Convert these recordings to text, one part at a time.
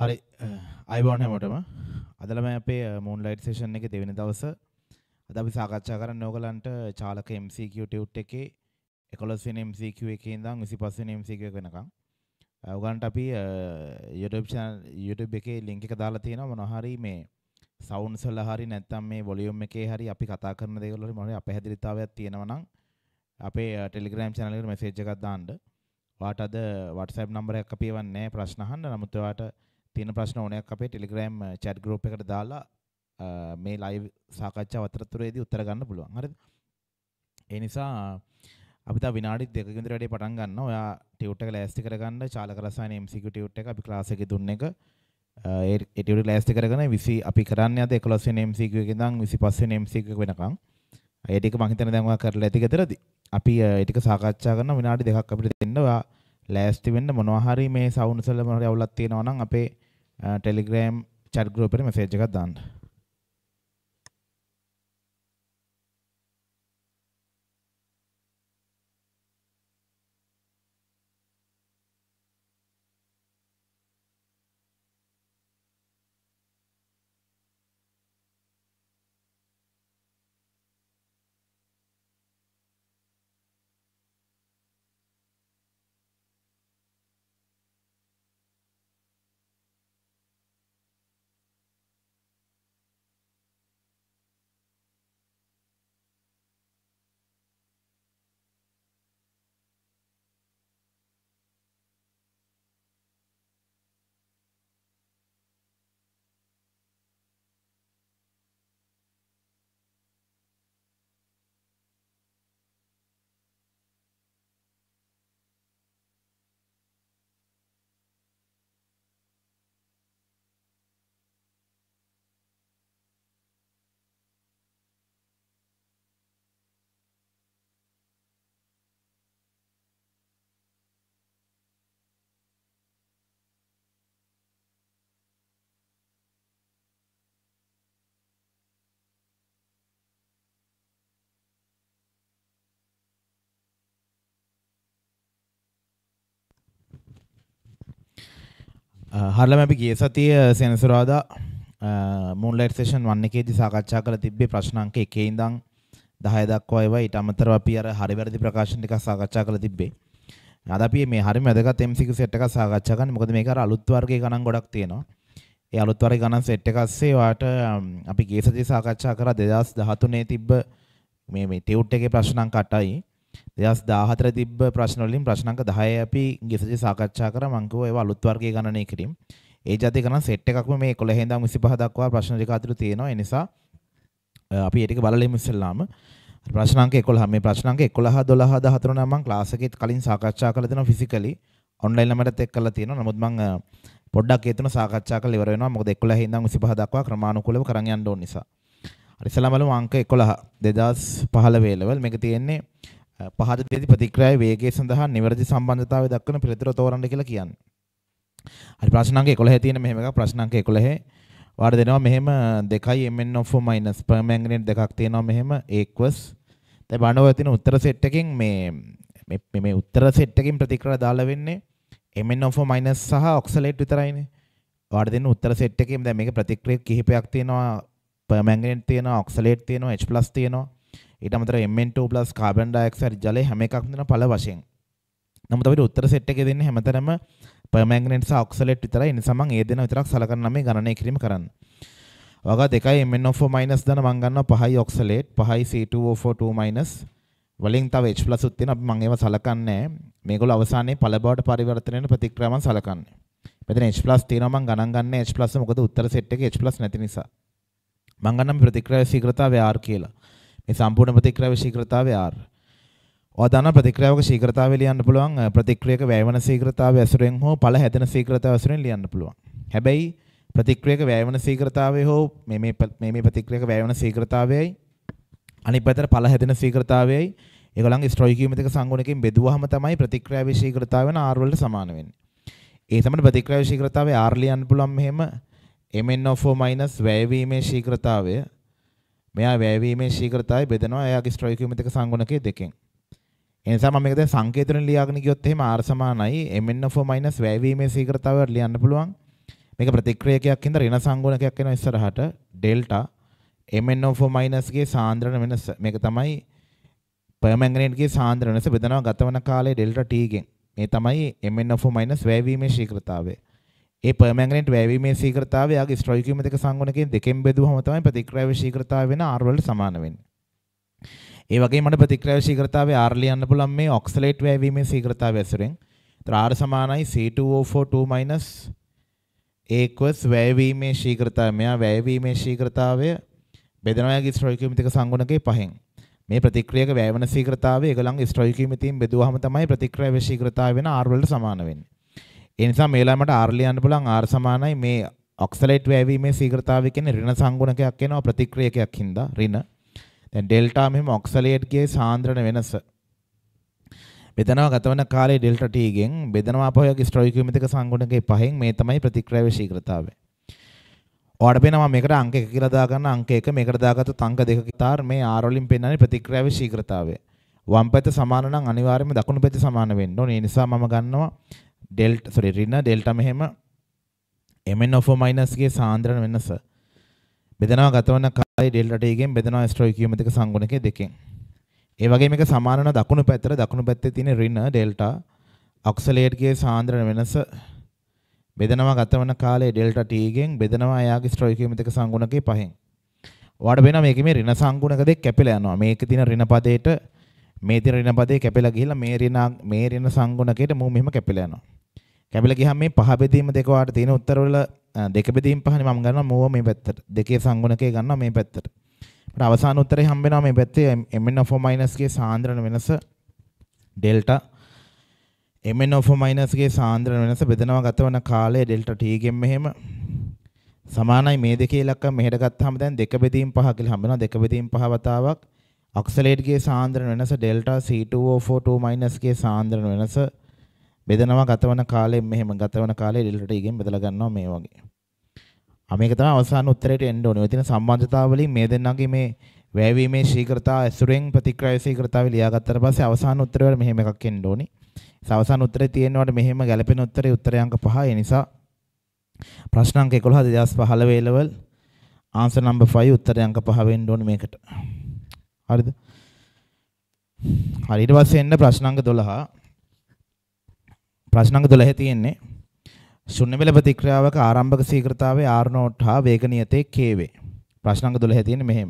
හරි අයිබෝන් හැමටම අදලම අපේ මූන් ලයිට් සේෂන් එක දෙවෙන දවස අද අපි සාකච්ඡා කරන්න ඕගලන්ට චාලක MCQ ටියුට් එකේ 11 වෙනි MCQ එකේ ඉඳන් 25 වෙනි MCQ එක වෙනකම් ඔයගලන්ට අපි YouTube channel YouTube එකේ link එක දාලා තියෙනවා මොනවා හරි මේ sounds වල හරි නැත්නම් මේ volume එකේ හරි අපි කතා කරන දේවල් වල මොනවා හරි අපහැදිලිතාවයක් තියෙනවා නම් අපේ Telegram channel එකට message එකක් දාන්න වාට අද WhatsApp number එකක් අපි එවන්නේ ප්‍රශ්න අහන්න නමුත් ඔයාලට තියෙන ප්‍රශ්න ඕනෑයක් අපේ Telegram uh, chat group එකට දාලා uh, මේ live සාකච්ඡාව අතරතුරේදී උත්තර ගන්න පුළුවන්. හරිද? ඒ නිසා uh, අපි තා විනාඩි දෙකකින් විතර වැඩේ පටන් ගන්න. ඔයා ටියුට් එක ලෑස්ති කරගන්න චාලක රසායන MCQ ටියුට් එක අපි class එකේ දුන්න එක ඒ ටියුට් ලෑස්ති කරගෙන 20 අපි කරන්නේ අද 11 වෙනි MCQ එකේ ඉඳන් 25 වෙනි MCQ එක වෙනකම්. ඒ ටික මං හිතන්නේ දැන් ඔයා කරලා ඇති ගෙදරදී. අපි ඒ ටික සාකච්ඡා කරන විනාඩි දෙකක් අපිට දෙන්න ඔයා ලෑස්ති වෙන්න මොනවා හරි මේ සවුන්සල මොනවා හරි අවුලක් තියෙනවා නම් අපේ ටෙලිග්‍රෑම් චැට් ගෲප් එකට මෙසේජ් එකක් දාන්න. හරලම අපි ගිය සතිය සෙනසුරාදා මුන්ලයිට් සේෂන් වන්න එකේදී සාකච්ඡා කරලා තිබ්බේ ප්‍රශ්න අංක 1 ඉඳන් 10 දක්වා ඒවා ඊට අමතරව අපි අර හරි වැරදි ප්‍රකාශන ටිකක් සාකච්ඡා කරලා තිබ්බේ. අද අපි මේ හරිම වැදගත් MCQ සෙට් එකක් සාකච්ඡා කරන්නේ. මොකද මේක අර අලුත් වර්ගයේ ගණන් ගොඩක් තියෙනවා. ඒ අලුත් වර්ගයේ ගණන් සෙට් එක ඇස්සේ ඔයාලට අපි ගිය සතියේ සාකච්ඡා කරා 2013 තිබ්බ මේ මේ ටියුට් එකේ ප්‍රශ්න අංක 8යි. දෙදස් දාහතර තිබ ප්‍රශ්නවලින් ප්‍රශ්නක දහය අපි ගෙසජ සාකච්ඡා කර මංකව ඒවා අලුත් වර්ගය ගණනය කිරීම ඒ ජාතිය කරන සෙට් එකක්ම මේ 11 ඉඳන් 25 දක්වා ප්‍රශ්න ටික අතර තියෙනවා ඒ නිසා අපි ඒ ටික බලලෙමු ඉස්සෙල්ලාම ප්‍රශ්න අංක 11 මේ ප්‍රශ්න අංක 11 12 14 නම් මම ක්ලාස් එකෙත් කලින් සාකච්ඡා කරලා දෙනවා ෆිසිකලි ඔන්ලයින් ළමයටත් එක් කරලා තියෙනවා නමුත් මම පොඩ්ඩක් ඒ තුන සාකච්ඡා කරලා ඉවර වෙනවා මොකද 11 ඉඳන් 25 දක්වා ක්‍රමානුකූලව කරන් යන්න ඕන නිසා හරි ඉස්සෙල්ලාම බලමු අංක 11 2015 ලෙවල් මේක තියෙන්නේ පහත දෙති ප්‍රතික්‍රියාවේ වේගය සඳහා නිවැරදි සම්බන්ධතාවය දක්වන පිළිතුර තෝරන්න කියලා කියන්නේ. හරි ප්‍රශ්න අංක 11 තියෙන මෙහෙම එකක් ප්‍රශ්න අංක 11 වාට දෙනවා මෙහෙම 2යි Mn of permanganate දෙකක් තියෙනවා මෙහෙම equals දැන් බලන්න ඔය තියෙන උත්තර සෙට් එකෙන් මේ මේ මේ උත්තර සෙට් එකකින් ප්‍රතික්‍රියා දාලා වෙන්නේ Mn of සහ oxalate විතරයිනේ. වාට දෙන උත්තර සෙට් එකෙන් දැන් මේක ප්‍රතික්‍රියා කිහිපයක් තියෙනවා permanganate තියෙනවා oxalate තියෙනවා H+ තියෙනවා ඊට අමතරව Mn2+ කාබන් ඩයොක්සයිඩ් ජලය හැම එකක්ම දෙන පළ වශයෙන්. නමුත් අපිට උත්තර සෙට් එකේ දෙන්නේ හැමතරම පර්මැංගනේට් සහ ඔක්සලේට් විතරයි. ඒ නිසා මම ඒ දෙන විතරක් සලකන්න මේ ගණනය කිරීම කරන්නේ. වගා දෙකයි Mn4- දන මම ගන්නවා 5යි ඔක්සලේට් 5යි C2O42- වලින් තව H+ උත් තියෙන අපි මම ඒව සලකන්නේ නැහැ. මේගොල්ලෝ අවසානයේ පළ බවට පරිවර්තන වෙන ප්‍රතික්‍රියාවන් සලකන්නේ. මෙතන H+ තියෙනවා මම ගණන් ගන්න H+ මොකද උත්තර සෙට් එකේ H+ නැති නිසා. මං ගන්නම් ප්‍රතික්‍රියා ශීඝ්‍රතාවය R කියලා. මේ සම්පූර්ණ ප්‍රතික්‍රියාවේ ශීඝ්‍රතාවය R. ඔයා දන්නා ප්‍රතික්‍රියාවක ශීඝ්‍රතාවය ලියන්න පුළුවන් ප්‍රතික්‍රියක වැය වෙන ශීඝ්‍රතාවය ඇසුරෙන් හෝ ඵල හැදෙන ශීඝ්‍රතාවය ඇසුරෙන් ලියන්න පුළුවන්. හැබැයි ප්‍රතික්‍රියක වැය වෙන ශීඝ්‍රතාවය හෝ මේ මේ මේ ප්‍රතික්‍රියක වැය වෙන ශීඝ්‍රතාවයයි අනිත් පැත්තට ඵල හැදෙන ශීඝ්‍රතාවයයි ඒගොල්ලන්ගේ ස්ට්‍රොයිකියුමතික සංගුණකෙන් බෙදුවාම තමයි ප්‍රතික්‍රියාවේ ශීඝ්‍රතාවය වෙන R වලට සමාන වෙන්නේ. ඒ තමයි ප්‍රතික්‍රියාවේ ශීඝ්‍රතාවය R ලියන්න පුළුවන් මෙහෙම MnO4- වැයවීමේ ශීඝ්‍රතාවය මෙයා වැයවීමේ ශීඝ්‍රතාවය බෙදනවා එයාගේ ස්ට්‍රයික් යුමිත එක සංගුණකයේ දෙකෙන්. ඒ නිසා මම මේක දැන් සංකේතවලින් ලියාගෙන ගියොත් එහෙම R සමානයි mn4 වැයවීමේ ශීඝ්‍රතාවයට ලියන්න පුළුවන්. මේක ප්‍රතික්‍රියකයක් හින්දා ඍණ සංගුණකයක් එනවා ඉස්සරහට ඩෙල්ටා mn4 ගේ සාන්ද්‍රණ වෙනස මේක තමයි පර්මැංගනේට්ගේ සාන්ද්‍රණ වෙනස බෙදනවා ගතවන කාලයේ ඩෙල්ටා t ගෙන්. මේ තමයි mn4 වැයවීමේ ශීඝ්‍රතාවය. ඒ පර්මැගනට් වැෑවීමේ සීකරතාවයාගේ ස්ට්‍රයිකීමතක සංගුණකින් දෙකෙන් බෙදුවම තමයි ප්‍රතික්‍රාව ශීකරතාව වෙන R වලට සමාන වෙන්නේ. ඒ වගේ මට ප්‍රතික්‍රාව ශීකරතාවේ R ලියන්න පුළුවන් මේ ඔක්සලේට් වැෑවීමේ සීකරතාවය ඇසුරෙන්. ඒතර R සමානයි C2O42 ඒකවස් වැෑවීමේ ශීකරතාවය මෙයා වැෑවීමේ ශීකරතාවය බෙදනවාගේ ස්ට්‍රයිකීමතක සංගුණකේ පහෙන්. මේ ප්‍රතික්‍රියක වැෑවන සීකරතාවය ගලන් ස්ට්‍රයිකීමතින් බෙදුවහම තමයි ප්‍රතික්‍රාව ශීකරතාව වෙන R වලට සමාන වෙන්නේ. ඒ නිසා මේ ළමයට R ලියන්න පුළුවන් R සමානයි මේ ඔක්සලේට් වැවීමේ ශීඝ්‍රතාවය කියන්නේ ඍණ සංගුණකයක් එනවා ප්‍රතික්‍රියකයක් හින්දා ඍණ. දැන් ඩෙල්ටා මෙහිම ඔක්සලේට්ගේ සාන්ද්‍රණ වෙනස. බෙදනවා ගතවන කාලේ ඩෙල්ටා t ගෙන් බෙදනවා අපෝයගේ ස්ටොයිකියොමෙට්‍රික සංගුණකේ පහෙන් මේ තමයි ප්‍රතික්‍රියාවේ ශීඝ්‍රතාවය. ඔයාට පේනවා මේකට අංක 1 කියලා දාගන්න අංක 1 මේකට දාගත්තොත් අංක 2 කිතාර මේ R වලින් පෙන්වන්නේ ප්‍රතික්‍රියාවේ ශීඝ්‍රතාවය. වම් පැත්ත සමාන නම් අනිවාර්යයෙන්ම දකුණු පැත්ත සමාන වෙන්න ඕනේ. ඒ නිසා මම ගන්නවා ඩෙල්ට් සොරි රින ඩෙල්ටා මෙහෙම mn of minus ගේ සාන්ද්‍රණ වෙනස බෙදනවා ගතවන කායි ඩෙල්ටා ටගෙන් බෙදනවා ඇස්ට්‍රෝකියුම් දෙක සංගුණකයේ දෙකෙන්. ඒ වගේම එක සමාන වෙන දකුණු පැත්තට දකුණු පැත්තේ තියෙන රින ඩෙල්ටා ඔක්සලේට්ගේ සාන්ද්‍රණ වෙනස බෙදනවා ගතවන කාලයේ ඩෙල්ටා t ගෙන් බෙදනවා එයාගේ ස්ට්‍රෝකියුම් දෙක සංගුණකයේ පහෙන්. ඔයාලට වෙනවා මේකේ මේ ඍණ සංගුණක දෙක කැපිලා යනවා. මේකේ තියෙන ඍණ පදේට මේ තියෙන ඍණ පදේ කැපිලා ගිහිල්ලා මේ ඍණ මේ ඍණ සංගුණකයට මූ මෙහෙම කැපිලා යනවා. කැපිලා ගියහම මේ පහ බෙදීම දෙක වාට තියෙන උත්තරවල දෙක බෙදීම් පහනේ මම ගන්නවා මෝව මේ පැත්තට. දෙකේ සංගුණකය ගන්නවා මේ පැත්තට. අපිට අවසාන උත්තරේ හම්බ වෙනවා මේ පැත්තේ mn of ගේ සාන්ද්‍රණ වෙනස ඩෙල්ටා mn of ගේ සාන්ද්‍රණ වෙනස බෙදනවා ගත වෙන කාලය ඩෙල්ටා t ගෙන් මෙහෙම සමානයි මේ දෙකේ ඉලක්කම් මෙහෙට ගත්තාම දැන් දෙක බෙදීම් පහ කියලා හම්බ වෙනවා දෙක බෙදීම් පහ වතාවක් ඔක්සලේට්ගේ සාන්ද්‍රණ වෙනස ඩෙල්ටා C2O42- ගේ සාන්ද්‍රණ වෙනස බෙදනවා ගතවන කාලේ මෙහෙම ගතවන කාලේ ඩෙල්ටා ටී එකෙන් බෙදලා ගන්නවා මේ වගේ. ආ මේක තමයි අවසාන උත්තරේට එන්න ඕනේ. ඔය තියෙන සම්බන්ධතාව වලින් මේ දෙන්නගේ මේ වැයවීමේ ශීඝ්‍රතාව ඇසුරෙන් ප්‍රතික්‍රියා ශීඝ්‍රතාවය ලියාගත්තට පස්සේ අවසාන උත්තරේ වල මෙහෙම එකක් එන්න ඕනේ. අවසාන උත්තරේ තියෙනවට මෙහෙම ගැලපෙන උත්තරේ උත්තර අංක 5. ඒ නිසා ප්‍රශ්න අංක 11 2015 level answer number 5 උත්තර අංක 5 වෙන්න ඕනේ මේකට. හරිද? හරි ඊට පස්සේ එන්න ප්‍රශ්න අංක 12. ප්‍රශ්න අංක 12 තියෙන්නේ ශුන්‍ය වෙල ප්‍රතික්‍රියාවක ආරම්භක සීඝ්‍රතාවයේ R not හා වේග නියතේ k වේ. ප්‍රශ්න අංක 12 තියෙන්නේ මෙහෙම.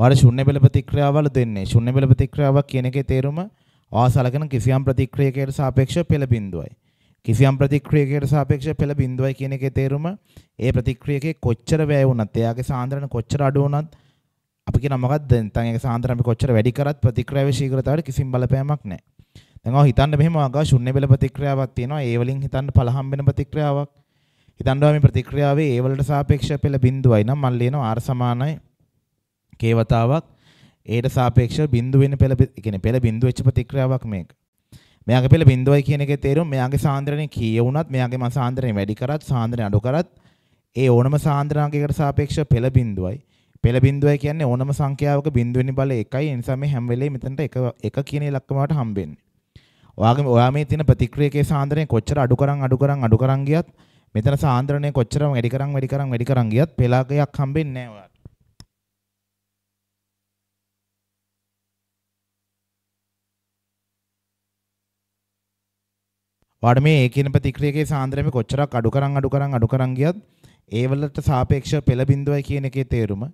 ඔයාලා ශුන්‍ය වෙල ප්‍රතික්‍රියාවල දෙන්නේ ශුන්‍ය වෙල ප්‍රතික්‍රියාවක් කියන එකේ තේරුම වාසලකන කිසියම් ප්‍රතික්‍රියකයකට සාපේක්ෂව පෙළ බිඳුවයි. කිසියම් ප්‍රතික්‍රියකයකට සාපේක්ෂව පෙළ බිඳුවයි කියන එකේ තේරුම ඒ ප්‍රතික්‍රියකේ කොච්චර වැය වුණත් එයාගේ සාන්ද්‍රණ කොච්චර අඩු වුණත් අපි කියන මොකක්ද දැන් තන් ඒක සාන්ද්‍රණ අපි කොච්චර වැඩි කරත් ප්‍රතික්‍රියාවේ ශීඝ්‍රතාවයට කිසිම බලපෑමක් නැහැ. දැන් ඔය හිතන්න මෙහෙම ආගා ශුන්‍ය බල ප්‍රතික්‍රියාවක් තියෙනවා. ඒ වලින් හිතන්න පළ හම්බෙන ප්‍රතික්‍රියාවක්. හිතන්නවා මේ ප්‍රතික්‍රියාවේ ඒ වලට සාපේක්ෂව පෙළ බිඳුවයි නම් මම ලියනවා R සමානයි කේවතාවක්. ඒට සාපේක්ෂව බිඳු වෙන පෙළ කියන්නේ පෙළ බිඳු වෙච්ච ප්‍රතික්‍රියාවක් මේක. මෙයාගේ පෙළ බිඳුවයි කියන එකේ තේරුම මෙයාගේ සාන්ද්‍රණය කීය වුණත් මෙයාගේ මා සාන්ද්‍රණය වැඩි කරත් සාන්ද්‍රණය අඩු කරත් ඒ ඕනම සාන්ද්‍රණාංගයකට සාපේක්ෂව පෙළ බිඳුවයි. පෙළ බිඳුවයි කියන්නේ ඕනම සංඛ්‍යාවක බිඳුවෙනි බලය එකයි. ඒ නිසා මේ හැම වෙලේම මෙතනට එක එක කියන ඉලක්කමකට හම්බෙන්නේ. ඔයාගේ ඔයා මේ තියෙන ප්‍රතික්‍රියකයේ සාන්ද්‍රණය කොච්චර අඩු කරන් අඩු කරන් අඩු කරන් ගියත් මෙතන සාන්ද්‍රණය කොච්චර වැඩි කරන් වැඩි කරන් වැඩි කරන් ගියත් පෙලාගයක් හම්බෙන්නේ නැහැ ඔයාට. ඔයාට මේ ඒ කියන ප්‍රතික්‍රියකයේ සාන්ද්‍රණය කොච්චරක් අඩු කරන් අඩු කරන් අඩු කරන් ගියත් ඒ වලට සාපේක්ෂව පෙළ බිඳුවයි කියන එකේ තේරුම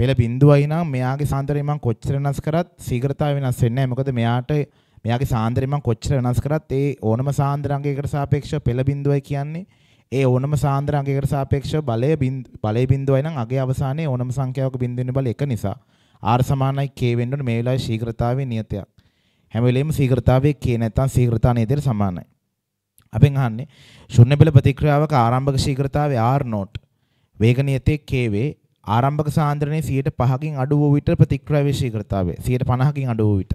පෙළ බිඳුවයි නම් මෙයාගේ සාන්ද්‍රණය මම කොච්චර වෙනස් කරත් ශීඝ්‍රතාවය වෙනස් වෙන්නේ නැහැ. මොකද මෙයාට මෙයාගේ සාන්ද්‍රය මම කොච්චර වෙනස් කරත් ඒ ඕනම සාන්ද්‍ර අංගයකට සාපේක්ෂව පෙළ බිඳුවයි කියන්නේ ඒ ඕනම සාන්ද්‍ර අංගයකට සාපේක්ෂව බලය බලය බිඳුවයි නම් අගේ අවසානයේ ඕනම සංඛ්‍යාවක බිඳින්න බල එක නිසා R සමානයි K වෙන්න ඕනේ මේ වෙලාවේ ශීඝ්‍රතාවයේ නියතයක්. හැම වෙලෙම ශීඝ්‍රතාවයේ K නැත්තම් ශීඝ්‍රතා නේදට සමානයි. අපෙන් අහන්නේ ශුන්‍ය බල ප්‍රතික්‍රියාවක ආරම්භක ශීඝ්‍රතාවය R not වේග නියතයේ K වේ ආරම්භක සාන්ද්‍රණය 105කින් අඩු වූ විට ප්‍රතික්‍රියාවේ ශීඝ්‍රතාවය 150කින් අඩු වූ විට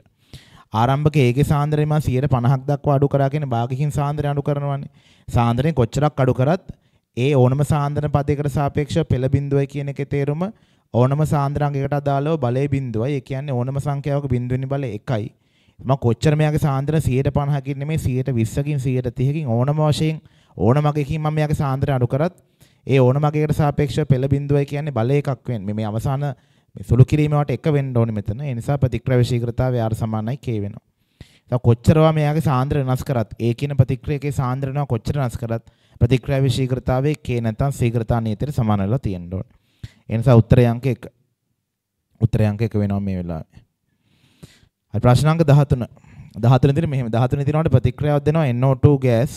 ආරම්භක ඒකේ සාන්ද්‍රය මම 150ක් දක්වා අඩු කරගෙන භාගිකින් සාන්ද්‍රය අඩු කරනවානේ. සාන්ද්‍රයෙන් කොච්චරක් අඩු කරත් ඒ ඕනම සාන්ද්‍රන පදයකට සාපේක්ෂව පෙළ බිඳුවයි කියන එකේ තේරුම ඕනම සාන්ද්‍රාංගයකට අදාළව බලයේ බිඳුවයි. ඒ කියන්නේ ඕනම සංඛ්‍යාවක බිඳුවෙන බලය එකයි. මම කොච්චර මෙයාගේ සාන්ද්‍ර 150කින් නෙමෙයි 120කින් 130කින් ඕනම වශයෙන් ඕනම එකකින් මම මෙයාගේ සාන්ද්‍රය අඩු කරත් ඒ ඕනම එකකට සාපේක්ෂව පෙළ බිඳුවයි කියන්නේ බලය එකක් වෙන. මේ අවසාන මේ සුළු කිරීමවට එක වෙන්න ඕනේ මෙතන. ඒ නිසා ප්‍රතික්‍රයශීඝ්‍රතාවය R සමානයි K වෙනවා. දැන් කොච්චරවා මෙයාගේ සාන්ද්‍ර වෙනස් කරත් ඒ කියන ප්‍රතික්‍රියකේ සාන්ද්‍ර වෙනවා කොච්චර වෙනස් කරත් ප්‍රතික්‍රයශීඝ්‍රතාවයේ K නැත්නම් ශීඝ්‍රතා නියතයට සමාන වෙලා තියෙන්න ඕනේ. ඒ නිසා උත්තරේ අංක 1. උත්තරේ අංක 1 වෙනවා මේ වෙලාවේ. හරි ප්‍රශ්න අංක 13. 13 දින මෙහෙම 13 දිනකට ප්‍රතික්‍රියාවක් දෙනවා NO2 gas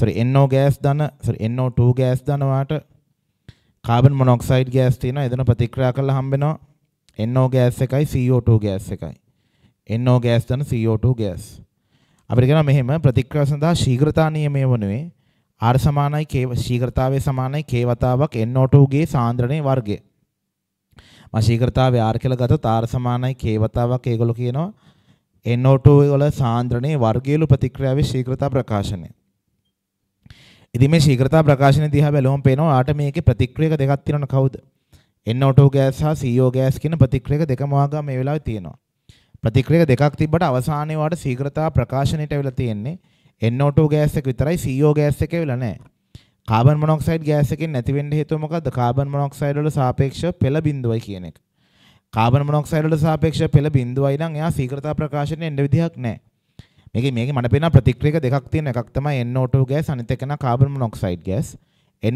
sorry NO gas ධන sorry NO2 gas ධනවාට කාබන් මොනොක්සයිඩ් ගෑස් තියෙනවා එදෙන ප්‍රතික්‍රියා කරලා හම්බෙනවා NO ගෑස් එකයි CO2 ගෑස් එකයි NO ගෑස් දන CO2 ගෑස් අපිට කියනවා මෙහෙම ප්‍රතික්‍රියාව සඳහා ශීඝ්‍රතා නියමය වනුවේ R සමානයි K ශීඝ්‍රතාවයේ සමානයි K වතාවක් NO2 ගේ සාන්ද්‍රණයේ වර්ගය මම ශීඝ්‍රතාවය R කියලා ගත්තොත් R සමානයි K වතාවක් ඒගොල්ලෝ කියනවා NO2 වල සාන්ද්‍රණයේ වර්ගයලු ප්‍රතික්‍රියාවේ ශීඝ්‍රතා ප්‍රකාශනය ඉතින් මේ ශීඝ්‍රතා ප්‍රකාශන දිහා බැලුවම පේනවා ආට මේකේ ප්‍රතික්‍රියක දෙකක් තියෙනවනේ කවුද? NO2 ගෑස් සහ CO ගෑස් කියන ප්‍රතික්‍රියක දෙකම වහගා මේ වෙලාවේ තියෙනවා. ප්‍රතික්‍රියක දෙකක් තිබ්බට අවසානයේ වාට ශීඝ්‍රතා ප්‍රකාශනයට වෙලා තියෙන්නේ NO2 ගෑස් එක විතරයි CO ගෑස් එකේ වෙලා නැහැ. කාබන් මොනොක්සයිඩ් ගෑස් එකෙන් නැති වෙන්න හේතුව මොකද්ද? කාබන් මොනොක්සයිඩ් වල සාපේක්ෂව පෙළ බිඳුවයි කියන එක. කාබන් මොනොක්සයිඩ් වල සාපේක්ෂව පෙළ බිඳුවයි නම් එයා ශීඝ්‍රතා ප්‍රකාශනයේ එන්න විදිහක් නැහැ. මේක මේක මට පේන ප්‍රතික්‍රියක දෙකක් තියෙන එකක් තමයි NO2 ගෑස් අනිත් එක නා carbon monoxide gas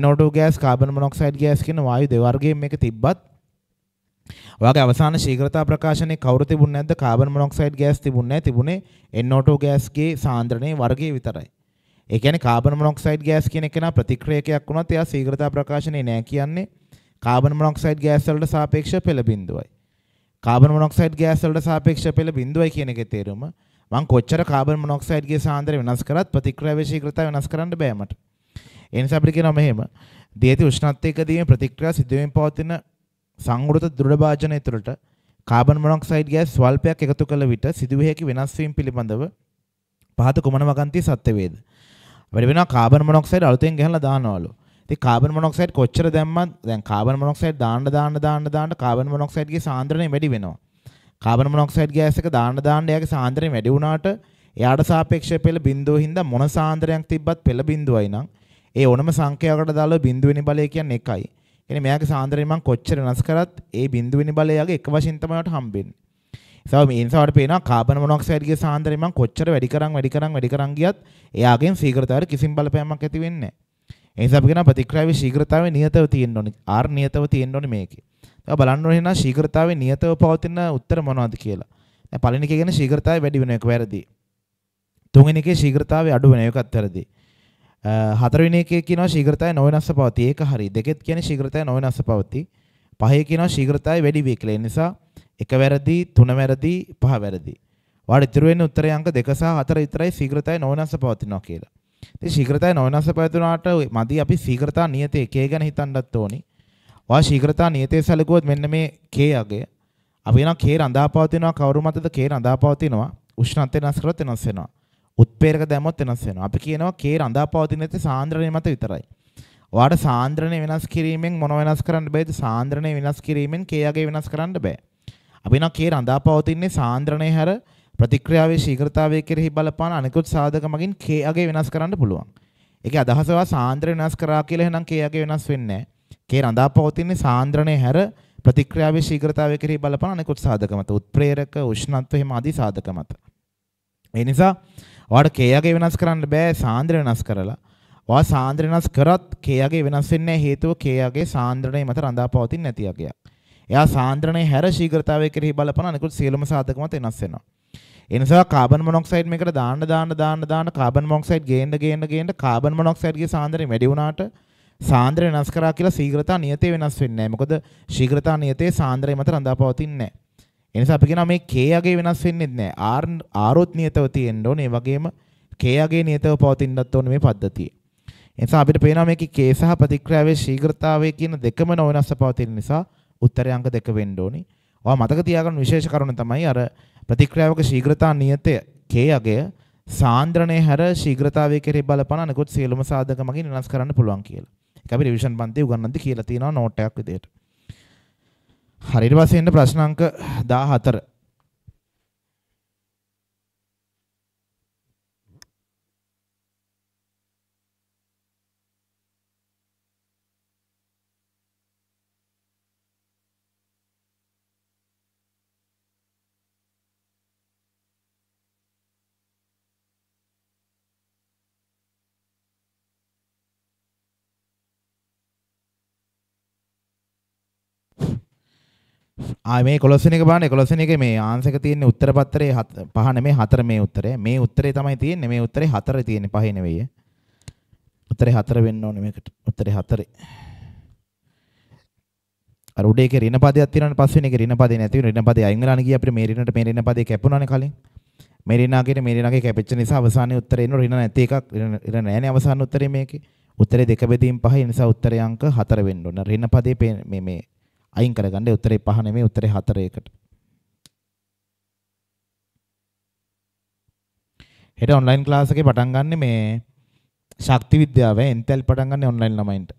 NO2 gas carbon monoxide gas කියන වායු දෙවර්ගයෙන් මේක තිබ්බත් ඔයාගේ අවසාන ශීඝ්‍රතා ප්‍රකාශනයේ කවුරු තිබුණ නැද්ද කාබන් මොනොක්සයිඩ් ගෑස් තිබුණ නැහැ තිබුණේ NO2 ගෑස්ගේ සාන්ද්‍රණයේ වර්ගය විතරයි ඒ කියන්නේ කාබන් මොනොක්සයිඩ් ගෑස් කියන එක නා ප්‍රතික්‍රියකයක් වුණත් එයා ශීඝ්‍රතා ප්‍රකාශනයේ නැහැ කියන්නේ කාබන් මොනොක්සයිඩ් ගෑස් වලට සාපේක්ෂව පෙළ බිඳුවයි කාබන් මොනොක්සයිඩ් ගෑස් වලට සාපේක්ෂව පෙළ බිඳුවයි කියන එකේ තේරුම මං කොච්චර කාබන් මොනොක්සයිඩ්ගේ සාන්ද්‍රය වෙනස් කරත් ප්‍රතික්‍රියාවශීකృత වෙනස් කරන්න බෑ මට. ඒ නිසා අපිට කියනවා මෙහෙම. දේති උෂ්ණත්වයකදීම ප්‍රතික්‍රියා සිදුවීම පවතින සංවෘත දෘඪ භාජනය තුළට කාබන් මොනොක්සයිඩ් ගෑස් ස්වල්පයක් එකතු කළ විට සිදුවිය හැකි වෙනස් වීම පිළිබඳව පහත කුමන වගන්තිය සත්‍ය වේද? අපිට වෙනවා කාබන් මොනොක්සයිඩ් අලුතෙන් ගහලා දානවලු. ඉතින් කාබන් මොනොක්සයිඩ් කොච්චර දැම්මත් දැන් කාබන් මොනොක්සයිඩ් දාන්න දාන්න දාන්න දාන්න කාබන් මොනොක්සයිඩ්ගේ සාන්ද්‍රණය වැඩි වෙනවා. කාබන මොනොක්සයිඩ් ගෑස් එක දාන්න දාන්න එයාගේ සාන්ද්‍රණය වැඩි වුණාට එයාට සාපේක්ෂව පෙළ බිඳුව හින්දා මොන සාන්ද්‍රයක් තිබ්බත් පෙළ බිඳුවයි නම් ඒ ඕනම සංඛ්‍යාවකට දාලා බිඳුවෙනි බලය කියන්නේ එකයි. එනේ මෙයාගේ සාන්ද්‍රණය මං කොච්චර වෙනස් කරත් ඒ බිඳුවෙනි බලය යාගේ එක වශයෙන් තමයි වට හම්බෙන්නේ. ඒසාව මේ ඉන්සාවට පේනවා කාබන මොනොක්සයිඩ්ගේ සාන්ද්‍රණය මං කොච්චර වැඩි කරන් වැඩි කරන් වැඩි කරන් ගියත් එයාගෙන් ශීඝ්‍රතාවයට කිසිම බලපෑමක් ඇති වෙන්නේ නැහැ. ඒ නිසා අපි කියන ප්‍රතික්‍රියාවේ ශීඝ්‍රතාවය නියතව තියෙන්න ඕනේ. ආර් නියතව තියෙන්න ඕනේ මේකේ. ඒවා බලන්න ඕනේ නම් ශීඝ්‍රතාවයේ නියතව පවතින උත්තර මොනවද කියලා. දැන් පළවෙනි එකේ කියන්නේ ශීඝ්‍රතාවය වැඩි වෙන එක වැරදි. තුන්වෙනි එකේ ශීඝ්‍රතාවය අඩු වෙන එකත් වැරදි. හතරවෙනි එකේ කියනවා ශීඝ්‍රතාවය නොවෙනස්ව පවතී. ඒක හරි. දෙකෙත් කියන්නේ ශීඝ්‍රතාවය නොවෙනස්ව පවතී. පහේ කියනවා ශීඝ්‍රතාවය වැඩි වෙයි කියලා. ඒ නිසා එක වැරදි, තුන වැරදි, පහ වැරදි. වාඩි ඉතුරු වෙන්නේ උත්තරේ අංක 2 සහ 4 විතරයි ශීඝ්‍රතාවය නොවෙනස්ව පවතිනවා කියලා. ඉතින් ශීඝ්‍රතාවය නොවෙනස්ව පවතුනාට මදි අපි ශීඝ්‍රතාව නියත එකේ ගැන හිතන්නත් ඕනේ. වා ශීඝ්‍රතා නියතේ සැලකුවොත් මෙන්න මේ K අගය. අපි කියනවා K රඳා පවතිනවා කවුරු මතද K රඳා පවතිනවා උෂ්ණත්වය වෙනස් කරොත් වෙනස් වෙනවා. උත්ප්‍රේරක දැමුවොත් වෙනස් වෙනවා. අපි කියනවා K රඳා පවතින ඇත්තේ සාන්ද්‍රණය මත විතරයි. ඔයාට සාන්ද්‍රණය වෙනස් කිරීමෙන් මොන වෙනස් කරන්න බෑද? සාන්ද්‍රණය වෙනස් කිරීමෙන් K අගය වෙනස් කරන්න බෑ. අපි කියනවා K රඳා පවතින්නේ සාන්ද්‍රණය හැර ප්‍රතික්‍රියාවේ ශීඝ්‍රතාවය කෙරෙහි බලපාන අනෙකුත් සාධක මගින් K අගය වෙනස් කරන්න පුළුවන්. ඒකේ අදහස වා සාන්ද්‍රණය වෙනස් කරා කියලා එහෙනම් K අගය වෙනස් වෙන්නේ නැහැ. කේ රඳා පවතින්නේ සාන්ද්‍රණය හැර ප්‍රතික්‍රියාවේ ශීඝ්‍රතාවය කෙරෙහි බලපාන අනෙකුත් සාධක මත උත්ප්‍රේරක උෂ්ණත්ව එහෙම ආදී සාධක මත. ඒ නිසා ඔයාලට කේයගේ වෙනස් කරන්න බෑ සාන්ද්‍ර වෙනස් කරලා. ඔයා සාන්ද්‍ර වෙනස් කරත් කේයගේ වෙනස් වෙන්නේ හේතුව කේයගේ සාන්ද්‍රණය මත රඳා පවතින්නේ නැති යකයක්. එයා සාන්ද්‍රණය හැර ශීඝ්‍රතාවය කෙරෙහි බලපාන අනෙකුත් සියලුම සාධක මත වෙනස් වෙනවා. ඒ නිසා කාබන් මොනොක්සයිඩ් මේකට දාන්න දාන්න දාන්න දාන්න කාබන් මොනොක්සයිඩ් ගේන්න ගේන්න ගේන්න කාබන් මොනොක්සයිඩ්ගේ සාන්ද්‍රණය වැඩි වුණාට සාන්ද්‍රය වෙනස් කරා කියලා ශීඝ්‍රතා නියතේ වෙනස් වෙන්නේ නැහැ. මොකද ශීඝ්‍රතා නියතේ සාන්ද්‍රය මත රඳා පවතින්නේ නැහැ. ඒ නිසා අපි කියනවා මේ k යගේ වෙනස් වෙන්නේ නැහැ. r r නියතව තියෙන්න ඕනේ. ඒ වගේම k යගේ නියතව පවතින්නත් ඕනේ මේ පද්ධතිය. ඒ නිසා අපිට පේනවා මේකේ k සහ ප්‍රතික්‍රියාවේ ශීඝ්‍රතාවය කියන දෙකම නොවෙනස්ව පවතින නිසා උත්තරය අංක දෙක වෙන්න ඕනේ. ඔයා මතක තියාගන්න විශේෂ කරුණ තමයි අර ප්‍රතික්‍රියාවක ශීඝ්‍රතා නියතය k යගය සාන්ද්‍රණය හැර ශීඝ්‍රතාවය කෙරෙහි බලපන අනිකුත් සියලුම සාධක මගින් වෙනස් කරන්න පුළුවන් කියලා. අපි රිවිෂන් පන්තිය උගන්වන්නද කියලා තියෙනවා නෝට් එකක් විදියට. හරි ඊට පස්සේ එන්න ප්‍රශ්න අංක 14 ආ මේ 11 වෙනි එක බලන්න 11 වෙනි එකේ මේ ආන්සර් එක තියෙන්නේ උත්තර පත්‍රයේ පහ නෙමෙයි හතර මේ උත්තරය. මේ උත්තරේ තමයි තියෙන්නේ. මේ උත්තරේ හතර තියෙන්නේ පහේ නෙවෙයි. උත්තරේ හතර වෙන්න ඕනේ මේකට. උත්තරේ හතරේ. අර උඩ එකේ ඍණ පදයක් තියෙනවනේ පස්වෙනි එකේ ඍණ පදේ නැති වෙන ඍණ පදේ අයින් වෙලානේ ගියේ අපිට මේ ඍණට මේ ඍණ පදේ කැපුණානේ කලින්. මේ ඍණාගේ මේ ඍණාගේ කැපෙච්ච නිසා අවසානයේ උත්තරේ එන ඍණ නැති එකක් ඍණ නැහැනේ අවසාන උත්තරේ මේකේ. උත්තරේ දෙක බෙදීම් පහයි නිසා උත්තරේ අංක 4 වෙන්න ඕන. ඍණ පදේ මේ මේ අයින් කරගන්න උත්තරේ පහ නෙමෙයි උත්තරේ හතරයකට. හෙට ඔන්ලයින් ක්ලාස් එකේ පටන් ගන්න මේ ශක්ති විද්‍යාව එන්තල් පටන් ගන්න ඔන්ලයින් ළමයින්ට.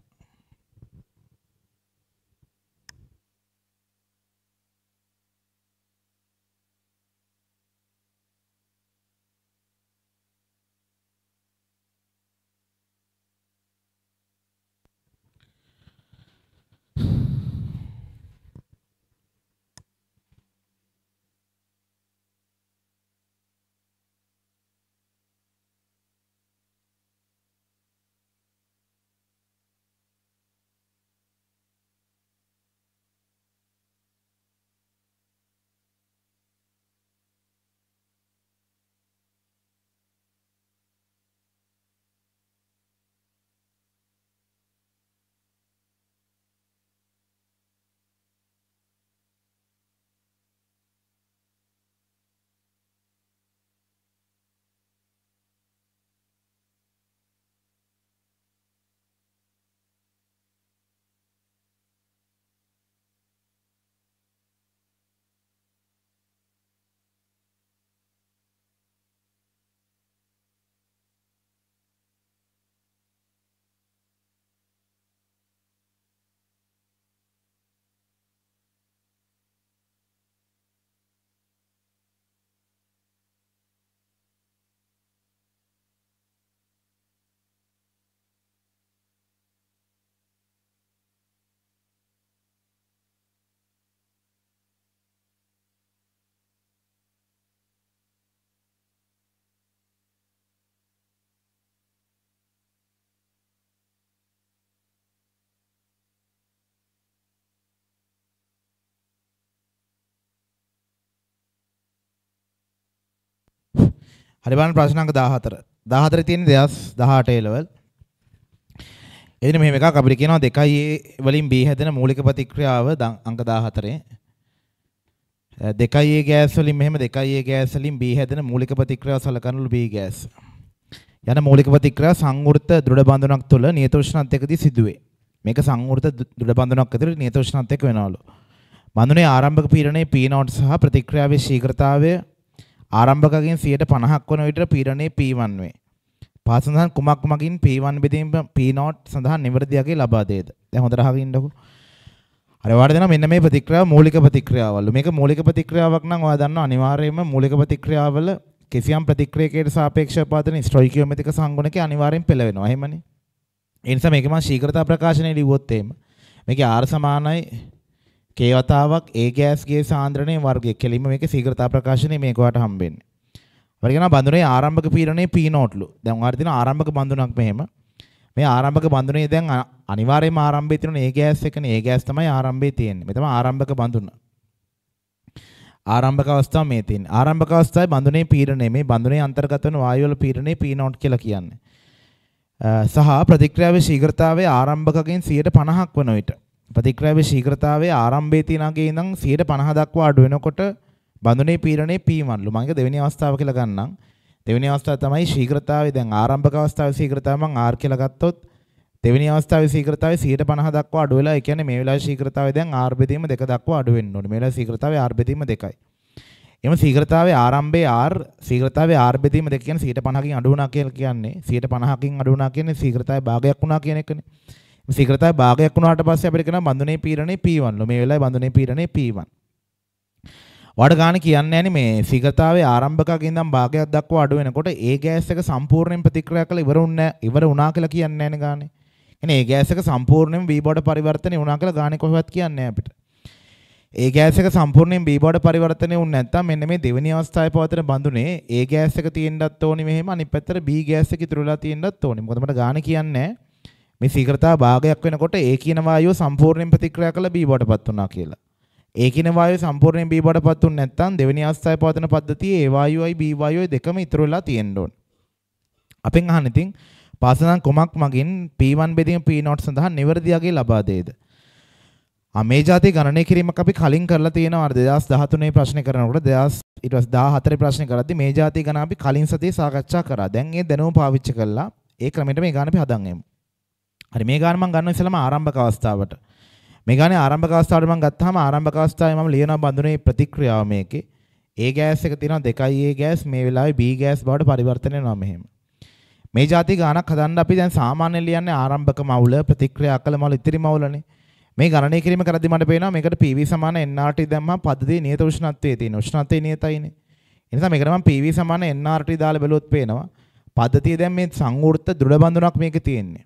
හරි බලන්න ප්‍රශ්න අංක 14. 14 තියෙන 2018 ලෙවල්. එදින මෙහෙම එකක් අපිට කියනවා 2A වලින් B හැදෙන මූලික ප්‍රතික්‍රියාව අංක 14. 2A ගෑස් වලින් මෙහෙම 2A ගෑස් වලින් B හැදෙන මූලික ප්‍රතික්‍රියාව සලකනලු B ගෑස්. යන මූලික ප්‍රතික්‍රියා සංවෘත දෘඩ බන්ධනක් තුළ නියත උෂ්ණත්වයකදී සිදුවේ. මේක සංවෘත දෘඩ බන්ධනක් ඇතුළේ නියත උෂ්ණත්වයක වෙනවලු. බන්ධනයේ ආරම්භක පීඩනයේ P0 සහ ප්‍රතික්‍රියාවේ ශීඝ්‍රතාවය ආරම්භකගෙන් 50ක් වන විට පීරණේ P1 වේ. පහත සඳහන් කුමක් මගින් P1 බෙදීම P0 සඳහා නිවැරදි යකේ ලබා දෙයිද? දැන් හොඳට අහගින්නකෝ. අර වාර දෙනවා මෙන්න මේ ප්‍රතික්‍රියාව මූලික ප්‍රතික්‍රියාවලු. මේක මූලික ප්‍රතික්‍රියාවක් නම් ඔයා දන්නවා අනිවාර්යයෙන්ම මූලික ප්‍රතික්‍රියාවල කිසියම් ප්‍රතික්‍රියකයකට සාපේක්ෂව පාදන ස්ටොයිකියෝමෙට්‍රික සංගුණකේ අනිවාර්යෙන් පෙළ වෙනවා. එහෙමනේ. ඒ නිසා මේක මම ශීඝ්‍රතා ප්‍රකාශනයේ ලිව්වොත් එහෙම. මේකේ R සමානයි කේවතාවක් ඒ ගෑස්ගේ සාන්ද්‍රණය වර්ගය කෙලින්ම මේක සීඝ්‍රතා ප්‍රකාශනයේ මේක වට හම්බෙන්නේ. අපිට කියනවා බඳුනේ ආරම්භක පීඩනයේ P නෝට්ලු. දැන් ඔයාලට දෙන ආරම්භක බඳුනක් මෙහෙම. මේ ආරම්භක බඳුනේ දැන් අනිවාර්යයෙන්ම ආරම්භයේ තියෙන ඒ ගෑස් එකනේ ඒ ගෑස් තමයි ආරම්භයේ තියෙන්නේ. මේ තමයි ආරම්භක බඳුන. ආරම්භක අවස්ථාව මේ තියෙන්නේ. ආරම්භක අවස්ථාවේ බඳුනේ පීඩනය මේ බඳුනේ අන්තර්ගත වන වායු වල පීඩනේ P නෝට් කියලා කියන්නේ. සහ ප්‍රතික්‍රියාවේ ශීඝ්‍රතාවය ආරම්භකගෙන් 50ක් වන විට ප්‍රතික්‍රියාවේ ශීඝ්‍රතාවය ආරම්භයේ තියෙන අගේ ඉඳන් 50 දක්වා අඩු වෙනකොට බඳුනේ පීරණේ පීමන්ලු. මම ඒක දෙවෙනි අවස්ථාව කියලා ගන්නම්. දෙවෙනි අවස්ථාව තමයි ශීඝ්‍රතාවය. දැන් ආරම්භක අවස්ථාවේ ශීඝ්‍රතාව මම R කියලා ගත්තොත් දෙවෙනි අවස්ථාවේ ශීඝ්‍රතාවය 150 දක්වා අඩු වෙලා. ඒ කියන්නේ මේ වෙලාවේ ශීඝ්‍රතාවය දැන් R බෙදීම 2 දක්වා අඩු වෙන්න ඕනේ. මේ වෙලාවේ ශීඝ්‍රතාවය R බෙදීම 2යි. එම ශීඝ්‍රතාවයේ ආරම්භයේ R ශීඝ්‍රතාවයේ R බෙදීම 2 කියන්නේ 150කින් අඩු වුණා කියලා කියන්නේ 150කින් අඩු වුණා කියන්නේ ශීඝ්‍රතාවයේ භාගයක් වුණා කියන එකනේ. සිකරතා භාගයක් වුණාට පස්සේ අපිට කියනවා බඳුනේ පීරණේ P1 ලු. මේ වෙලාවේ බඳුනේ පීරණේ P1. වඩ ගන්න කියන්නේ නැනේ මේ සිකරතාවේ ආරම්භකකින් ඉඳන් භාගයක් දක්වා අඩු වෙනකොට ඒ ගෑස් එක සම්පූර්ණයෙන් ප්‍රතික්‍රියා කළ ඉවර වුණා ඉවර වුණා කියලා කියන්නේ නැනේ ගානේ. එනේ ඒ ගෑස් එක සම්පූර්ණයෙන් B බවට පරිවර්තනය වුණා කියලා ගානේ කොහෙවත් කියන්නේ අපිට. ඒ ගෑස් එක සම්පූර්ණයෙන් B බවට පරිවර්තනය වුණ නැත්නම් මෙන්න මේ දෙවෙනි අවස්ථාවේ පවතින බඳුනේ ඒ ගෑස් එක තියෙන්නත් ඕනි මෙහෙම අනිත් පැත්තට B ගෑස් එක ඉතුරු වෙලා තියෙන්නත් ඕනි. මොකද මට ගානේ කියන්නේ නැහැ මේ සීඝ්‍රතාව භාගයක් වෙනකොට ඒ කියන වායුව සම්පූර්ණයෙන් ප්‍රතික්‍රියා කළ B බවටපත් වුණා කියලා. ඒ කියන වායුව සම්පූර්ණයෙන් B බවටපත් වුනේ නැත්නම් දෙවෙනි අවස්ථාවේ පවතින පද්ධතියේ A වායුවයි B වායුවයි දෙකම ඉතුරු වෙලා තියෙන්න ඕන. අපෙන් අහන ඉතින් පාසනම් කොමක් මගින් P1 බෙදීම P0 සඳහා නිවැරදි යගේ ලබා දෙයිද? මේ જાති ගණනය කිරීමක් අපි කලින් කරලා තියෙනවා 2013 ප්‍රශ්නේ කරනකොට 2000 ඊට පස්සේ 14 ප්‍රශ්නේ කරද්දී මේ જાති ගණන අපි කලින් සතියේ සාකච්ඡා කරා. දැන් ඒ දැනුම පාවිච්චි කරලා ඒ ක්‍රමයට මේ ගණන අපි හදන් එමු. හරි මේ ගාන මම ගන්න ඉස්සෙල්ලාම ආරම්භක අවස්ථාවට. මේ ගානේ ආරම්භක අවස්ථාවට මම ගත්තාම ආරම්භක අවස්ථාවේ මම ලියන බඳුනේ ප්‍රතික්‍රියාව මේකේ. A ගෑස් එක තියෙනවා 2A ගෑස් මේ වෙලාවේ B ගෑස් බවට පරිවර්තනය වෙනවා මෙහෙම. මේ જાති ගානක් හදන්න අපි දැන් සාමාන්‍ය ලියන්නේ ආරම්භක මවුල ප්‍රතික්‍රියා කළ මවුල ඉතිරි මවුලනේ. මේ ගණනය කිරීම කරද්දි මට පේනවා මේකට PV සමාන nRT දැම්මම පද්ධතියේ නියත උෂ්ණත්වයේ තියෙන උෂ්ණත්වයේ නියතයිනේ. ඒ නිසා මේකට මම PV සමාන nRT දාලා බැලුවොත් පේනවා පද්ධතිය දැන් මේ සංවෘත දෘඩ බඳුනක් මේකේ තියෙන්නේ.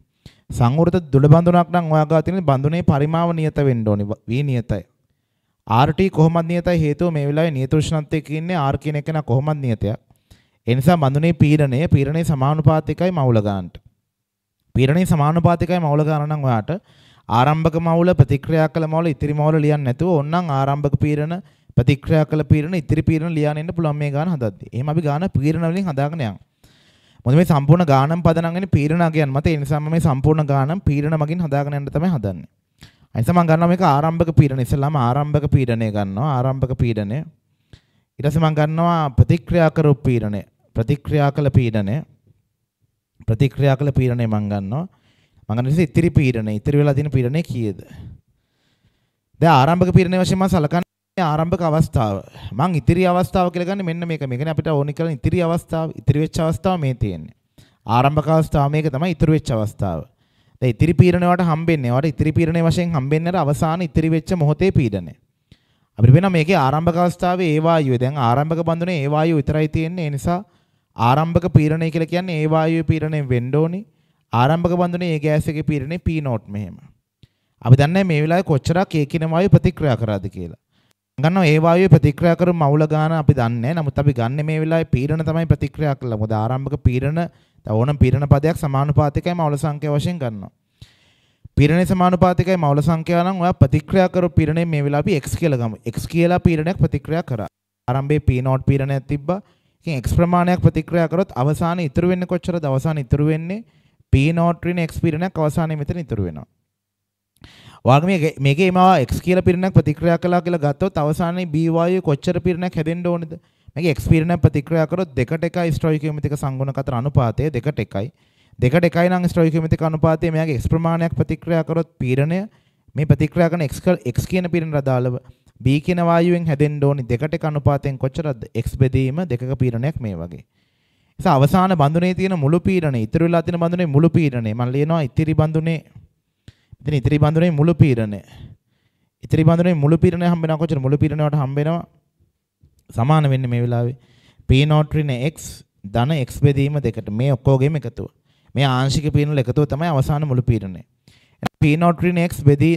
සංවෘත දුල බඳුනක් නම් ඔයාගා තියෙන බඳුනේ පරිමාව නියත වෙන්න ඕනි. වී නියතයි. RT කොහොමද නියතයි හේතුව මේ වෙලාවේ නියත උෂ්ණත්වයේ කියන්නේ R කියන එක නා කොහොමද නියතයක්. ඒ නිසා බඳුනේ පීඩණය පීඩණයේ සමානුපාතිකයි මවුල ගන්නට. පීඩණයේ සමානුපාතිකයි මවුල ගන්න නම් ඔයාට ආරම්භක මවුල ප්‍රතික්‍රියා කළ මවුල ඉතිරි මවුල ලියන්න නැතුව ඕන්නම් ආරම්භක පීරණ ප්‍රතික්‍රියා කළ පීරණ ඉතිරි පීරණ ලියන්න ඉන්න පුළුවන් මේ ගාන හදද්දි. එහෙම අපි ගාන පීරණ වලින් හදාගෙන යනවා. මොද මේ සම්පූර්ණ ගානම් පදනගෙන පීරණගයන් මත එනිසාම මේ සම්පූර්ණ ගානම් පීරණ මගින් හදාගෙන යන්න තමයි හදන්නේ. අනිසම මම ගන්නවා මේක ආරම්භක පීඩන ඉස්සෙල්ලාම ආරම්භක පීඩනය ගන්නවා ආරම්භක පීඩනය ඊට පස්සේ මම ගන්නවා ප්‍රතික්‍රියා කරු පීඩනය ප්‍රතික්‍රියා කළ පීඩනය ප්‍රතික්‍රියා කළ පීඩනය මම ගන්නවා මම ගන්න ඉතිරි පීඩනය ඉතිරි වෙලා තියෙන පීඩනය කීයද දැන් ආරම්භක පීඩනය වශයෙන් මම සලකන්නේ ආරම්භක අවස්ථාව මං ඉතිරි අවස්ථාව කියලා ගන්න මෙන්න මේක මේකනේ අපිට ඕනි කරන ඉතිරි අවස්ථාව ඉතිරි වෙච්ච අවස්ථාව මේ තියෙන්නේ ආරම්භක අවස්ථාව මේක තමයි ඉතිරි වෙච්ච අවස්ථාව දැන් ඉතිරි පීඩණය වලට හම්බෙන්නේ වලට ඉතිරි පීඩණය වශයෙන් හම්බෙන්නේ අර අවසාන ඉතිරි වෙච්ච මොහොතේ පීඩණය අපිට වෙනවා මේකේ ආරම්භක අවස්ථාවේ ඒ වායුවේ දැන් ආරම්භක බඳුනේ ඒ වායුව විතරයි තියෙන්නේ ඒ නිසා ආරම්භක පීඩණය කියලා කියන්නේ ඒ වායුවේ පීඩණයෙන් වෙන්න ඕනි ආරම්භක බඳුනේ ඒ ගෑස් එකේ පීඩණය P0 මෙහෙම අපි දන්නේ මේ වෙලාවේ කොච්චරක් ඒකිනම වායු ප්‍රතික්‍රියා කරාද කියලා ගන්න ඒ වායුවේ ප්‍රතික්‍රියා කරන මවුල ගාන අපි දන්නේ නමුත් අපි ගන්න මේ වෙලාවේ පීඩන තමයි ප්‍රතික්‍රියා කළා මොකද ආරම්භක පීඩන ඕනම් පීඩන පදයක් සමානුපාතිකයි මවුල සංඛ්‍යාව වශයෙන් ගන්නවා පීඩනයේ සමානුපාතිකයි මවුල සංඛ්‍යාව නම් ඔයා ප්‍රතික්‍රියා කරපු පීඩනය මේ වෙලාවේ අපි x කියලා ගමු x කියලා පීඩනයක් ප්‍රතික්‍රියා කරා ආරම්භයේ p0 පීඩනයක් තිබ්බා ඉතින් x ප්‍රමාණයක් ප්‍රතික්‍රියා කරොත් අවසානයේ ඉතුරු වෙන්නේ කොච්චරද අවසානයේ ඉතුරු වෙන්නේ p0 ඍණ x පීඩනයක් අවසානයේ මෙතන ඉතුරු වෙනවා වාගේ මේක ඒමවා එක් කියල පිරණක් ප්‍රතික්‍රයා කලා කියලා ගත්තව තවසානයේ බීවාය කොච්චර පිරණක් හැදෙන්ඩ ඕනද මේ එක්ස්පිරණ ප්‍රතික්‍රයාකරොත් දෙකට එකයි ස්ට්‍රයිකමතික සංගුණ කතර අනුපාතය දෙකට එකයි දෙකට එකයි නම් ස්ට්‍රයිකමතික අනුපාතය මෙයාගේ එක්ස් ප්‍රමාණයක් ප්‍රතික්‍රයාකරොත් පීරණය මේ ප්‍රතික්‍රයාකන එක්ස්කල් එක්ස් කියන පිරණ රදාලව බී කියන වායුවෙන් හැදෙන්ඩ ඕනි දෙකට එක අනුපාතයෙන් කොච්චරද එක්ස් බෙදීම දෙකක පීරණයක් මේ වගේ අවසාන බඳුනේ තියෙන මුළු පීරණේ ඉතුරු වෙලා තියෙන බඳුනේ මුළු පීරණේ මම ලියනවා ඉතිරි බඳුනේ ඉතින් ඉතිරි බඳුනේ මුළු පීරණය. ඉතිරි බඳුනේ මුළු පීරණය හම්බ වෙනවා කොච්චර මුළු පීරණයට හම්බ වෙනවා සමාන වෙන්නේ මේ වෙලාවේ p not ඍණ x ධන x බෙදීම දෙකට මේ ඔක්කොගෙම එකතුව. මේ ආංශික පීරණවල එකතුව තමයි අවසාන මුළු පීරණය. p not ඍණ x බෙදී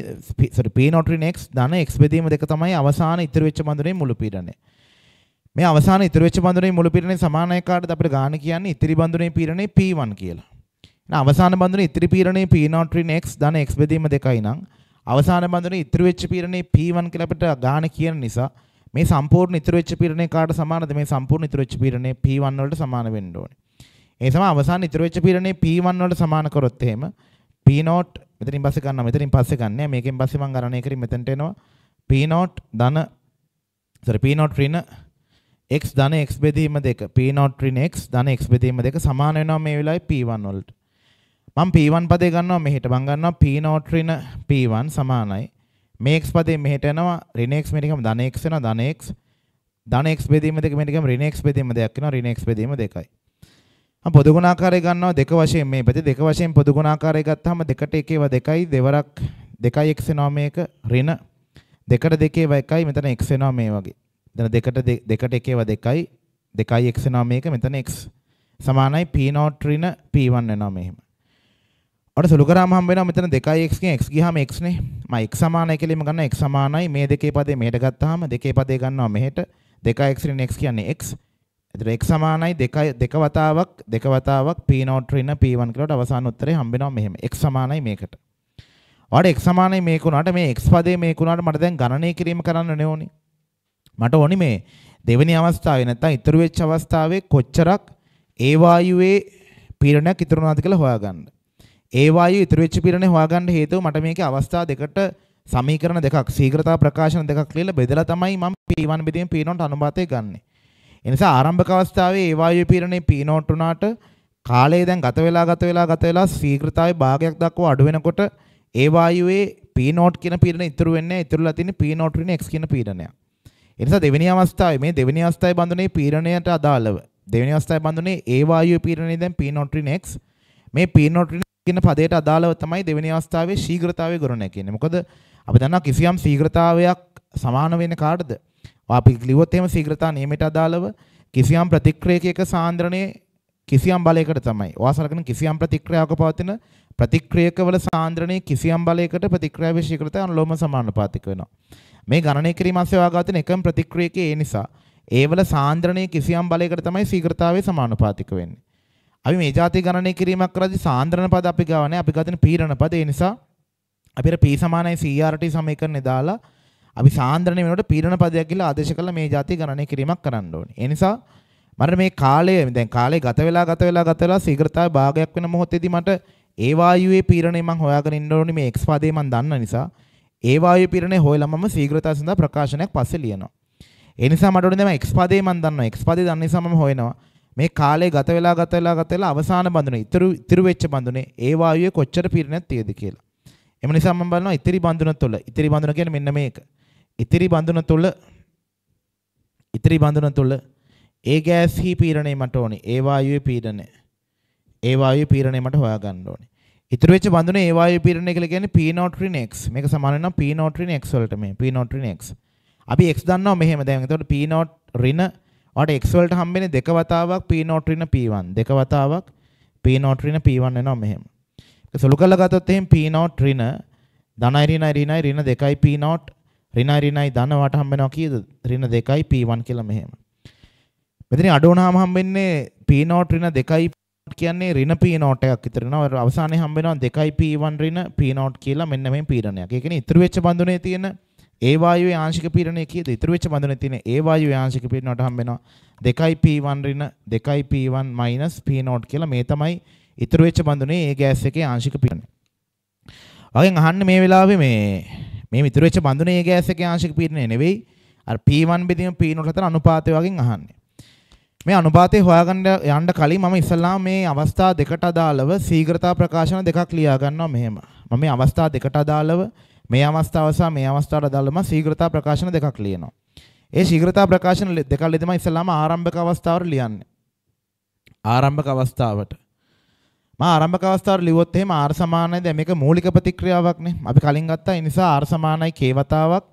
sorry p not ඍණ x ධන x බෙදීම දෙක තමයි අවසාන ඉතුරු වෙච්ච බඳුනේ මුළු පීරණය. මේ අවසාන ඉතුරු වෙච්ච බඳුනේ මුළු පීරණය සමාන එකකට අපිට ගාණ කියන්නේ ඉතිරි බඳුනේ පීරණය p1 කියලා. අවසාන බඳුනේ ඉතිරි පීරණේ P0 x ධන x බෙදීම දෙකයි නම් අවසාන බඳුනේ ඉතුරු වෙච්ච පීරණේ P1 කියලා අපිට ගාණ කියන නිසා මේ සම්පූර්ණ ඉතුරු වෙච්ච පීරණේ කාට සමානද මේ සම්පූර්ණ ඉතුරු වෙච්ච පීරණේ P1 වලට සමාන වෙන්න ඕනේ. ඒ සම අවසාන ඉතුරු වෙච්ච පීරණේ P1 වලට සමාන කරොත් එහෙම P0 මෙතනින් පස්සේ ගන්නවා මෙතනින් පස්සේ ගන්නෑ මේකෙන් පස්සේ මම ගණනය කරින් මෙතනට එනවා P0 ධන sorry P0 ඍණ x ධන x බෙදීම දෙක P0 ඍණ x ධන x බෙදීම දෙක සමාන වෙනවා මේ වෙලාවේ P1 වලට. මම P1 පදේ ගන්නවා මෙහෙට මම ගන්නවා P not ඍණ P1 සමානයි මේ x පදේ මෙහෙට යනවා ඍණ x මෙතනකම ධන x වෙනවා ධන x ධන x බෙදීම දෙක මෙතනකම ඍණ x බෙදීම දෙකක් වෙනවා ඍණ x බෙදීම දෙකයි මම පොදු ගුණාකාරය ගන්නවා දෙක වශයෙන් මේ පැත්තේ දෙක වශයෙන් පොදු ගුණාකාරය ගත්තාම දෙකට එකේව දෙකයි දෙවරක් 2x වෙනවා මේක ඍණ දෙකට දෙකේව එකයි මෙතන x වෙනවා මේ වගේ එතන දෙකට දෙකට එකේව දෙකයි 2x වෙනවා මේක මෙතන x සමානයි p0 ඍණ p1 වෙනවා මෙහෙම මට සුළු කරාම හම්බ වෙනවා මෙතන 2x ගෙන් x ගියාම x නේ. මම x සමානයි කියලා එම ගන්නවා x සමානයි මේ දෙකේ පදේ මෙහෙට ගත්තාම දෙකේ පදේ ගන්නවා මෙහෙට 2x රින් x කියන්නේ x. එතකොට x සමානයි 2 දෙක වතාවක් දෙක වතාවක් p0 රින් p1 කියලාට අවසාන උත්තරේ හම්බ වෙනවා මෙහෙම. x සමානයි මේකට. ඔයාලට x සමානයි මේක උනාට මේ x පදේ මේක උනාට මට දැන් ගණනය කිරීම කරන්න ඕනේ. මට ඕනි මේ දෙවෙනි අවස්ථාවේ නැත්තම් ඉතුරු වෙච්ච අවස්ථාවේ කොච්චරක් ඒ වායුවේ පීඩනයක් ඉතුරු වුණාද කියලා හොයාගන්න. ඒ වායු ඉතුරු වෙච්ච පිරණේ හොයාගන්න හේතුව මට මේකේ අවස්ථා දෙකට සමීකරණ දෙකක් ශීඝ්‍රතා ප්‍රකාශන දෙකක් ලියලා බෙදලා තමයි මම P1 බෙදීම P0ට අනුපාතය ගන්නෙ. ඒ නිසා ආරම්භක අවස්ථාවේ ඒ වායු පිරණේ P0 වුණාට කාලය දැන් ගත වෙලා ගත වෙලා ගත වෙලා ශීඝ්‍රතාවේ භාගයක් දක්වා අඩු වෙනකොට ඒ වායුවේ P0 කියන පීඩනය ඉතුරු වෙන්නේ ඉතුරුලා තියෙන්නේ P0 ඍණ x කියන පීඩනය. ඒ නිසා දෙවෙනි අවස්ථාවේ මේ දෙවෙනි අවස්ථාවේ බඳුනේ පීඩණයට අදාළව දෙවෙනි අවස්ථාවේ බඳුනේ ඒ වායුවේ පීඩනය දැන් P0 ඍණ x මේ P0 ඍණ කියන පදයට අදාළව තමයි දෙවෙනි අවස්ථාවේ ශීඝ්‍රතාවය ගොඩනැගෙන්නේ. මොකද අපි දන්නවා කිසියම් ශීඝ්‍රතාවයක් සමාන වෙන්නේ කාටද? අපි ලිව්වොත් එහෙම ශීඝ්‍රතාව නියමයට අදාළව කිසියම් ප්‍රතික්‍රියකයක සාන්ද්‍රණයේ කිසියම් බලයකට තමයි. ඔයාසලකන කිසියම් ප්‍රතික්‍රියාවක පවතින ප්‍රතික්‍රියකවල සාන්ද්‍රණයේ කිසියම් බලයකට ප්‍රතික්‍රියාවේ ශීඝ්‍රතාව අනුලෝම සමානුපාතික වෙනවා. මේ ගණනය කිරීම අස්සේ වගාතින එකම ප්‍රතික්‍රියකයේ ඒ නිසා ඒවල සාන්ද්‍රණයේ කිසියම් බලයකට තමයි ශීඝ්‍රතාවය සමානුපාතික වෙන්නේ. අපි මේ જાති ගණනය කිරීමක් කරද්දී සාන්ද්‍රණ පද අපි ගාව නැහැ. අපි ගන්න පීරණ පද. ඒ නිසා අපිට P සමානයි CRT e සමීකරණය දාලා අපි සාන්ද්‍රණ වෙනකොට පීරණ පදයක් කියලා ආදේශ කරලා මේ જાති ගණනය කිරීමක් කරන්න ඕනේ. ඒ නිසා මට මේ කාලය දැන් කාලේ ගත වෙලා ගත වෙලා ගත වෙලා ශීඝ්‍රතාවය භාගයක් වෙන මොහොතේදී මට ඒ වායුවේ පීරණය මම හොයාගෙන ඉන්න ඕනේ මේ x පදේ මම දන්න නිසා. ඒ වායු පිරණේ හොයලා මම ශීඝ්‍රතාව සඳහා ප්‍රකාශනයක් පස්සේ ලියනවා. ඒ නිසා මට ඕනේ දැන් x පදේ මම දන්නවා. x පදේ දන්න නිසා මම හොයනවා. මේ කාලේ ගත වෙලා ගත වෙලා ගත වෙලා අවසාන බඳුනේ ඉතුරු ඉතුරු වෙච්ච බඳුනේ ඒ වායුවේ කොච්චර පිරණක් තියද කියලා. එම නිසා මම බලනවා ඉතිරි බඳුන තුළ ඉතිරි බඳුන කියන්නේ මෙන්න මේක. ඉතිරි බඳුන තුළ ඉතිරි බඳුන තුළ ඒ ගෑස් හි පීරණය මට ඕනේ. ඒ වායුවේ පීරණය. ඒ වායුවේ පීරණය මට හොයාගන්න ඕනේ. ඉතුරු වෙච්ච බඳුනේ ඒ වායුවේ පීරණය කියලා කියන්නේ P notrine X. මේක සමාන වෙනවා P notrine X වලට මේ P notrine X. අපි X දන්නවා මෙහෙම දැන්. එතකොට P not ඍණ ඔයාලට x වලට හම්බෙන්නේ දෙක වතාවක් p නෝට්‍රින p1 දෙක වතාවක් p නෝට්‍රින p1 වෙනවා මෙහෙම. ඒක සුළු කරලා ගත්තොත් එහෙනම් p නෝට් ඍණ ධන ඍණයි ඍණයි ඍණ 2යි p නෝට් ඍණයි ඍණයි ධන වට හම්බෙනවා කීයද ඍණ 2යි p1 කියලා මෙහෙම. මෙතන අඩු වුණාම හම්බෙන්නේ p නෝට් ඍණ 2යි කියන්නේ ඍණ p නෝට් එකක් විතර වෙනවා. අවසානයේ හම්බෙනවා 2යි p1 ඍණ p නෝට් කියලා මෙන්න මේ පීඩනයක්. ඒ කියන්නේ ඉතුරු වෙච්ච බඳුනේ තියෙන ඒ වායුවේ ආංශික පීඩනය කීයද? ඉතුරු වෙච්ච බඳුනේ තියෙන ඒ වායුවේ ආංශික පීඩනයට හම්බ වෙනවා 2 P1 ඍණ 2 P1 P0 කියලා මේ තමයි ඉතුරු වෙච්ච බඳුනේ ඒ ගෑස් එකේ ආංශික පීඩනය. වගෙන් අහන්න මේ වෙලාවේ මේ මේ ඉතුරු වෙච්ච බඳුනේ ඒ ගෑස් එකේ ආංශික පීඩනය නෙවෙයි අර P1 බෙදීම P0 අතර අනුපාතය වගෙන් අහන්නේ. මේ අනුපාතය හොයාගන්න යන්න කලින් මම ඉස්සල්ලා මේ අවස්ථා දෙකට අදාළව සීඝ්‍රතා ප්‍රකාශන දෙකක් ලියා ගන්නවා මෙහෙම. මම මේ අවස්ථා දෙකට අදාළව මේ අවස්ථාව සහ මේ අවස්ථාවට අදාළව මම ශීඝ්‍රතා ප්‍රකාශන දෙකක් ලියනවා. ඒ ශීඝ්‍රතා ප්‍රකාශන දෙකක් ලියදම ඉස්සලාම ආරම්භක අවස්ථාවට ලියන්නේ. ආරම්භක අවස්ථාවට. මම ආරම්භක අවස්ථාවට ලිව්වොත් එහෙම R සමානයි දැන් මේක මූලික ප්‍රතික්‍රියාවක්නේ. අපි කලින් ගත්තා ඒ නිසා R සමානයි K වතාවක්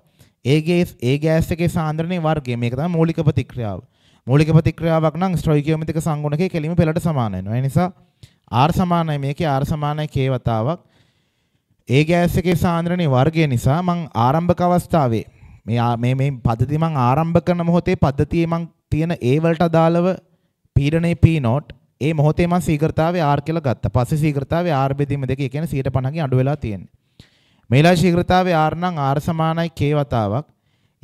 ඒ ගෑස් ඒ ගෑස් එකේ සාන්ද්‍රණයේ වර්ගය. මේක තමයි මූලික ප්‍රතික්‍රියාව. මූලික ප්‍රතික්‍රියාවක් නම් ස්ටොයිකියෝමෙට්‍රික සංගුණකයේ කෙලිම පෙළට සමාන වෙනවා. ඒ නිසා R සමානයි මේකේ R සමානයි K වතාවක් ඒ ගෑස් එකේ සාන්ද්‍රණයේ වර්ගය නිසා මං ආරම්භක අවස්ථාවේ මේ මේ මේ පද්ධතිය මං ආරම්භ කරන මොහොතේ පද්ධතියේ මං තියෙන ඒ වලට අදාළව පීඩනයේ P not ඒ මොහොතේ මං සීඝ්‍රතාවය R කියලා ගත්තා. පස්සේ සීඝ්‍රතාවය R බෙදීම දෙක ඒ කියන්නේ 150 කින් අඩු වෙලා තියෙන්නේ. මේලා ශීඝ්‍රතාවය R නම් R සමානයි K වතාවක්.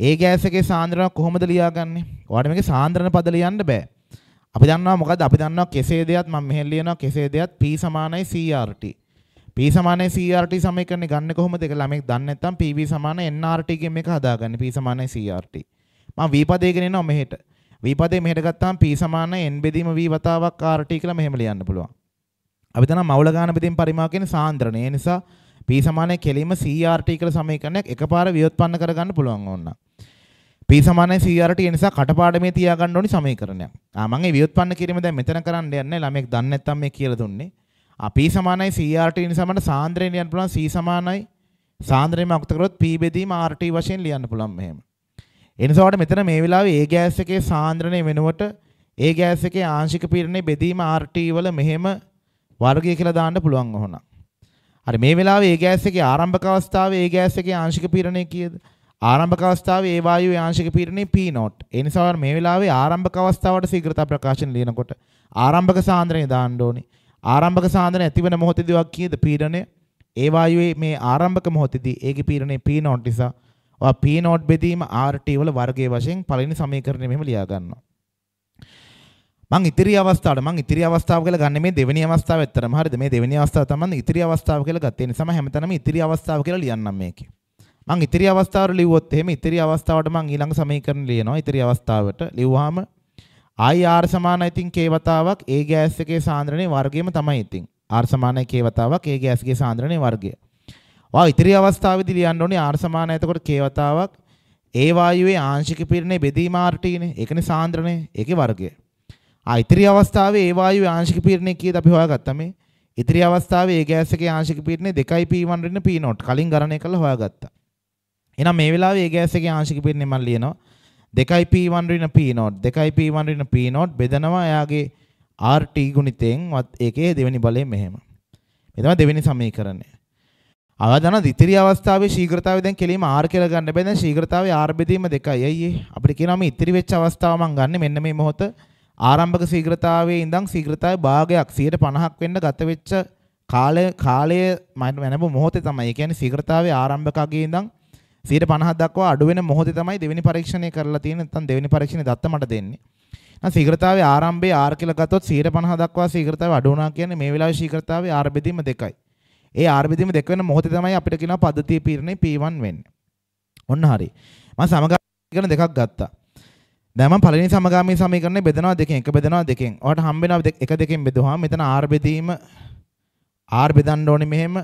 ඒ ගෑස් එකේ සාන්ද්‍රණය කොහොමද ලියාගන්නේ? ඔයාලට මේකේ සාන්ද්‍රණ පද ලියන්න බෑ. අපි දන්නවා මොකද්ද? අපි දන්නවා කෙසේ දෙයක් මම මෙහෙන් ලියනවා කෙසේ දෙයක් P සමානයි CRT. P සමානයි CRT සමීකරණය ගන්න කොහොමද කියලා මේක දන්නේ නැත්නම් PV සමාන NRT කියන මේක හදාගන්න P සමානයි CRT මම V පදේ ගෙනෙනවා මෙහෙට V පදේ මෙහෙට ගත්තාම P සමාන N බෙදීම V වතාවක් RT කියලා මෙහෙම ලියන්න පුළුවන් අපි දන්නා මවුල ගාන බෙදීම පරිමාව කියන්නේ සාන්ද්‍රණය ඒ නිසා P සමානයි කෙලින්ම CRT කියලා සමීකරණයක් එකපාර ව්‍යුත්පන්න කරගන්න පුළුවන් ඕන්න P සමානයි CRට ඒ නිසා කටපාඩමේ තියාගන්න ඕනි සමීකරණයක්. ආ මම ඒ ව්‍යුත්පන්න කිරීම දැන් මෙතන කරන්න යන්නේ ළමෙක් දන්නේ නැත්නම් මේ කියලා දුන්නේ. අපි සමානයි CRT නිසාමට සාන්ද්‍රය ලියන්න පුළුවන් C සමානයි සාන්ද්‍රයම අකුත කරොත් P බෙදීම RT වශයෙන් ලියන්න පුළුවන් මෙහෙම. එනිසාවට මෙතන මේ වෙලාවේ A ගෑස් එකේ සාන්ද්‍රණය වෙනුවට A ගෑස් එකේ ආංශික පීඩනය බෙදීම RT වල මෙහෙම වර්ගය කියලා දාන්න පුළුවන් වුණා. හරි මේ වෙලාවේ A ගෑස් එකේ ආරම්භක අවස්ථාවේ A ගෑස් එකේ ආංශික පීඩනය කීයද? ආරම්භක අවස්ථාවේ ඒ වායුවේ ආංශික පීඩනය P not. ඒ නිසා මේ වෙලාවේ ආරම්භක අවස්ථාවට ශීඝ්‍රතා ප්‍රකාශන ලියනකොට ආරම්භක සාන්ද්‍රණය දාන්න ඕනේ. ආරම්භක සාන්දන ඇතිවන මොහොතේදී ඔයා කීයද පීඩනය? ඒ වායුවේ මේ ආරම්භක මොහොතේදී ඒකේ පීඩනය P not නිසා ඔයා P not බෙදීම RT වල වර්ගයේ වශයෙන් පළවෙනි සමීකරණය මෙහෙම ලියා ගන්නවා. මං ඉතිරි අවස්ථාවට මං ඉතිරි අවස්ථාව කියලා ගන්න මේ දෙවෙනි අවස්ථාව ඇත්තරම හරියද මේ දෙවෙනි අවස්ථාව තමයි ඉතිරි අවස්ථාව කියලා ගත්තේ නිසා මම හැමතැනම ඉතිරි අවස්ථාව කියලා ලියන්නම් මේකේ. මං ඉතිරි අවස්ථාවට ලිව්වොත් එහෙම ඉතිරි අවස්ථාවට මං ඊළඟ සමීකරණ ලියනවා ඉතිරි අවස්ථාවට ලිව්වහම ආයි R සමාන ඉතින් K වතාවක් A ගෑස් එකේ සාන්ද්‍රණයේ වර්ගයම තමයි ඉතින්. R සමානයි K වතාවක් A ගෑස් එකේ සාන්ද්‍රණයේ වර්ගය. වා ඉතිරි අවස්ථාවේදී ලියන්න ඕනේ R සමාන එතකොට K වතාවක් A වායුවේ ආංශික පීඩනයේ බෙදීම R T නේ. ඒකනේ සාන්ද්‍රණය. ඒකේ වර්ගය. ආ ඉතිරි අවස්ථාවේ A වායුවේ ආංශික පීඩනය කීයද අපි හොයාගත්තා මේ. ඉතිරි අවස්ථාවේ A ගෑස් එකේ ආංශික පීඩනය 2 P1 රින P0 කලින් ගණනය කරලා හොයාගත්තා. එහෙනම් මේ වෙලාවේ A ගෑස් එකේ ආංශික පීඩනය මම ලියනවා 2යි p1 ඍණ p not 2යි p1 ඍණ p not බෙදනවා එයාගේ rt ගුණිතෙන් වත් ඒකේ දෙවෙනි බලය මෙහෙම. මේ තමයි දෙවෙනි සමීකරණය. අවදාන දිතිරි අවස්ථාවේ ශීඝ්‍රතාවය දැන් කෙලීම r කියලා ගන්න බෑ දැන් ශීඝ්‍රතාවය r බෙදීම 2යි අයියේ. අපිට කියනවා මේ ඉතිරි වෙච්ච අවස්ථාව මම ගන්න මෙන්න මේ මොහොත ආරම්භක ශීඝ්‍රතාවයේ ඉඳන් ශීඝ්‍රතාවයේ භාගයක් 150ක් වෙන්න ගත වෙච්ච කාලය කාලය මනබ මොහොතේ තමයි. ඒ කියන්නේ ශීඝ්‍රතාවයේ ආරම්භක අගේ ඉඳන් සියට පණහත් දක්වා අඩුවෙන මොහොතේ තමයි දෙවෙනි පරීක්ෂණය කරලා තියෙන්නේ නැත්නම් දෙවෙනි පරීක්ෂණේ දත්ත මට දෙන්නේ. නැත්නම් ශීඝ්‍රතාවයේ ආරම්භයේ R කියලා ගත්තොත් 150 දක්වා ශීඝ්‍රතාවය අඩු වුණා කියන්නේ මේ වෙලාවේ ශීඝ්‍රතාවයේ R බෙදීම දෙකයි. ඒ R බෙදීම දෙක වෙන මොහොතේ තමයි අපිට කියනවා පද්ධතිය පීරණය P1 වෙන්නේ. ඔන්න හරි. මම සමගාමීකරණ දෙකක් ගත්තා. දැන් මම පළවෙනි සමගාමී සමීකරණය බෙදනවා දෙකෙන්. එක බෙදනවා දෙකෙන්. ඔයාලට හම්බ වෙනවා එක දෙකෙන් බෙදුවාම මෙතන R බෙදීම R බෙදන්න ඕනේ මෙහෙම.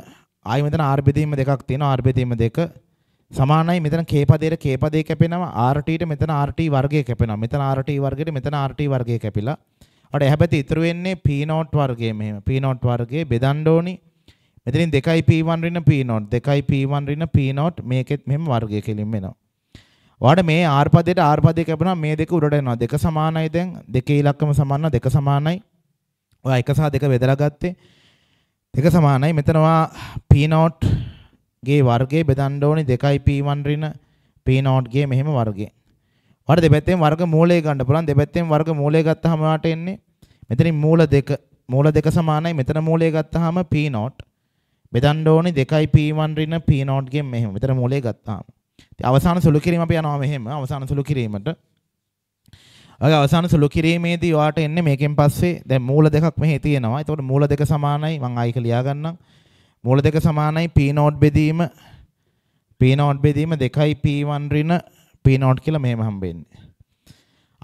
ආයි මෙතන R බෙදීම දෙකක් තියෙනවා. R බෙදීම දෙක සමානයි මෙතන K පදයට K පදේ කැපෙනවා RT මෙතන RT වර්ගය කැපෙනවා. මෙතන RT වර්ගයට මෙතන RT වර්ගය කැපිලා. අර එහපැති ඉතුරු වෙන්නේ P not වර්ගය මෙහෙම. P not වර්ගයේ බෙදන්න ඕනි. මෙතනින් 2යි P1 රින P not 2යි P1 රින P not මේකෙත් මෙහෙම වර්ගය කෙලින්ම එනවා. ඔයාලට මේ R පදයට R පදේ කැපෙනවා මේ දෙක උඩට එනවා. දෙක සමානයි දැන්. දෙකේ ඉලක්කම සමාන දෙක සමානයි. ඔයා එක සහ දෙක බෙදලා ගත්තේ. දෙක සමානයි. මෙතනවා P not ගේ වර්ගයේ බෙදන්න ඕනේ 2යි P1 ඍණ P0 ගේ මෙහෙම වර්ගය. වර දෙපැත්තෙන් වර්ග මූලය ගන්න පුළුවන්. දෙපැත්තෙන් වර්ග මූලය ගත්තාම වාට එන්නේ මෙතනින් මූල දෙක මූල දෙක සමානයි. මෙතන මූලය ගත්තාම P0 බෙදන්න ඕනේ 2යි P1 ඍණ P0 ගෙන් මෙහෙම. මෙතන මූලය ගත්තාම. ඉතින් අවසාන සුළු කිරීම අපි යනවා මෙහෙම. අවසාන සුළු කිරීමට ඔය අවසාන සුළු කිරීමේදී ඔයාට එන්නේ මේකෙන් පස්සේ දැන් මූල දෙකක් මෙහි තියෙනවා. ඒතකොට මූල දෙක සමානයි. මම ආයි කියලා ගන්නම්. මූල දෙක සමානයි p නෝඩ් බෙදීම p නෝඩ් බෙදීම 2යි p1 රින p නෝඩ් කියලා මෙහෙම හම්බෙන්නේ.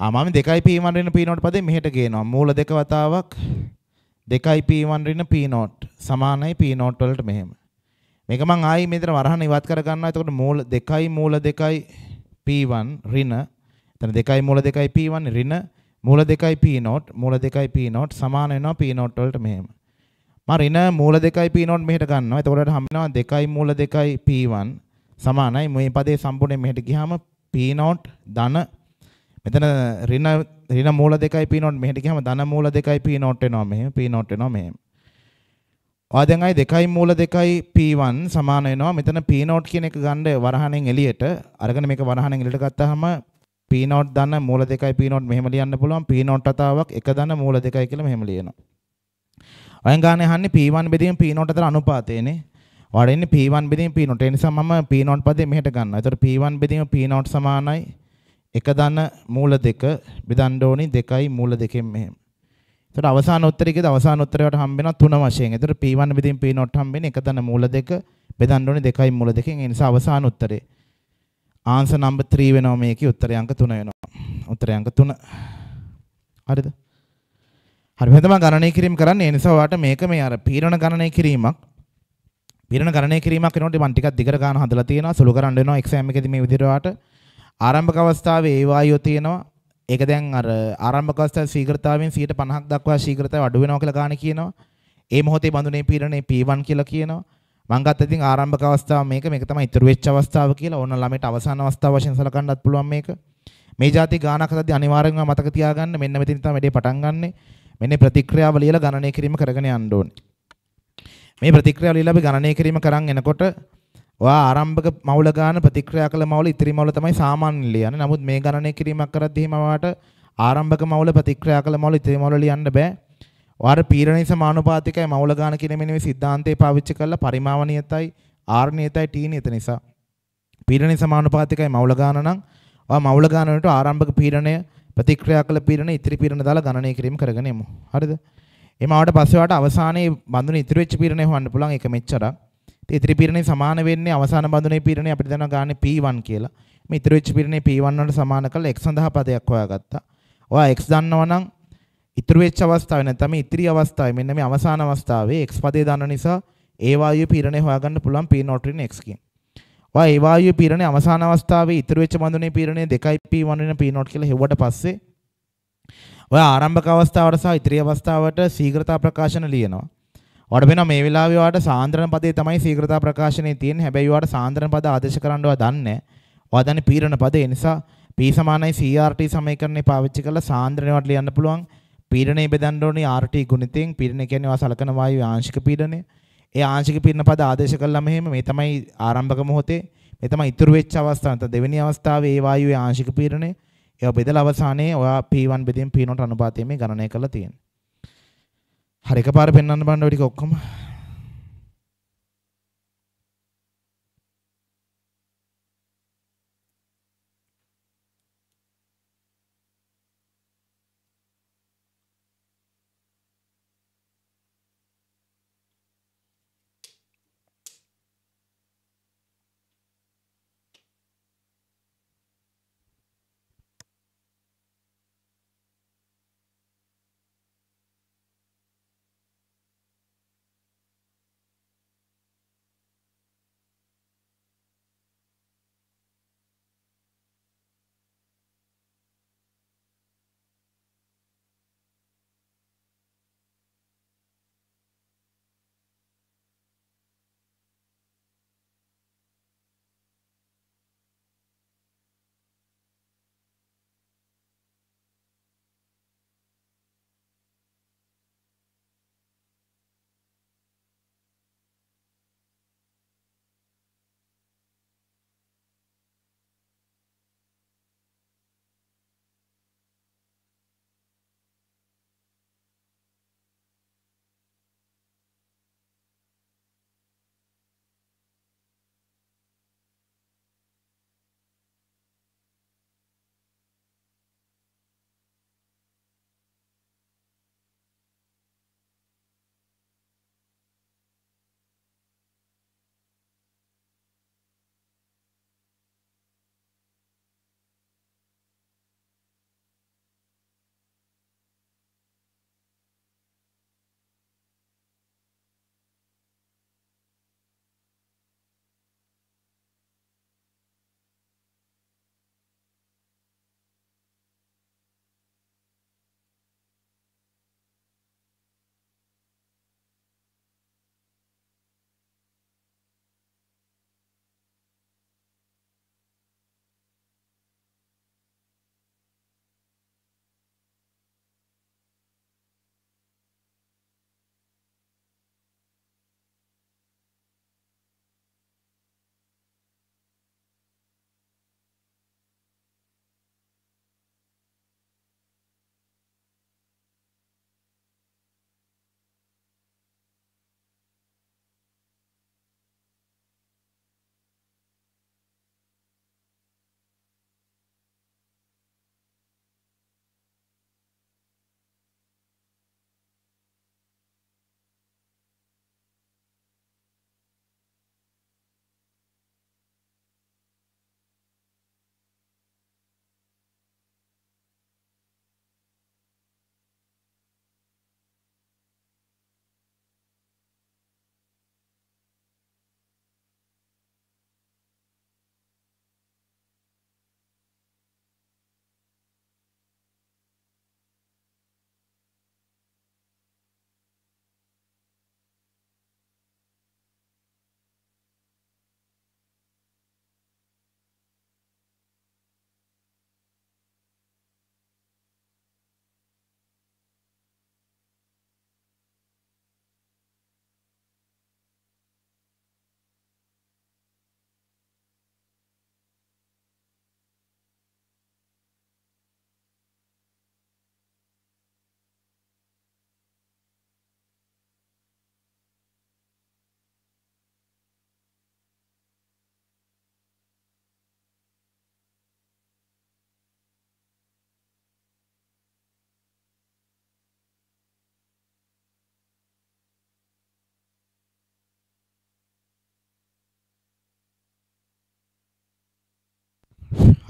ආ මම 2යි p1 රින p නෝඩ් පදේ මෙහෙට ගේනවා. මූල දෙක වතාවක් 2යි p1 රින p නෝඩ් සමානයි p නෝඩ් වලට මෙහෙම. මේක මං ආයි මෙතන වරහන ඉවත් කර ගන්නවා. එතකොට මූල 2යි මූල 2යි p1 රින එතන 2යි මූල 2යි p1 රින මූල 2යි p නෝඩ් මූල 2යි p නෝඩ් සමාන වෙනවා p නෝඩ් වලට මෙහෙම. මම ඍණ මූල 2යි p0 මෙහෙට ගන්නවා. එතකොට හම්බෙනවා 2යි මූල 2යි p1 සමානයි මේ පදේ සම්පූර්ණයෙන් මෙහෙට ගියාම p0 ධන මෙතන ඍණ ඍණ මූල 2යි p0 මෙහෙට ගියාම ධන මූල 2යි p0 වෙනවා මෙහෙම p0 වෙනවා මෙහෙම. ඔයා දැන් අයි 2යි මූල 2යි p1 සමාන වෙනවා. මෙතන p0 කියන එක ගන්න වරහණෙන් එළියට අරගෙන මේක වරහණෙන් එළියට ගත්තාම p0 ධන මූල 2යි p0 මෙහෙම ලියන්න පුළුවන් p0 අතාවක් 1 ධන මූල 2යි කියලා මෙහෙම ලියනවා. අයන් ගාන යහන්නේ P1 බෙදීම P0ට අතර අනුපාතයනේ. ඔයාලා ඉන්නේ P1 බෙදීම P0ට. ඒ නිසා මම P0 පදේ මෙහෙට ගන්නවා. ඒතකොට P1 බෙදීම P0ට සමානයි 1 ධන මූල 2 බෙදන්න ඕනි 2යි මූල 2කින් මෙහෙම. ඒතකොට අවසාන උත්තරයේද අවසාන උත්තරයට හම්බ වෙනවා 3 වශයෙන්. ඒතකොට P1 බෙදීම P0ට හම්බ වෙන්නේ 1 ධන මූල 2 බෙදන්න ඕනි 2යි මූල 2කින්. ඒ නිසා අවසාන උත්තරේ answer number 3 වෙනවා මේකේ උත්තරය අංක 3 වෙනවා. උත්තරය අංක 3. හරිද? හරි මෙතන ගණනය කිරීම කරන්නේ ඒ නිසා ඔයාලට මේක මේ අර පීරණ ගණනය කිරීමක් පීරණ ගණනය කිරීමක් වෙනකොට මම ටිකක් දිගට ගන්න හදලා තියෙනවා සුළු කරන්න වෙනවා එක්සෑම් එකේදී මේ විදිහට ඔයාලට ආරම්භක අවස්ථාවේ ඒ වායෝ තියෙනවා ඒක දැන් අර ආරම්භක අවස්ථාවේ ශීඝ්‍රතාවයෙන් 50ක් දක්වා ශීඝ්‍රතාවය අඩු වෙනවා කියලා ගන්න කියනවා ඒ මොහොතේ බඳුනේ පීරණේ P1 කියලා කියනවා මං ගත්ත ඉතින් ආරම්භක අවස්ථාව මේක මේක තමයි ඉතුරු වෙච්ච අවස්ථාව කියලා ඕන ළමයට අවසාන අවස්ථාව වශයෙන් සලකන්නත් පුළුවන් මේක මේ જાති ගානක් හදද්දී අනිවාර්යෙන්ම මතක තියාගන්න මෙන්න මෙතන තමයි වැඩේ පටන් ගන්නෙ මෙන්න ප්‍රතික්‍රියාව ලියලා ගණනය කිරීම කරගෙන යන්න ඕනේ. මේ ප්‍රතික්‍රියාව ලියලා අපි ගණනය කිරීම කරන් එනකොට ඔයා ආරම්භක මවුල ගන්න ප්‍රතික්‍රියා කළ මවුල ඉතිරි මවුල තමයි සාමාන්‍ය ලියන්නේ. නමුත් මේ ගණනය කිරීමක් කරද්දී එහෙම ඔයාට ආරම්භක මවුල ප්‍රතික්‍රියා කළ මවුල ඉතිරි මවුල ලියන්න බෑ. ඔයාට පීඩනයේ සමානුපාතිකයි මවුල ගන්න කියන මෙන්න සිද්ධාන්තය පාවිච්චි කරලා පරිමාවණියතයි R නියතයි T නියත නිසා පීඩනයේ සමානුපාතිකයි මවුල ගන්න නම් ඔයා මවුල ගන්න වලට ආරම්භක පීඩනය ප්‍රතික්‍රියා කළ පීඩන ඉතිරි පීඩන දාලා ගණනය කිරීම කරගෙන යමු. හරිද? එහෙම ආවට පස්සේ වාට අවසානයේ බඳුන ඉතිරි වෙච්ච පීඩනය හොයන්න පුළුවන් ඒක මෙච්චරක්. ඉතින් ඉතිරි පීඩනේ සමාන වෙන්නේ අවසාන බඳුනේ පීඩනේ අපිට දෙනවා ගානේ P1 කියලා. මේ ඉතිරි වෙච්ච පීඩනේ P1 වලට සමාන කරලා x සඳහා පදයක් හොයාගත්තා. ඔයා x දන්නවා නම් ඉතුරු වෙච්ච අවස්ථාවේ නැත්නම් ඉතිරි අවස්ථාවේ මෙන්න මේ අවසාන අවස්ථාවේ x පදේ දන්න නිසා ඒ වායුවේ පීඩනය හොයාගන්න පුළුවන් P0 x කින්. ඔයා ඒ වායුවේ පීරණය අවසාන අවස්ථාවේ ඉතුරු වෙච්ච බඳුනේ පීරණය 2 P1 වෙන P0 කියලා හෙව්වට පස්සේ ඔයා ආරම්භක අවස්ථාවට සහ ඉතිරි අවස්ථාවට ශීඝ්‍රතා ප්‍රකාශන ලියනවා. ඔයාට වෙනවා මේ වෙලාවේ ඔයාට සාන්ද්‍රණ පදේ තමයි ශීඝ්‍රතා ප්‍රකාශනයේ තියෙන්නේ. හැබැයි ඔයාට සාන්ද්‍රණ පද ආදේශ කරන්න ඔයා දන්නේ නැහැ. ඔයා දන්නේ පීරණ පදේ නිසා P සමානයි CRT සමීකරණේ පාවිච්චි කරලා සාන්ද්‍රණයට ලියන්න පුළුවන්. පීඩනය බෙදන්න ඕනේ RT ගුණිතයෙන් පීඩනය කියන්නේ ඔයා සලකන වායුවේ ආංශික පීඩනය. ඒ ආංශික පිරිනපද ආදේශ කළා මෙහෙම මේ තමයි ආරම්භක මොහොතේ මේ තමයි ඉතුරු වෙච්ච අවස්ථාව නැත්නම් දෙවෙනි අවස්ථාවේ ඒ වායුවේ ආංශික පීඩනය ඒවා බෙදලා අවසානයේ ඔයා P1 බෙදීම P0 අනුපාතයෙන් මේ ගණනය කරලා තියෙනවා. හරි එකපාර පෙන්වන්න බණ්ඩ ඔය ටික ඔක්කොම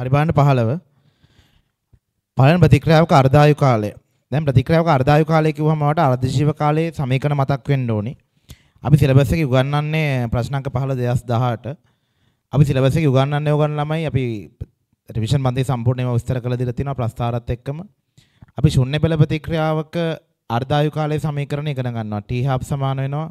හරි බලන්න 15 පළවෙනි ප්‍රතික්‍රියාවක අර්ධායු කාලය දැන් ප්‍රතික්‍රියාවක අර්ධායු කාලය කිව්වම වට අර්ධජීව කාලයේ සමීකරණ මතක් වෙන්න ඕනි අපි සිලබස් එකේ උගන්වන්නේ ප්‍රශ්න අංක 15 2018 අපි සිලබස් එකේ උගන්වන්නේ ඕගන් ළමයි අපි රිවිෂන් පන්තියේ සම්පූර්ණයෙන්ම විස්තර කරලා දීලා තියෙනවා ප්‍රස්ථාරත් එක්කම අපි ශුන්‍ය බල ප්‍රතික්‍රියාවක අර්ධායු කාලයේ සමීකරණ ඉගෙන ගන්නවා t half සමාන වෙනවා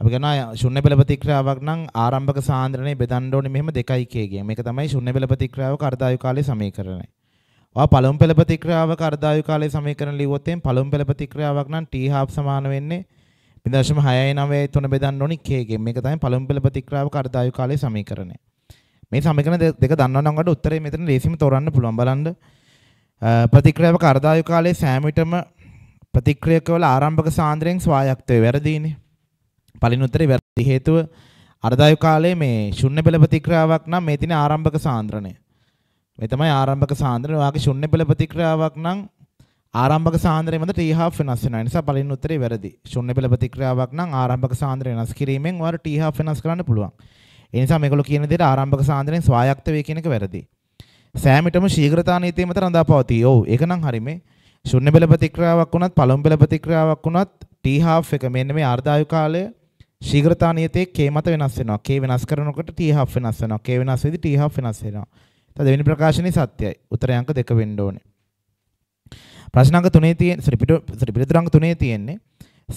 අපි කරනවා ශුන්‍ය බල ප්‍රතික්‍රියාවක් නම් ආරම්භක සාන්ද්‍රණය බෙදන්න ඕනේ මෙහෙම 2k ගෙන්. මේක තමයි ශුන්‍ය බල ප්‍රතික්‍රියාව කාර්දායු කාලයේ සමීකරණය. ඔය පළමු බල ප්‍රතික්‍රියාව කාර්දායු කාලයේ සමීකරණ ලිව්වොත් එම් පළමු බල ප්‍රතික්‍රියාවක් නම් t half සමාන වෙන්නේ 0.693 බෙදන්න ඕනේ k ගෙන්. මේක තමයි පළමු බල ප්‍රතික්‍රියාව කාර්දායු කාලයේ සමීකරණය. මේ සමීකරණ දෙක දන්නවා නම් ඔයාලට උත්තරේ මෙතන ලේසිම තෝරන්න පුළුවන් බලන්න. ප්‍රතික්‍රියාව කාර්දායු කාලයේ සෑම විටම ප්‍රතික්‍රියක වල ආරම්භක සාන්ද්‍රයෙන් ස්වායක්ත වේ. වැරදීනේ. පලින් උත්තරේ වැරදි හේතුව අර්ධායු කාලයේ මේ ශුන්‍ය බල ප්‍රතික්‍රියාවක් නම් මේ තියෙන ආරම්භක සාන්ද්‍රණය. මේ තමයි ආරම්භක සාන්ද්‍රණය. ඔයාගේ ශුන්‍ය බල ප්‍රතික්‍රියාවක් නම් ආරම්භක සාන්ද්‍රණය මත t half වෙනස් වෙනවා. නිසා පලින් උත්තරේ වැරදි. ශුන්‍ය බල ප්‍රතික්‍රියාවක් නම් ආරම්භක සාන්ද්‍රණය වෙනස් කිරීමෙන් ඔයාලා t half වෙනස් කරන්න පුළුවන්. ඒ නිසා මේගොල්ලෝ කියන දේට ආරම්භක සාන්ද්‍රණය ස්වායක්ත වේ කියන එක වැරදි. සෑමිටම ශීඝ්‍රතා නීතිය මත රඳාපවතී. ඔව් ඒක නම් හරි මේ. ශුන්‍ය බල ප්‍රතික්‍රියාවක් වුණත් පළමු බල ප්‍රතික්‍රියාවක් වුණත් t half එක මෙන්න මේ අර්ධායු කාලය ශීඝ්‍රතා නියතයේ k මත වෙනස් වෙනවා. k වෙනස් කරනකොට t half වෙනස් වෙනවා. k වෙනස් වෙද්දී t half වෙනස් වෙනවා. එතකොට දෙවෙනි ප්‍රකාශනයේ සත්‍යයි. උත්තරය අංක 2 වෙන්න ඕනේ. ප්‍රශ්න අංක 3 තියෙන සරි පිට පිටුර අංක 3 තියෙන්නේ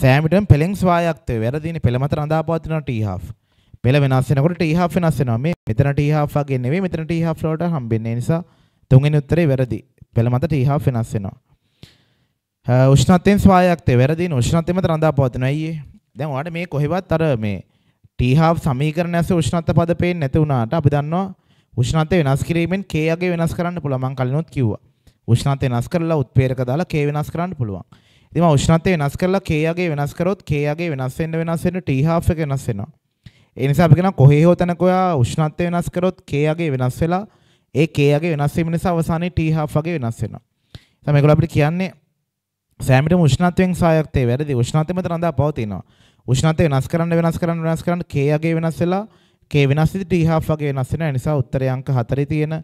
සෑම විටම පෙලෙන්ස් වායකත්වය වැරදීනේ පෙළ මත රඳා පවතිනවා t half. පෙළ වෙනස් වෙනකොට t half වෙනස් වෙනවා. මේ මෙතන t half වගේ නෙවෙයි මෙතන t half වලට හම්බෙන්නේ. ඒ නිසා තුන්වෙනි උත්තරේ වැරදි. පෙළ මත t half වෙනස් වෙනවා. උෂ්ණත්වයෙන් ස්වායක්තය වැරදින උෂ්ණත්වය මත රඳා පවතින අයියේ දැන් ඔයාලට මේ කොහෙවත් අර මේ T half සමීකරණ ඇස උෂ්ණත්ව පද පේන්නේ නැති වුණාට අපි දන්නවා උෂ්ණත්වය වෙනස් කිරීමෙන් K යගේ වෙනස් කරන්න පුළුවන් මම කලිනුත් කිව්වා. උෂ්ණත්වය වෙනස් කරලා උත්ප්‍රේරක දාලා K වෙනස් කරන්න පුළුවන්. ඉතින් මම උෂ්ණත්වය වෙනස් කරලා K යගේ වෙනස් කරොත් K යගේ වෙනස් වෙන්න වෙනස් වෙන්න T half එක වෙනස් වෙනවා. ඒ නිසා අපි කියනවා කොහේ හෝ තැනක ඔයා උෂ්ණත්වය වෙනස් කරොත් K යගේ වෙනස් වෙලා ඒ K යගේ වෙනස් වීම නිසා අවසානයේ T half වගේ වෙනස් වෙනවා. ඉතින් මේගොල්ලෝ අපිට කියන්නේ සෑමටම උෂ්ණත්වයෙන් සායක්තේ වැරදි උෂ්ණත්වෙම තරඳා පවතිනවා. උෂ්ණත්වය වෙනස් කරන්න වෙනස් කරන්න වෙනස් කරන්න K යගේ වෙනස් වෙලා K වෙනස් වෙද්දී T e half වගේ වෙනස් වෙන නිසා උත්තරේ අංක 4 තියෙන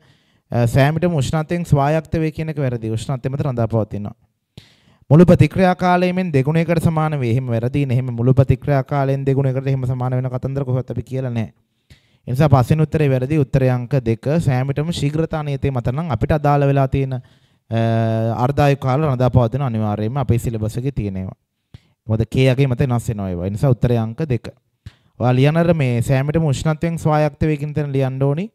සෑමටම උෂ්ණත්වයෙන් ස්වායක්ත වේ කියන එක වැරදි. උෂ්ණත්වෙම තරඳා පවතිනවා. මුළු ප්‍රතික්‍රියා කාලයෙන් දෙගුණයකට සමාන වේ. එහෙම වැරදි නේ. එහෙම මුළු ප්‍රතික්‍රියා කාලයෙන් දෙගුණයකට එහෙම සමාන වෙන කතන්දර කොහොමද අපි කියලා නැහැ. ඒ නිසා පස්වෙනි උත්තරේ වැරදි. උත්තරේ අංක 2 සෑමටම ශීඝ්‍රතාණියතේ මත නම් අපිට අදාළ වෙලා තියෙන අර්ධායු කාල රඳා පවතින අනිවාර්යයෙන්ම අපේ සිලබස් එකේ තියෙනවා. මොකද K යගේ මත වෙනස් වෙනවා ඒවා. ඒ නිසා උත්තරය අංක 2. ඔයා ලියන අර මේ සෑමටම උෂ්ණත්වයෙන් ස්වායක්ත වේ කියන තැන ලියන්න ඕනි.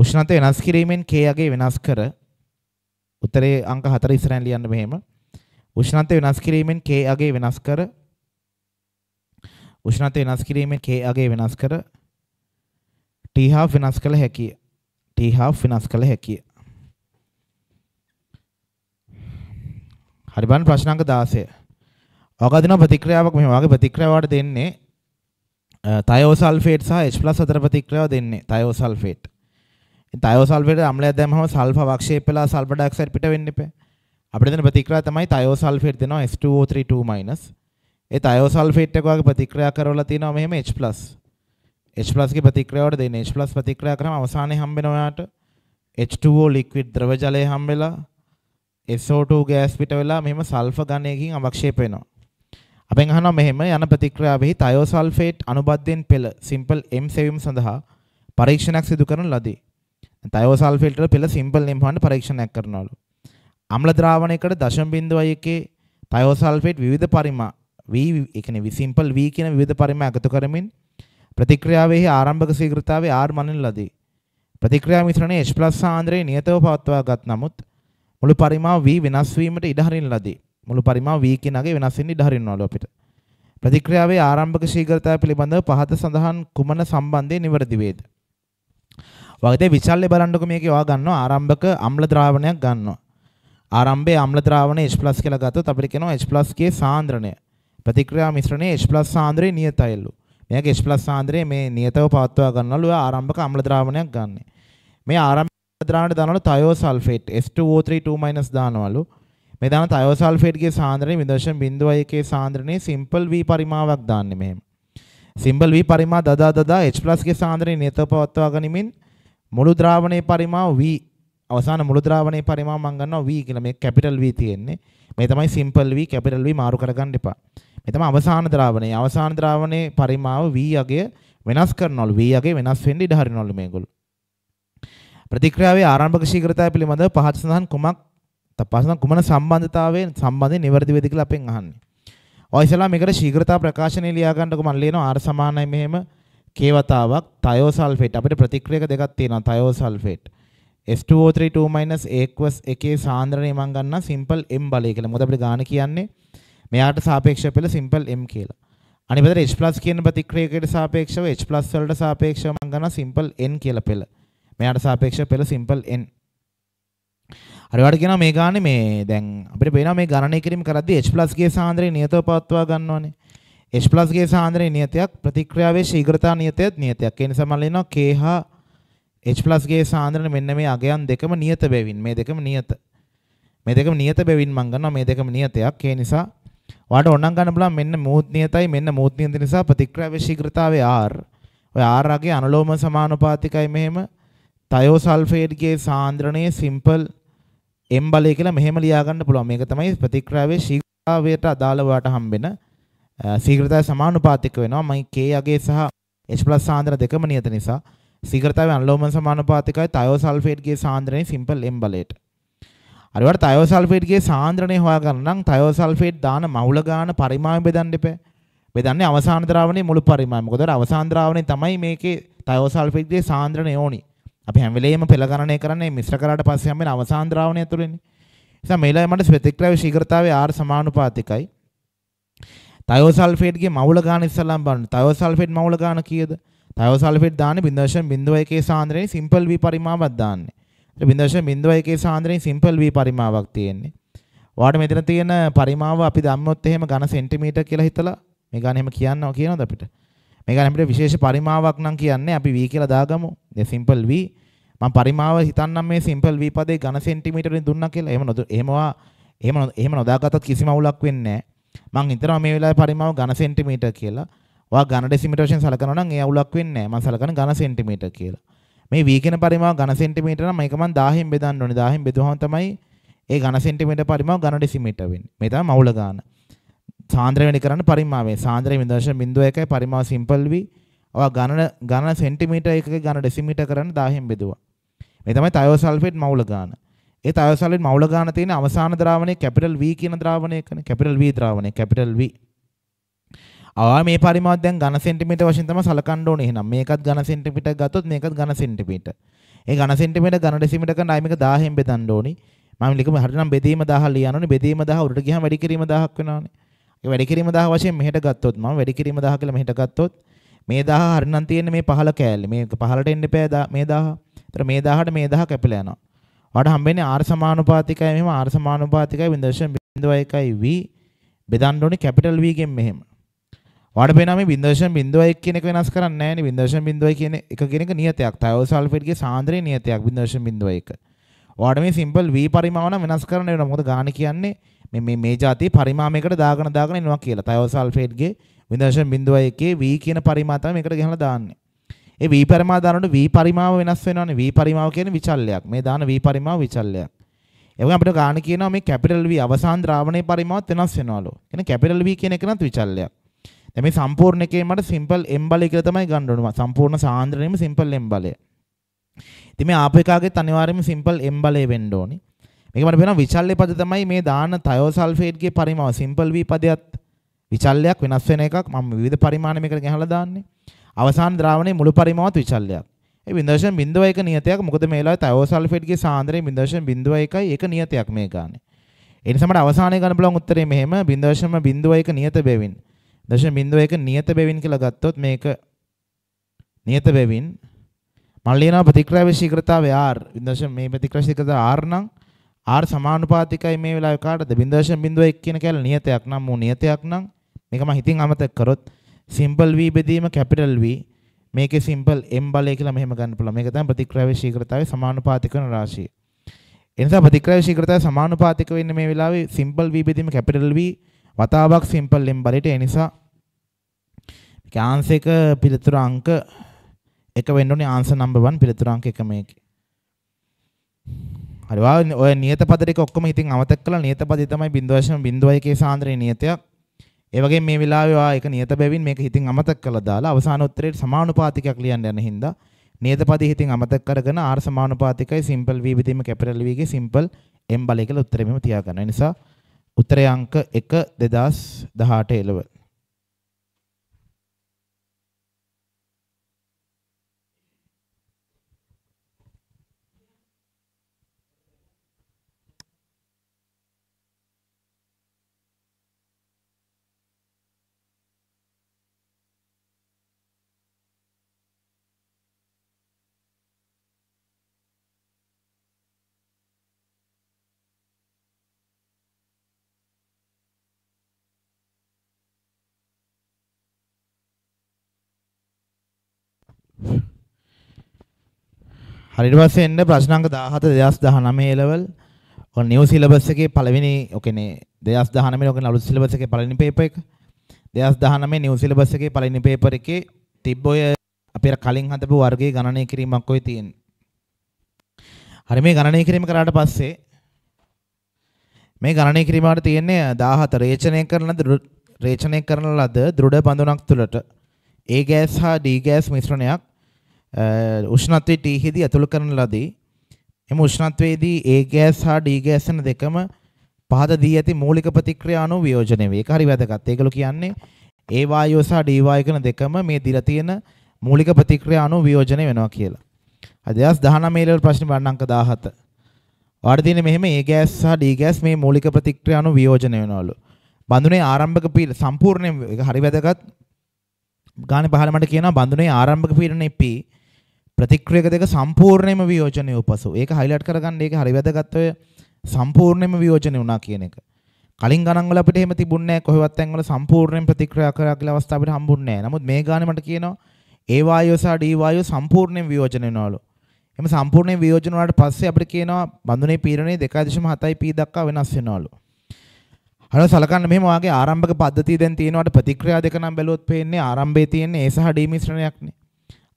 උෂ්ණත්වය වෙනස් කිරීමෙන් K යගේ වෙනස් කර උත්තරේ අංක 4 ඉස්සරහින් ලියන්න මෙහෙම. උෂ්ණත්වය වෙනස් කිරීමෙන් K යගේ වෙනස් කර උෂ්ණත්වය වෙනස් කිරීමෙන් K යගේ වෙනස් කර T half වෙනස් කළ හැකිය. T half වෙනස් කළ හැකිය. හරි බලන්න ප්‍රශ්න අංක 16. ඔක දෙන ප්‍රතික්‍රියාවක් මෙහෙම වාගේ ප්‍රතික්‍රියාවට දෙන්නේ තයෝසල්ෆේට් සහ H+ අතර ප්‍රතික්‍රියාව දෙන්නේ තයෝසල්ෆේට්. තයෝසල්ෆේට් අම්ලයක් දැම්මම සල්ෆා වක්ෂේප වෙලා සල්ෆර් ඩයොක්සයිඩ් පිට වෙන්න එපා. අපිට දෙන ප්‍රතික්‍රියාව තමයි තයෝසල්ෆේට් දෙනවා H2O32- ඒ තයෝසල්ෆේට් එක වගේ ප්‍රතික්‍රියා කරවලා තියෙනවා මෙහෙම H+. H+ ගේ ප්‍රතික්‍රියාවට දෙන්නේ H+ ප්‍රතික්‍රියා කරාම අවසානයේ හම්බෙන ඔයාට H2O ලික්විඩ් ද්‍රව ජලය හම්බෙලා SO2 ගෑස් පිට වෙලා මෙහෙම සල්ෆර් ඝනයකින් අවක්ෂේප වෙනවා. අපෙන් අහනවා මෙහෙම යන ප්‍රතික්‍රියාවෙහි තයෝසල්ෆේට් අනුබද්ධයෙන් පෙළ සිම්පල් M සෙවීම සඳහා පරීක්ෂණයක් සිදු කරන ලදී. තයෝසල්ෆේට් වල පෙළ සිම්පල් M හොයන්න පරීක්ෂණයක් කරනවලු. අම්ල ද්‍රාවණයකට 0.1 තයෝසල්ෆේට් විවිධ පරිමා V ඒ කියන්නේ V සිම්පල් V කියන විවිධ පරිමා එකතු කරමින් ප්‍රතික්‍රියාවෙහි ආරම්භක ශීඝ්‍රතාවය R මනින ලදී. ප්‍රතික්‍රියා මිශ්‍රණය H+ සාන්ද්‍රයේ නියතව පවත්වා ගත් නමුත් මුළු පරිමාව v වෙනස් වීමට ඉඩ හරින ලදී. මුළු පරිමාව v කෙනාගේ වෙනස් වෙන්න ඉඩ හරිනවලු අපිට. ප්‍රතික්‍රියාවේ ආරම්භක ශීඝ්‍රතාවය පිළිබඳව පහත සඳහන් කුමන සම්බන්ධයේ නිවැරදි වේද? වගේ විචල්්‍ය බලන්නකො මේකේ ඔයා ගන්නවා ආරම්භක අම්ල ද්‍රාවණයක් ගන්නවා. ආරම්භයේ අම්ල ද්‍රාවණය H+ කියලා ගත්තොත් අපිට කියනවා H+ ගේ සාන්ද්‍රණය. ප්‍රතික්‍රියා මිශ්‍රණයේ H+ සාන්ද්‍රය නියතයිලු. මේක H+ සාන්ද්‍රයේ මේ නියතව පවත්වා ගන්නලු ආරම්භක අම්ල ද්‍රාවණයක් ගන්න. මේ ආරම්භ ද්‍රාණයට දානවලු තයෝ සල්ෆේට් S2O32- දානවලු. මේ දාන තයෝ සල්ෆේට්ගේ සාන්ද්‍රණය 0.01 සාන්ද්‍රණයේ සිම්පල් V පරිමාවක් දාන්නේ මෙහෙම. සිම්බල් V පරිමා දදා දදා H+ ගේ සාන්ද්‍රණය නියතව පවත්වා ගනිමින් මුළු ද්‍රාවණයේ පරිමා V අවසාන මුළු ද්‍රාවණයේ පරිමා මම ගන්නවා V කියලා මේ කැපිටල් V තියෙන්නේ. මේ තමයි සිම්පල් V කැපිටල් V මාරු කරගන්න එපා. මේ තමයි අවසාන ද්‍රාවණය. අවසාන ද්‍රාවණයේ පරිමාව V යගේ වෙනස් කරනවලු V යගේ වෙනස් වෙන්න ඉඩ හරිනවලු මේගොල්ලෝ. ප්‍රතික්‍රියාවේ ආරම්භක ශීඝ්‍රතාවය පිළිබඳව පහත සඳහන් කුමක් තපාසන කුමන සම්බන්ධතාවයෙන් සම්බන්ධයෙන් නිවැරදි වෙද කියලා අපෙන් අහන්නේ. ඔය ඉස්සලා මේකට ශීඝ්‍රතාව ප්‍රකාශනය ලියා ගන්නකො මම ලියනවා R සමානයි මෙහෙම K වතාවක් තයෝ සල්ෆේට් අපිට ප්‍රතික්‍රියක දෙකක් තියෙනවා තයෝ සල්ෆේට්. S2O32 A එකේ සාන්ද්‍රණය මම ගන්නවා සිම්පල් M බලය කියලා. මොකද අපිට ගාන කියන්නේ මෙයාට සාපේක්ෂව පෙළ සිම්පල් M කියලා. අනිත් පැත්තට H+ කියන ප්‍රතික්‍රියකයට සාපේක්ෂව H+ වලට සාපේක්ෂව මම ගන්නවා සිම්පල් N කියලා පෙළ. මෙයාට සාපේක්ෂව පෙළ සිම්පල් n හරියට කියනවා මේ ගානේ මේ දැන් අපිට පේනවා මේ ගණනය කිරීම කරද්දී h+ ගේ සාන්ද්‍රය නියතව පවත්වා ගන්නවානේ h+ ගේ සාන්ද්‍රයේ නියතයක් ප්‍රතික්‍රියාවේ ශීඝ්‍රතා නියතයත් නියතයක් ඒ නිසා මම ලියනවා k හා h+ ගේ සාන්ද්‍රණ මෙන්න මේ අගයන් දෙකම නියත බැවින් මේ දෙකම නියත මේ දෙකම නියත බැවින් මම ගන්නවා මේ දෙකම නියතයක් ඒ නිසා ඔයාලට ඕනම් ගන්න බලන්න මෙන්න මූත් නියතයි මෙන්න මූත් නියත නිසා ප්‍රතික්‍රියාවේ ශීඝ්‍රතාවයේ r ඔය r අගේ අනුලෝම සමානුපාතිකයි මෙහෙම තයෝසල්ෆේට්ගේ සාන්ද්‍රණයේ සිම්පල් M බලය කියලා මෙහෙම ලියා ගන්න පුළුවන්. මේක තමයි ප්‍රතික්‍රියාවේ ශීඝ්‍රතාවයට අදාළව වට හම්බෙන ශීඝ්‍රතාවය සමානුපාතික වෙනවා. මයි K යගේ සහ H+ සාන්ද්‍රණ දෙකම නියත නිසා ශීඝ්‍රතාවය අනුලෝමන සමානුපාතිකයි තයෝසල්ෆේට්ගේ සාන්ද්‍රණයේ සිම්පල් M බලයට. අරවට තයෝසල්ෆේට්ගේ සාන්ද්‍රණය හොයාගන්න නම් තයෝසල්ෆේට් දාන මවුල ගාන පරිමාණය බෙදන්න එපා. බෙදන්නේ අවසාන ද්‍රාවණයේ මුළු පරිමාණය. මොකද අවසාන ද්‍රාවණය තමයි මේකේ තයෝසල්ෆේට්ගේ සාන්ද්‍රණය ඕනි. අපි හැම වෙලේම පෙළගණනය කරන්නේ මිශ්‍ර කරාට පස්සේ හැම වෙලේ අවසාන ද්‍රාවණය ඇතුළේනේ. එසම මේලා මට ප්‍රතික්‍රියාවේ ශීඝ්‍රතාවය R සමානුපාතිකයි. තයෝසල්ෆේට්ගේ මවුල ගාන ඉස්සලම් බලන්න. තයෝසල්ෆේට් මවුල ගාන කීයද? තයෝසල්ෆේට් දාන්නේ 0.01 සාන්ද්‍රණයෙන් සිම්පල් V පරිමාවක් දාන්නේ. ඒ 0.01 සාන්ද්‍රණයෙන් සිම්පල් V පරිමාවක් තියෙන්නේ. ඔයාලට මෙතන තියෙන පරිමාව අපි දැම්මොත් එහෙම ඝන සෙන්ටිමීටර කියලා හිතලා මේ ඝන එහෙම කියන්නවා කියනවද අපිට? මේක අපිට විශේෂ පරිමාවක් නම් කියන්නේ අපි v කියලා දාගමු. the simple v මම පරිමාව හිතන්නම් මේ simple v පදේ ඝන සෙන්ටිමීටරෙන් දුන්නා කියලා. එහෙම නොදු එහෙමවා එහෙම එහෙම නොදාගත්තත් කිසිම අවුලක් වෙන්නේ නැහැ. මම හිතනවා මේ වෙලාවේ පරිමාව ඝන සෙන්ටිමීටර කියලා. ඔයා ඝන ඩෙසිමීටර වශයෙන් සලකනවා නම් ඒ අවුලක් වෙන්නේ නැහැ. මම සලකන ඝන සෙන්ටිමීටර කියලා. මේ v කියන පරිමාව ඝන සෙන්ටිමීටර නම් මේක මම 1000න් බෙදන්න ඕනේ. 1000න් බෙදුවම තමයි ඒ ඝන සෙන්ටිමීටර පරිමාව ඝන ඩෙසිමීටර වෙන්නේ. මේ තමයි මවුල ගාන. සාන්ද්‍ර වෙනි කරන්න පරිමාවේ සාන්ද්‍ර 0.01යි පරිමාව සිම්පල් වී ඔයා ගණන ගණන සෙන්ටිමීටර එකක ගණන ඩෙසිමීටර කරන්න 1000න් බෙදුවා. මේ තමයි තයෝසල්ෆේට් මවුල ගාන. ඒ තයෝසල්ෆේට් මවුල ගාන තියෙන අවසාන ද්‍රාවණය කැපිටල් V කියන ද්‍රාවණය එකනේ. කැපිටල් V ද්‍රාවණය කැපිටල් V. ආවා මේ පරිමාව දැන් ඝන සෙන්ටිමීටර වශයෙන් තමයි සලකන්න ඕනේ. එහෙනම් මේකත් ඝන සෙන්ටිමීටර ගත්තොත් මේකත් ඝන සෙන්ටිමීටර. ඒ ඝන සෙන්ටිමීටර ඝන ඩෙසිමීටර කරන අය මේක 1000න් බෙදන්න ඕනේ. මම ලිකම හරිනම් බෙදීම 1000 ලියන්න ඕනේ. බෙදීම 1000 උඩට ගියහම වැඩි කිරීම 1000ක් වෙනවානේ. ඒ වැඩි කිරීම 10 වශයෙන් මෙහෙට ගත්තොත් මම වැඩි කිරීම 10 කියලා මෙහෙට ගත්තොත් මේ 10 හරිනම් තියෙන්නේ මේ පහල කෑල්ලේ. මේක පහලට එන්න එපා මේ 10. ඒතර මේ 10ට මේ 10 කැපිලා යනවා. ඔයාලට හම්බෙන්නේ R සමානුපාතිකයි මෙහෙම R සමානුපාතිකයි 0.01යි V බෙදන්න ඕනේ කැපිටල් V ගෙන් මෙහෙම. ඔයාලට පේනවා මේ 0.01 කියන එක වෙනස් කරන්නේ නැහැ නේ 0.01 කියන එක කියන එක නියතයක්. තයෝසල්ෆේට්ගේ සාන්ද්‍රයේ නියතයක් 0.01. ඔයාලට මේ සිම්පල් V පරිමාව නම් වෙනස් කරන්න වෙනවා. මොකද ගාණ කියන්නේ 0.01 මේ මේ මේ જાතිය පරිමාමයකට දාගෙන දාගෙන එනවා කියලා. තයෝසල්ෆේට්ගේ 0.01 V කියන පරිමාව තමයි මේකට ගහලා දාන්නේ. ඒ V පරිමාව දානකොට V පරිමාව වෙනස් වෙනවනේ. V පරිමාව කියන්නේ විචල්‍යයක්. මේ දාන V පරිමාව විචල්‍යයක්. ඒ වගේම අපිට ගාන කියනවා මේ කැපිටල් V අවසාන ද්‍රාවණයේ පරිමාවත් වෙනස් වෙනවලු. කියන්නේ කැපිටල් V කියන එක නත් විචල්‍යයක්. දැන් මේ සම්පූර්ණ එකේ මට සිම්පල් m බලය කියලා තමයි ගන්න ඕන. සම්පූර්ණ සාන්ද්‍රණයෙම සිම්පල් m බලය. ඉතින් මේ ආපු එකාගෙත් අනිවාර්යයෙන්ම සිම්පල් m බලය වෙන්න ඕනේ. මේක මට පේනවා විචල්්‍ය පද තමයි මේ දාන තයෝසල්ෆේට්ගේ පරිමාව සිම්පල් V පදයට විචල්්‍යයක් වෙනස් වෙන එකක් මම විවිධ පරිමාණයකට ගහලා දාන්නේ. අවසාන ද්‍රාවණයේ මුළු පරිමාවත් විචල්්‍යයක්. ඒ බින්දර්ශන 0.1 නියතයක් මොකද මේ වෙලාවේ තයෝසල්ෆේට්ගේ සාන්ද්‍රය බින්දර්ශන 0.1යි ඒක නියතයක් මේ ගානේ. ඒ නිසා මට අවසානයේ ගන්න බලන් උත්තරේ මෙහෙම බින්දර්ශන 0.1 නියත බැවින්. දශම 0.1 නියත බැවින් කියලා ගත්තොත් මේක නියත බැවින් මල්ලිනා ප්‍රතික්‍රියාවේ ශීඝ්‍රතාවය R. බින්දර්ශන මේ ප්‍රතික්‍රියා ශීඝ්‍රතාව R නම් 0.1 R සමානුපාතිකයි මේ වෙලාවේ කාටද 0.01 කියන කැල නියතයක් නම් ඌ නියතයක් නම් මේක මම හිතින් අමතක කරොත් සිම්පල් v බෙදීම කැපිටල් v මේකේ සිම්පල් m බලය කියලා මෙහෙම ගන්න පුළුවන්. මේක තමයි ප්‍රතික්‍රියාවේ ශීඝ්‍රතාවයේ සමානුපාතික කරන රාශිය. එනිසා ප්‍රතික්‍රියාවේ ශීඝ්‍රතාවය සමානුපාතික වෙන්නේ මේ වෙලාවේ සිම්පල් v බෙදීම කැපිටල් v වතාවක් සිම්පල් m බලයට ඒ නිසා මේක ආන්සර් එක පිළිතුරු අංක එක වෙන්න ඕනේ ආන්සර් නම්බර් 1 පිළිතුරු අංක එක මේකේ. හරිවා ඔය නියත පදරක ඔක්කොම ඉතින් අමතක කළා නියත පදේ තමයි 0.01 සාන්ද්‍රයේ නියතයක් ඒ වගේම මේ වෙලාවේ ඔයා ඒක නියත බැවින් මේක හිතින් අමතක කළා දාලා අවසාන උත්තරේට සමානුපාතිකයක් ලියන්න යන හින්දා නියත පදේ හිතින් අමතක කරගෙන R සමානුපාතිකයි simple v බෙදීම capital v ගේ simple m බලය කියලා උත්තරෙම තියාගන්න. ඒ නිසා උත්තරේ අංක 1 2018 එළවලු හරිට පස්සේ එන්න ප්‍රශ්න අංක 17 2019 ලෙවල් ඔන්න නිව් සිලබස් එකේ පළවෙනි ඔකනේ 2019 ඔකනේ අලුත් සිලබස් එකේ පළවෙනි පේපර් එක 2019 නිව් සිලබස් එකේ පළවෙනි පේපර් එකේ තිබ්බ ඔය අපේ කලින් හදපු වර්ගයේ ගණනය කිරීමක් ඔය තියෙන්නේ. හරි මේ ගණනය කිරීම කරාට පස්සේ මේ ගණනය කිරීමකට තියෙන්නේ 14 රේචනය කරන රේචනය කරන ලද දෘඩ බඳුනක් තුළට A ගෑස් හා D ගෑස් මිශ්‍රණයක් උෂ්ණත්වයේ ටීහිදී ඇතුළු කරන ලදී. එම උෂ්ණත්වයේදී A ගෑස් හා D ගෑස් යන දෙකම පහත දී ඇති මූලික ප්‍රතික්‍රියා අනුව වියෝජනය වේ. ඒක හරි වැදගත්. ඒගොල්ලෝ කියන්නේ A වායුව සහ D වායුව කියන දෙකම මේ දීලා තියෙන මූලික ප්‍රතික්‍රියා අනුව වියෝජනය වෙනවා කියලා. අද දවස් 19 ලෙවල් ප්‍රශ්න බලන්න අංක 17. වාඩි තියෙන මෙහෙම A ගෑස් සහ D ගෑස් මේ මූලික ප්‍රතික්‍රියා අනුව වියෝජනය වෙනවලු. බඳුනේ ආරම්භක පීඩ සම්පූර්ණයෙන් ඒක හරි වැදගත්. ගානේ පහළ මට කියනවා බඳුනේ ආරම්භක පීඩනේ P ප්‍රතික්‍රියක දෙක සම්පූර්ණයෙන්ම වියෝජනය වූ පසු ඒක හයිලයිට් කරගන්න ඒක හරි වැදගත් ඔය සම්පූර්ණයෙන්ම වියෝජනය වුණා කියන එක. කලින් ගණන් වල අපිට එහෙම තිබුණේ නැහැ කොහෙවත් තැන් වල සම්පූර්ණයෙන් ප්‍රතික්‍රියා කරා කියලා අවස්ථාව අපිට හම්බුන්නේ නැහැ. නමුත් මේ ගානේ මට කියනවා ඒ වායෝ සහ ඩී වායෝ සම්පූර්ණයෙන් වියෝජනය වෙනවලු. එම සම්පූර්ණයෙන් වියෝජන වුණාට පස්සේ අපිට කියනවා බඳුනේ පීඩනය 2.7 p දක්වා වෙනස් වෙනවලු. හර සලකන්න මෙහෙම වාගේ ආරම්භක පද්ධතිය දැන් තියෙනවාට ප්‍රතික්‍රියා දෙක නම් බැලුවොත් පේන්නේ ආරම්භයේ තියෙන්නේ ඒ සහ ඩී මිශ්‍රණයක්නේ.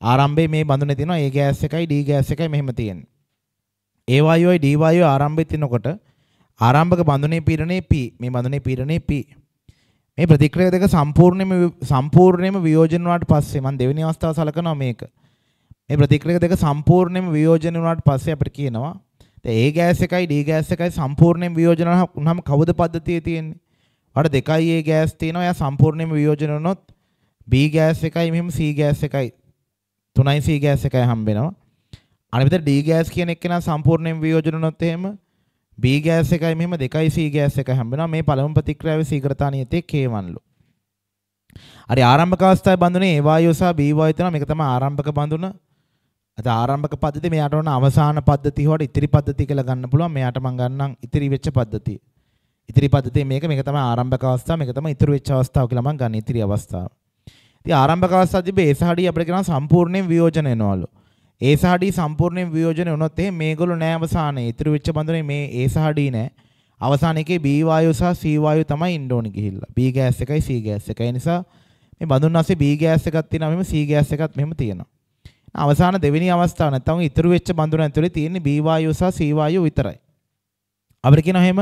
ආරම්භයේ මේ බඳුනේ තියෙනවා A ගෑස් එකයි D ගෑස් එකයි මෙහෙම තියෙන්නේ. A වායුවයි D වායුව ආරම්භයේ තිනකොට ආරම්භක බඳුනේ පීඩනය P මේ බඳුනේ පීඩනය P මේ ප්‍රතික්‍රිය දෙක සම්පූර්ණයෙන්ම සම්පූර්ණයෙන්ම වියෝජන වුණාට පස්සේ මම දෙවෙනි අවස්ථාව සලකනවා මේක. මේ ප්‍රතික්‍රිය දෙක සම්පූර්ණයෙන්ම වියෝජන වුණාට පස්සේ අපිට කියනවා දැන් A ගෑස් එකයි D ගෑස් එකයි සම්පූර්ණයෙන් වියෝජන වුණාම කවුද පද්ධතිය තියෙන්නේ? වඩ දෙකයි A ගෑස් තියෙනවා. එයා සම්පූර්ණයෙන්ම වියෝජන වුණොත් B ගෑස් එකයි මෙහෙම C ගෑස් එකයි 3යි C ගෑස් එකයි හම්බ වෙනවා. අනිත් පැත්තේ D ගෑස් කියන එක්කෙනා සම්පූර්ණයෙන් වියෝජන වුණොත් එහෙම B ගෑස් එකයි මෙහෙම 2යි C ගෑස් එකයි හම්බ වෙනවා. මේ පළමු ප්‍රතික්‍රියාවේ ශීඝ්‍රතා නියතයේ K1 ලු. හරි ආරම්භක අවස්ථාවේ බඳුනේ A වායුව සහ B වායුව තියෙනවා. මේක තමයි ආරම්භක බඳුන. අද ආරම්භක පද්ධතිය මෙයාට ඕන අවසාන පද්ධතිය හොට ඉතිරි පද්ධතිය කියලා ගන්න පුළුවන්. මෙයාට මම ගන්නම් ඉතිරි වෙච්ච පද්ධතිය. ඉතිරි පද්ධතිය මේක මේක තමයි ආරම්භක අවස්ථාව මේක තමයි ඉතුරු වෙච්ච අවස්ථාව කියලා මම ගන්න ඉතිරි අවස්ථාව. ඉතින් ආරම්භක අවස්ථාව තිබේ ඒ සහඩිය අපිට කියනවා සම්පූර්ණයෙන් වියෝජන වෙනවලු. ඒ සහඩිය සම්පූර්ණයෙන් වියෝජන වුණොත් එහෙම මේගොල්ලෝ නෑ අවසානයේ. ඉතුරු වෙච්ච බඳුනේ මේ ඒ සහඩිය නෑ. අවසාන එකේ B වායුව සහ C වායුව තමයි ඉන්න ඕනි ගිහිල්ලා. B ගෑස් එකයි C ගෑස් එකයි. ඒ නිසා මේ බඳුන් අස්සේ B ගෑස් එකක් තියෙනවා මෙහෙම C ගෑස් එකක් මෙහෙම තියෙනවා. අවසාන දෙවෙනි අවස්ථාව නැත්තම් ඉතුරු වෙච්ච බඳුන ඇතුලේ තියෙන්නේ B වායුව සහ C වායුව විතරයි. අපිට කියනවා එහෙම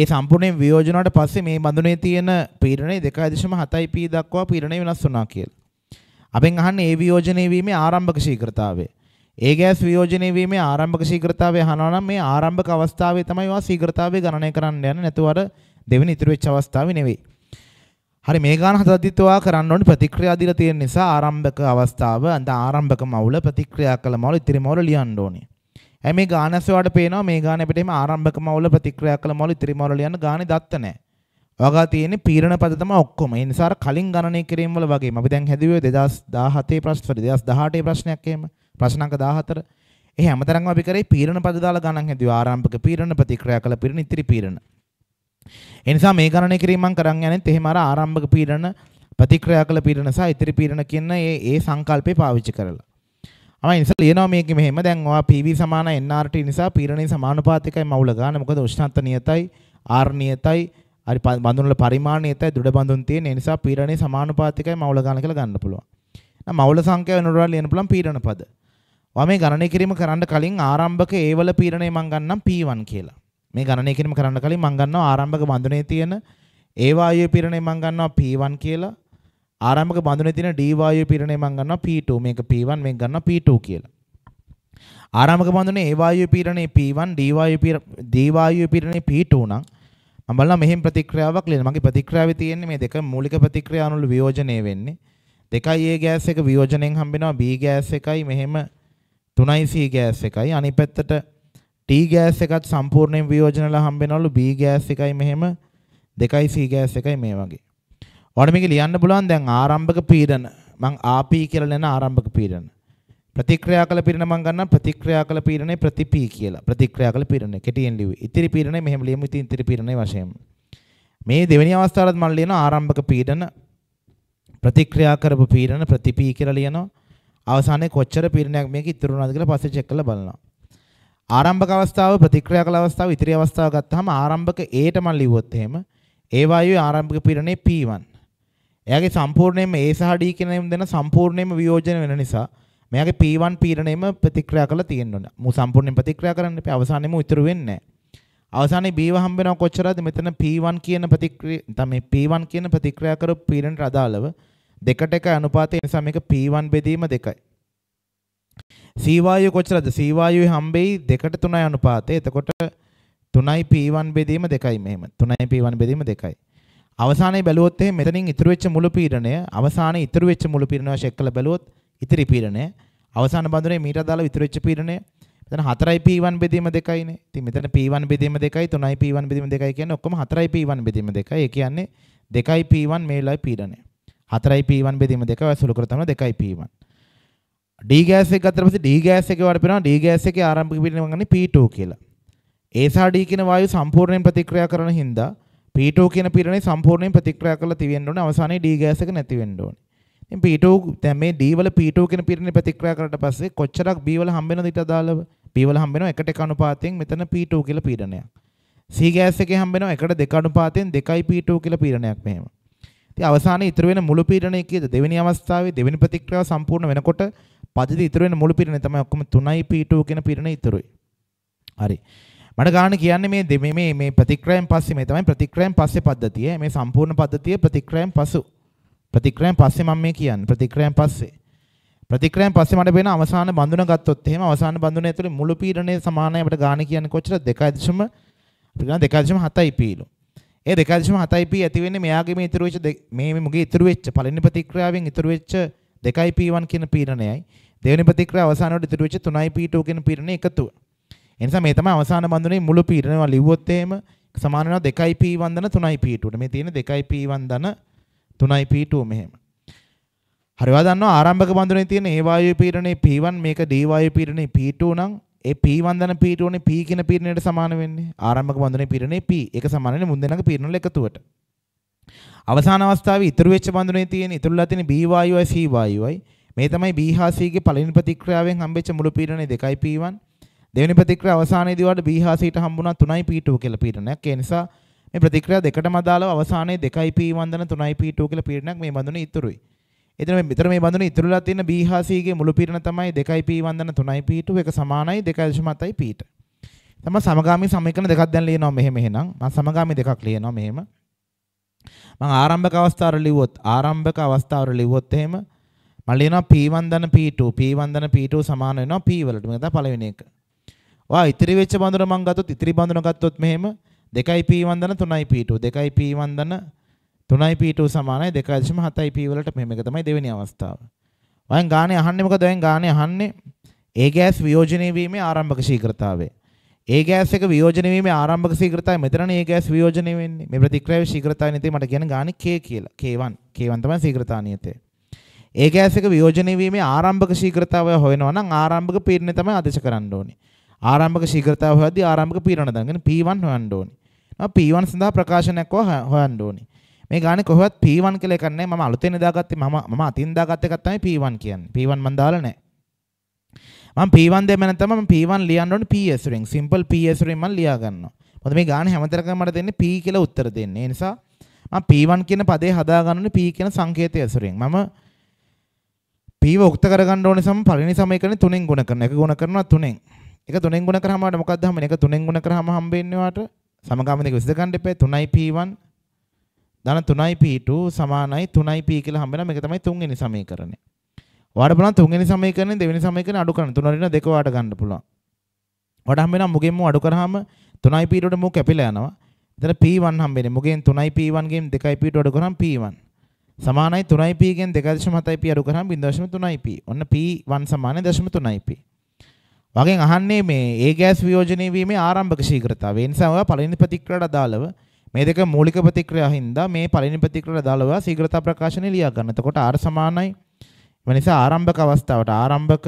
ඒ සම්පූර්ණයෙන් වියෝජනයට පස්සේ මේ බඳුනේ තියෙන පීඩනය 2.7p දක්වා පීඩනය වෙනස් වුණා කියලා. අපෙන් අහන්නේ ඒ වියෝජනය වීමේ ආරම්භක ශීඝ්‍රතාවය. ඒ ගෑස් වියෝජනය වීමේ ආරම්භක ශීඝ්‍රතාවය අහනවා නම් මේ ආරම්භක අවස්ථාවේ තමයි ඔයා ශීඝ්‍රතාවය ගණනය කරන්න යන්නේ නැතුව අර දෙවෙනි ඉතුරු වෙච්ච අවස්ථාවේ නෙවෙයි. හරි මේ ගාන හදද්දිත් ඔයා කරන්න ඕනේ ප්‍රතික්‍රියා දීලා තියෙන නිසා ආරම්භක අවස්ථාව අන්ත ආරම්භක මවුල ප්‍රතික්‍රියා කළ මවුල ඉතිරි මවුල ලියන්න ඕනේ. ඇයි මේ ගාන ඇසුවාට පේනවා මේ ගාන අපිට එහම ආරම්භක මවුල ප්‍රතික්‍රියා කළ මවුල ඉතිරි මවුල ලියන්න ගානේ දත්ත නැහැ. වගා තියෙන්නේ පීරණ පද තමයි ඔක්කොම. ඒ නිසා අර කලින් ගණනය කිරීම වල වගේම අපි දැන් හැදුවේ 2017 ප්‍රශ්න සෝරි 2018 ප්‍රශ්නයක් එහෙම. ප්‍රශ්න අංක 14. ඒ හැමතරම්ම අපි කරේ පීරණ පද දාලා ගණන් හැදුවා ආරම්භක පීරණ ප්‍රතික්‍රියා කළ පීරණ ඉතිරි පීරණ. ඒ නිසා මේ ගණනය කිරීම මම කරන් යන්නේ එහෙම අර ආරම්භක පීරණ ප්‍රතික්‍රියා කළ පීරණ සහ ඉතිරි පීරණ කියන ඒ ඒ සංකල්පේ පාවිච්චි කරලා. මම ඉතින් ලියනවා මේක මෙහෙම දැන් ඔයා PV සමාන NRT නිසා පීඩනයේ සමානුපාතිකයි මවුල ගන්න මොකද උෂ්ණත්ව නියතයි R නියතයි හරි බඳුන් වල පරිමාණය නියතයි දෘඩ බඳුන් තියෙන නිසා පීඩනයේ සමානුපාතිකයි මවුල ගන්න කියලා ගන්න පුළුවන්. නම් මවුල සංඛ්‍යාව වෙනුවට ලියන්න පුළුවන් පීඩන පද. ඔයා මේ ගණනය කිරීම කරන්න කලින් ආරම්භක A වල පීඩනය මම ගන්නම් P1 කියලා. මේ ගණනය කිරීම කරන්න කලින් මම ගන්නවා ආරම්භක බඳුනේ තියෙන ඒ වායුවේ පීඩනය මම ගන්නවා P1 කියලා. ආරම්භක බඳුනේ තියෙන D වායු පීඩනය මම ගන්නවා P2 මේක P1 මේක ගන්නවා P2 කියලා. ආරම්භක බඳුනේ A වායු පීඩනය P1 D වායු පීඩනය D වායු පීඩනය P2 නම් මම බලනවා මෙහෙම ප්‍රතික්‍රියාවක් ලියන. මගේ ප්‍රතික්‍රියාවේ තියෙන්නේ මේ දෙක මූලික ප්‍රතික්‍රියා අනුල වියෝජනය වෙන්නේ. දෙකයි A ගෑස් එක වියෝජනයෙන් හම්බෙනවා B ගෑස් එකයි මෙහෙම 3යි C ගෑස් එකයි අනිත් පැත්තට T ගෑස් එකත් සම්පූර්ණයෙන් වියෝජනලා හම්බෙනවලු B ගෑස් එකයි මෙහෙම 2යි C ගෑස් එකයි මේ වගේ. ඔයාලට මේක ලියන්න පුළුවන් දැන් ආරම්භක පීඩන මං ආපී කියලා ලෙන ආරම්භක පීඩන. ප්‍රතික්‍රියා කළ පීඩන මං ගන්නම් ප්‍රතික්‍රියා කළ පීඩනේ ප්‍රතිපී කියලා. ප්‍රතික්‍රියා කළ පීඩනේ කෙටියෙන් ලිව්වේ. ඉතිරි පීඩනේ මෙහෙම ලියමු ඉතින් ඉතිරි පීඩනේ වශයෙන්. මේ දෙවෙනි අවස්ථාවලත් මම ලියනවා ආරම්භක පීඩන ප්‍රතික්‍රියා කරපු පීඩන ප්‍රතිපී කියලා ලියනවා. අවසානයේ කොච්චර පීඩනයක් මේක ඉතුරු වුණාද කියලා පස්සේ චෙක් කරලා බලනවා. ආරම්භක අවස්ථාව ප්‍රතික්‍රියා කළ අවස්ථාව ඉතිරි අවස්ථාව ගත්තාම ආරම්භක A ට මම ලිව්වොත් එහෙම ඒ වායුවේ ආරම්භක පීඩනේ P1 එයාගේ සම්පූර්ණයෙන්ම ඒ සහ ඩී කියන නම දෙන සම්පූර්ණයෙන්ම වියෝජනය වෙන නිසා මෙයාගේ P1 පීඩණයම ප්‍රතික්‍රියා කරලා තියෙන්න ඕන. මු සම්පූර්ණයෙන් ප්‍රතික්‍රියා කරන්න එපා. අවසානයේම උතුරු වෙන්නේ නැහැ. අවසානයේ B1 හම්බ වෙනව කොච්චරද? මෙතන P1 කියන ප්‍රතික්‍රිය තමයි P1 කියන ප්‍රතික්‍රියා කරපු පීඩනට අදාළව දෙකට එක අනුපාතය නිසා මේක P1 බෙදීම දෙකයි. C වායුව කොච්චරද? C වායුවේ හම්බෙයි 2ට 3යි අනුපාතය. එතකොට 3යි P1 බෙදීම දෙකයි මෙහෙම. 3යි P1 බෙදීම දෙකයි. අවසානයේ බැලුවොත් එහෙනම් මෙතනින් ඉතුරු වෙච්ච මුළු පීඩණය අවසානයේ ඉතුරු වෙච්ච මුළු පීඩණය චෙක් කරලා බැලුවොත් ඉතිරි පීඩණය අවසාන බඳුනේ මීට අදාළව ඉතුරු වෙච්ච පීඩණය මෙතන 4යි P1 බෙදීම 2යිනේ. ඉතින් මෙතන P1 බෙදීම 2යි 3යි P1 බෙදීම 2යි කියන්නේ ඔක්කොම 4යි P1 බෙදීම 2යි. ඒ කියන්නේ 2යි P1 මේ වෙලාවේ පීඩණය. 4යි P1 බෙදීම 2 ඔය සුළු කර තමයි 2යි P1. D ගෑස් එක ගත්තට පස්සේ D ගෑස් එකේ වාර පේනවා D ගෑස් එකේ ආරම්භක පීඩනය මම ගන්නේ P2 කියලා. A සහ D කියන වායු සම්පූර්ණයෙන් ප්‍රතික්‍රියා කරන හින්දා P2 කියන පීඩනය සම්පූර්ණයෙන් ප්‍රතික්‍රියා කරලා තියෙන්න ඕනේ අවසානයේ D ගෑස් එක නැති වෙන්න ඕනේ. ඉතින් P2 දැන් මේ D වල P2 කියන පීඩනය ප්‍රතික්‍රියා කරලා පස්සේ කොච්චරක් B වල හම්බ වෙනවද ඊට අදාළව? B වල හම්බ වෙනවා 1ට 1 අනුපාතයෙන් මෙතන P2 කියලා පීඩනයක්. C ගෑස් එකේ හම්බ වෙනවා 1ට 2 අනුපාතයෙන් 2යි P2 කියලා පීඩනයක් මෙහෙම. ඉතින් අවසානයේ ඉතුරු වෙන මුළු පීඩනය කීයද? දෙවෙනි අවස්ථාවේ දෙවෙනි ප්‍රතික්‍රියාව සම්පූර්ණ වෙනකොට පදිත ඉතුරු වෙන මුළු පීඩනය තමයි ඔක්කොම 3යි P2 කියන පීඩනය ඉතුරුයි. හරි. මට ගාන කියන්නේ මේ දෙ මේ මේ ප්‍රතික්‍රයන් පස්සේ මේ තමයි ප්‍රතික්‍රයන් පස්සේ පද්ධතිය. මේ සම්පූර්ණ පද්ධතිය ප්‍රතික්‍රයන් පසු. ප්‍රතික්‍රයන් පස්සේ මම මේ කියන්නේ ප්‍රතික්‍රයන් පස්සේ. ප්‍රතික්‍රයන් පස්සේ මට වෙන අවසාන බඳුන ගත්තොත් එහෙම අවසාන බඳුන ඇතුලේ මුළු පීඩනය සමානයි අපිට ගාන කියන්නේ කොච්චර 2.7 අපිට ගාන 2.7යි පීලු. ඒ 2.7යි පී ඇති වෙන්නේ මෙයාගේ මේ ඉතුරු වෙච්ච මේ මුගේ ඉතුරු වෙච්ච පළවෙනි ප්‍රතික්‍රියාවෙන් ඉතුරු වෙච්ච 2.p1 කියන පීඩනයයි දෙවෙනි ප්‍රතික්‍රියාව අවසානයේ ඉතුරු වෙච්ච 3.p2 කියන පීඩනය එකතුව. එනිසා මේ තමයි අවසාන බඳුනේ මුළු පීඩනම ලිව්වොත් එහෙම සමාන වෙනවා 2p වන්දන 3p ටුට. මේ තියෙන 2p වන්දන 3p ටු මෙහෙම. හරිවා දන්නවා ආරම්භක බඳුනේ තියෙන ඒ වායු පීඩනේ p1 මේක d වායු පීඩනේ p2 නම් ඒ p වන්දන p2 නේ p කියන පීඩනයට සමාන වෙන්නේ. ආරම්භක බඳුනේ පීඩනේ p. ඒක සමාන වෙන්නේ මුන් දෙනාගේ පීඩන වල එකතුවට. අවසාන අවස්ථාවේ ඉතුරු වෙච්ච බඳුනේ තියෙන ඉතුරුලා තියෙන B වායුවයි C වායුවයි මේ තමයි B හා C ගේ පළවෙනි ප්‍රතික්‍රියාවෙන් හම්බෙච්ච මුළු පීඩනය 2p1 දෙවෙනි ප්‍රතික්‍රියාව අවසානයේදී වාට B හා C ට හම්බුණා 3යි P2 කියලා පීඩනයක්. ඒ නිසා මේ ප්‍රතික්‍රියා දෙකටම අදාළව අවසානයේ 2යි P වන්දන 3යි P2 කියලා පීඩනයක් මේ බඳුනේ ඉතුරුයි. එතන මේ මෙතන මේ බඳුනේ ඉතුරුලා තියෙන B හා C ගේ මුළු පීඩන තමයි 2යි P වන්දන 3යි P2 එක සමානයි 2.7යි P ට. තම සමගාමී සමීකරණ දෙකක් දැන් ලියනවා මෙහෙම එහෙනම් මම සමගාමී දෙකක් ලියනවා මෙහෙම මම ආරම්භක අවස්ථාවර ලිව්වොත් ආරම්භක අවස්ථාවර ලිව්වොත් එහෙම මම ලියනවා P1 දන P2 P1 දන P2 සමාන වෙනවා P වලට මේක තමයි පළවෙනි එක ඔයා ඉතිරි වෙච්ච බඳුන මං ගත්තොත් ඉතිරි බඳුන ගත්තොත් මෙහෙම 2p වන්දන 3p ටු 2p වන්දන 3p ටු සමානයි 2.7p වලට මෙහෙම එක තමයි දෙවෙනි අවස්ථාව. වයන් ගානේ අහන්නේ මොකද වයන් ගානේ අහන්නේ ඒ ගෑස් වියෝජනය වීමේ ආරම්භක ශීඝ්‍රතාවය. ඒ ගෑස් එක වියෝජනය වීමේ ආරම්භක ශීඝ්‍රතාවය මෙතනනේ ඒ ගෑස් වියෝජනය වෙන්නේ. මේ ප්‍රතික්‍රියාවේ ශීඝ්‍රතාවය නිතේ මට කියන ගානේ k කියලා. k1 k1 තමයි ශීඝ්‍රතාව නියතේ. ඒ ගෑස් එක වියෝජනය වීමේ ආරම්භක ශීඝ්‍රතාවය හොයනවා නම් ආරම්භක පීඩනය තමයි අධිශ කරන්න ඕනේ. ආරම්භක ශීඝ්‍රතාව හොයද්දී ආරම්භක පීරණ දඟන P1 හොයන්න ඕනේ. මම P1 සඳහා ප්‍රකාශනයක් හොයන්න ඕනේ. මේ ගානේ කොහෙවත් P1 කියලා එකක් නැහැ. මම අලුතෙන් දාගත්තේ මම මම අතින් දාගත්ත එකක් තමයි P1 කියන්නේ. P1 මම දාලා නැහැ. මම P1 දෙම නැත්නම් මම P1 ලියන්න ඕනේ PS ring. simple PS ring මම ලියා ගන්නවා. මොකද මේ ගානේ හැමතරකම මට දෙන්නේ P කියලා උත්තර දෙන්නේ. ඒ නිසා මම P1 කියන පදේ හදා ගන්න ඕනේ P කියන සංකේතය ඇසුරෙන්. මම පීව උක්ත කරගන්න ඕනේ සම පළවෙනි සමීකරණේ තුනෙන් ගුණ කරනවා. එක ගුණ කරනවා තුනෙන්. එක තුනෙන් ගුණ කරාම වට මොකක්ද හම්බෙන්නේ? එක තුනෙන් ගුණ කරාම හම්බෙන්නේ වට සමගාමිතික විසඳ ගන්න එපා 3p1 ධන 3p2 සමානයි 3p කියලා හම්බෙනවා. මේක තමයි තුන්වෙනි සමීකරණය. ඔයාලට බලන්න තුන්වෙනි සමීකරණය දෙවෙනි සමීකරණය අඩු කරන්න. තුනරින දෙක ඔයාට ගන්න පුළුවන්. ඔයාට හම්බෙනවා මුගෙන් මු අඩු කරාම 3p2ට මු කැපිලා යනවා. එතන p1 හම්බෙන්නේ. මුගෙන් 3p1 ගෙන් 2p2 අඩු කරාම p1. සමානයි 3p ගෙන් 2.7p අඩු කරාම 0.3p. ඔන්න p1 සමානයි 0.3p. වගෙන් අහන්නේ මේ ඒ ගෑස් වියෝජනය වීමේ ආරම්භක ශීඝ්‍රතාවය. ඒ නිසා ඔයා පළවෙනි ප්‍රතික්‍රියාවට අදාළව මේ දෙක මූලික ප්‍රතික්‍රියා හින්දා මේ පළවෙනි ප්‍රතික්‍රියාවට අදාළව ශීඝ්‍රතා ප්‍රකාශනය ලියා ගන්න. එතකොට R සමානයි. ඒ නිසා ආරම්භක අවස්ථාවට ආරම්භක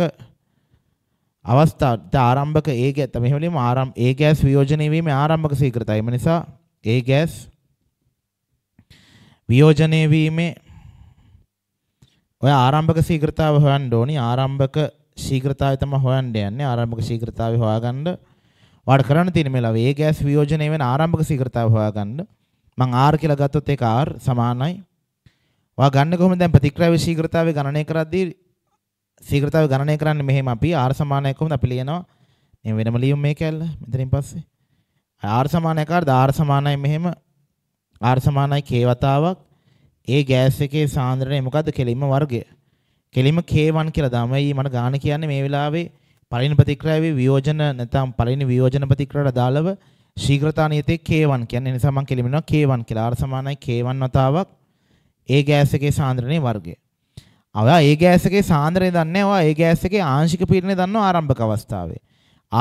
අවස්ථාවට ආරම්භක ඒ ගැත්ත මෙහෙම ලියමු ආරම් ඒ ගෑස් වියෝජනය වීමේ ආරම්භක ශීඝ්‍රතාවය. ඒ නිසා ඒ ගෑස් වියෝජනය වීමේ ඔය ආරම්භක ශීඝ්‍රතාව හොයන්න ඕනි ආරම්භක ශීඝ්‍රතාවය තමයි හොයන්න යන්නේ ආරම්භක ශීඝ්‍රතාවය හොයාගන්න වාඩ කරන්න තියෙන මේ ලාවේ ගෑස් වියෝජනය වෙන ආරම්භක ශීඝ්‍රතාවය හොයාගන්න මං R කියලා ගත්තොත් ඒක R සමානයි වා ගන්න කොහොමද දැන් ප්‍රතික්‍රියාවේ ශීඝ්‍රතාවය ගණනය කරද්දී ශීඝ්‍රතාවය ගණනය කරන්නේ මෙහෙම අපි R සමානයි කොහොමද අපි ලියනවා මේ වෙනම ලියුම් මේක ඇල්ල මෙතනින් පස්සේ R සමානයි කාර්ද R සමානයි මෙහෙම R සමානයි K වතාවක් ඒ ගෑස් එකේ සාන්ද්‍රණය මොකද්ද කෙලින්ම වර්ගය කෙලිම K1 කියලා තමයි මට ගාන කියන්නේ මේ වෙලාවේ පළවෙනි ප්‍රතික්‍රියාවේ වියෝජන නැත්නම් පළවෙනි වියෝජන ප්‍රතික්‍රියාවට අදාළව ශීඝ්‍රතා නියතේ K1 කියන්නේ නිසා මම කෙලිමිනවා K1 කියලා. R සමානයි K1 වතාවක් ඒ ගෑස් එකේ සාන්ද්‍රණයේ වර්ගය. ඔයා ඒ ගෑස් එකේ සාන්ද්‍රණය දන්නේ ඔයා ඒ ගෑස් එකේ ආංශික පීඩනය දන්නවා ආරම්භක අවස්ථාවේ.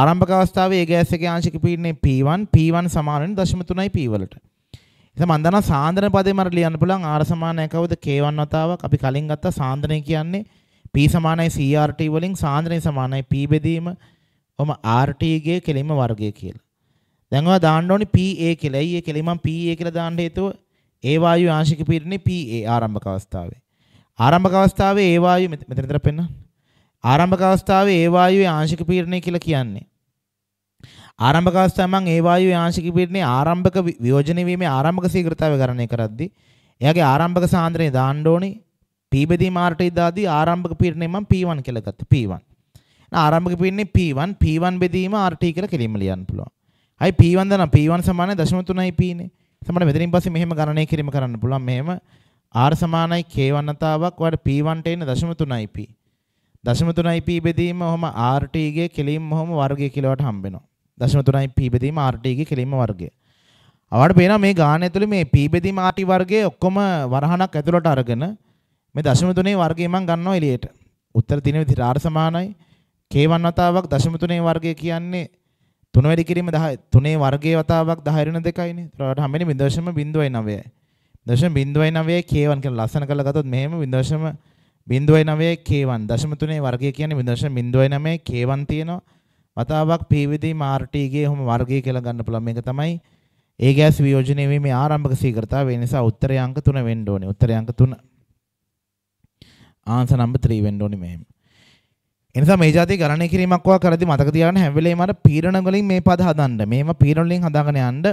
ආරම්භක අවස්ථාවේ ඒ ගෑස් එකේ ආංශික පීඩනය P1 P1 සමාන වෙන 0.3 P වලට. එතන මම දන්නා සාන්ද්‍රණ පදේ මට ලියන්න පුළුවන් R සමානයි කවුද K1 වතාවක් අපි කලින් ගත්ත සාන්ද්‍රණය කියන්නේ P සමානයි CRT වලින් සාන්ද්‍රණය සමානයි P බෙදීම ඔම RT ගේ කෙලින්ම වර්ගය කියලා. දැන් ඔයා දාන්න ඕනේ PA කියලා. ඒ කෙලින්ම මම PA කියලා දාන්න හේතුව ඒ වායු ආංශික පීඩනේ PA ආරම්භක අවස්ථාවේ. ආරම්භක අවස්ථාවේ ඒ වායු මෙතන විතර පෙන්න. ආරම්භක අවස්ථාවේ ඒ වායුවේ ආංශික පීඩනය කියලා කියන්නේ ආරම්භක අවස්ථාවේ මම ඒ වායු යාන්ත්‍රික පීඩනයේ ආරම්භක වියෝජන වීමේ ආරම්භක ශීඝ්‍රතාවය ගණනය කරද්දී එයාගේ ආරම්භක සාන්ද්‍රණය දාන්න ඕනේ P බෙදී මාර්ටේ දාදී ආරම්භක පීඩනය මම P1 කියලා ගත්තා P1. ආරම්භක පීඩනය P1 P1 බෙදීම RT කියලා කෙලින්ම ලියන්න පුළුවන්. අයි P1 දන P1 සමානයි 0.3යි P නේ. සමහර මෙතනින් පස්සේ මෙහෙම ගණනය කිරීම කරන්න පුළුවන්. මෙහෙම R සමානයි K1 නතාවක් ඔයාලට P1ට එන්නේ 0.3යි P. 0.3යි P බෙදීම ඔහම RT ගේ කෙලින්ම ඔහම වර්ගය කියලාට හම්බ වෙනවා. දශමතුනයි පීබෙදීම ආර්ටගේ කෙලින්ම වර්ගය. අවට පේන මේ ගාන ඇතුළ මේ පීබෙදීම ආටි වර්ගේ ඔක්කොම වරහනක් ඇතුළට අරගෙන මේ දශමතුනේ වර්ගේ මං ගන්නවා එළියට. උත්තර තියෙන විදිහට ආර සමානයි. කේවන් වතාවක් දශමතුනේ වර්ගය කියන්නේ තුන වැඩි කිරීම 10 තුනේ වර්ගයේ වතාවක් 10 වෙන දෙකයිනේ. ඒතරට හැම වෙලෙම 0.09යි. 0.09 කේවන් කියලා ලස්සන කරලා ගත්තොත් මෙහෙම 0.09 කේවන් 0.3 වර්ගය කියන්නේ 0.09 කේවන් තියෙනවා. වතාවක් පීවිදී මාර්ටීගේ හොම වර්ගය කියලා ගන්න පුළුවන් මේක තමයි ඒ ගෑස් වියෝජනය වීමේ ආරම්භක සීඝ්‍රතාවය ඒ නිසා උත්තරේ අංක 3 වෙන්න ඕනේ. උත්තරේ අංක 3. ආන්සර් නම්බර් 3 වෙන්න ඕනේ මෙහෙම. ඒ නිසා මේ જાතිය ගණනය කිරීමක් වා කරද්දී මතක තියාගන්න හැම වෙලේම අර පීරණ වලින් මේ පද හදන්න. මේව පීරණ වලින් හදාගෙන යන්න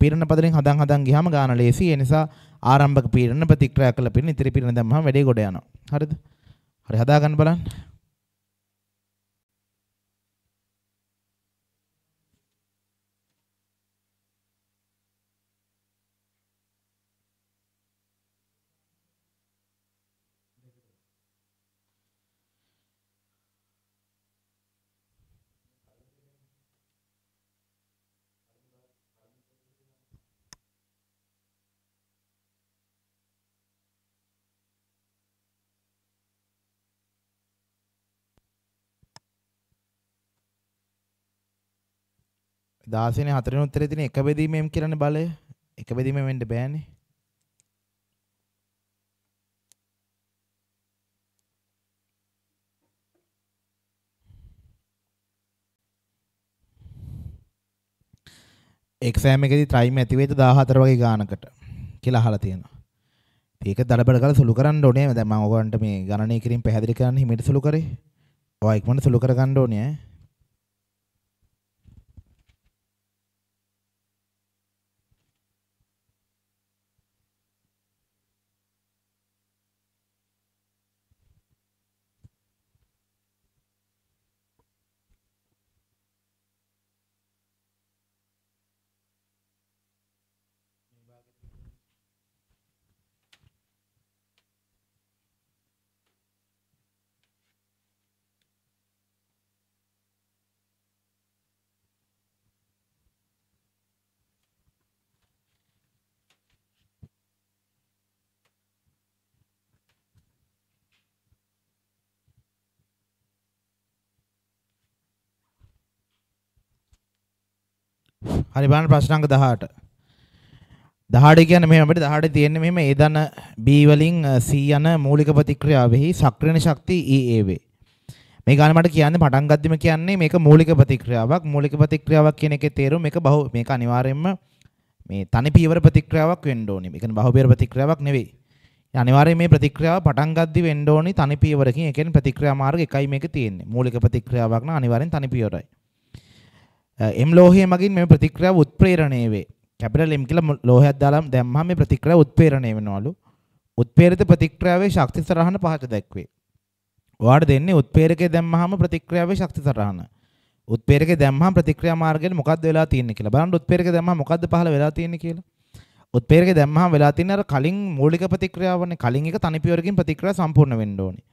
පීරණ පද වලින් හදන් හදන් ගියාම ගාන ලේසි. ඒ නිසා ආරම්භක පීරණ ප්‍රතික්‍රියා කළ පීරණ ඉතිරි පීරණ දැම්මම වැඩේ ගොඩ යනවා. හරිද? හරි හදාගන්න බලන්න. දාසන හතර උත්තර තින එක බෙදීමම් කරන බලය එක බෙදීම වෙන්ඩ බෑන එක්සෑම එකති ත්‍රයිම ඇතිවේත දාහතර වගේ ගානකට කියලා හලා තියෙන ඒක දරබල කල සුළු කරන්න ඕනේ දැම ඔවන්ට මේ ගණනය කිරින් පැහැදිලි කරන්න හිමිට සුළු කරේ ඔයක්මට සුළු කරගන්න ඕනේ හරි බලන්න ප්‍රශ්න අංක 18. 18 කියන්නේ මෙහෙම අපිට 18 තියෙන්නේ මෙහෙම ඒ දන B වලින් C යන මූලික ප්‍රතික්‍රියාවෙහි සක්‍රියන ශක්තිය EA වේ. මේ ගාන මට කියන්නේ පටන් ගද්දිම කියන්නේ මේක මූලික ප්‍රතික්‍රියාවක්. මූලික ප්‍රතික්‍රියාවක් කියන එකේ තේරුම මේක බහු මේක අනිවාර්යයෙන්ම මේ තනි පියවර ප්‍රතික්‍රියාවක් වෙන්න ඕනේ. ඒ කියන්නේ බහු පියවර ප්‍රතික්‍රියාවක් නෙවෙයි. අනිවාර්යයෙන් මේ ප්‍රතික්‍රියාව පටන් ගද්දි වෙන්න ඕනේ තනි පියවරකින්. ඒ කියන්නේ ප්‍රතික්‍රියා මාර්ග එකයි මේක තියෙන්නේ. මූලික ප්‍රතික්‍රියාවක් නම් අනිවාර්යෙන් තනි පියවරයි. එම් uh, ලෝහය මගින් මෙම ප්‍රතික්‍රියාව උත්ප්‍රේරණය වේ. කැපිටල් එම් කියලා ලෝහයක් දාලා දැම්මම මේ ප්‍රතික්‍රියාව උත්ප්‍රේරණය වෙනවලු. උත්ප්‍රේරිත ප්‍රතික්‍රියාවේ ශක්ති සරහන පහට දැක්වේ. ඔයාට දෙන්නේ උත්ප්‍රේරකය දැම්මහම ප්‍රතික්‍රියාවේ ශක්ති සරහන. උත්ප්‍රේරකය දැම්මහම ප්‍රතික්‍රියා මාර්ගයෙන් මොකද්ද වෙලා තියෙන්නේ කියලා. බලන්න උත්ප්‍රේරකය දැම්මහම මොකද්ද පහළ වෙලා තියෙන්නේ කියලා. උත්ප්‍රේරකය දැම්මහම වෙලා තියෙන්නේ අර කලින් මූලික ප්‍රතික්‍රියාවනේ. කලින් එක තනි පියවරකින් ප්‍රතික්‍රියාව සම්පූර්ණ වෙන්න ඕනේ.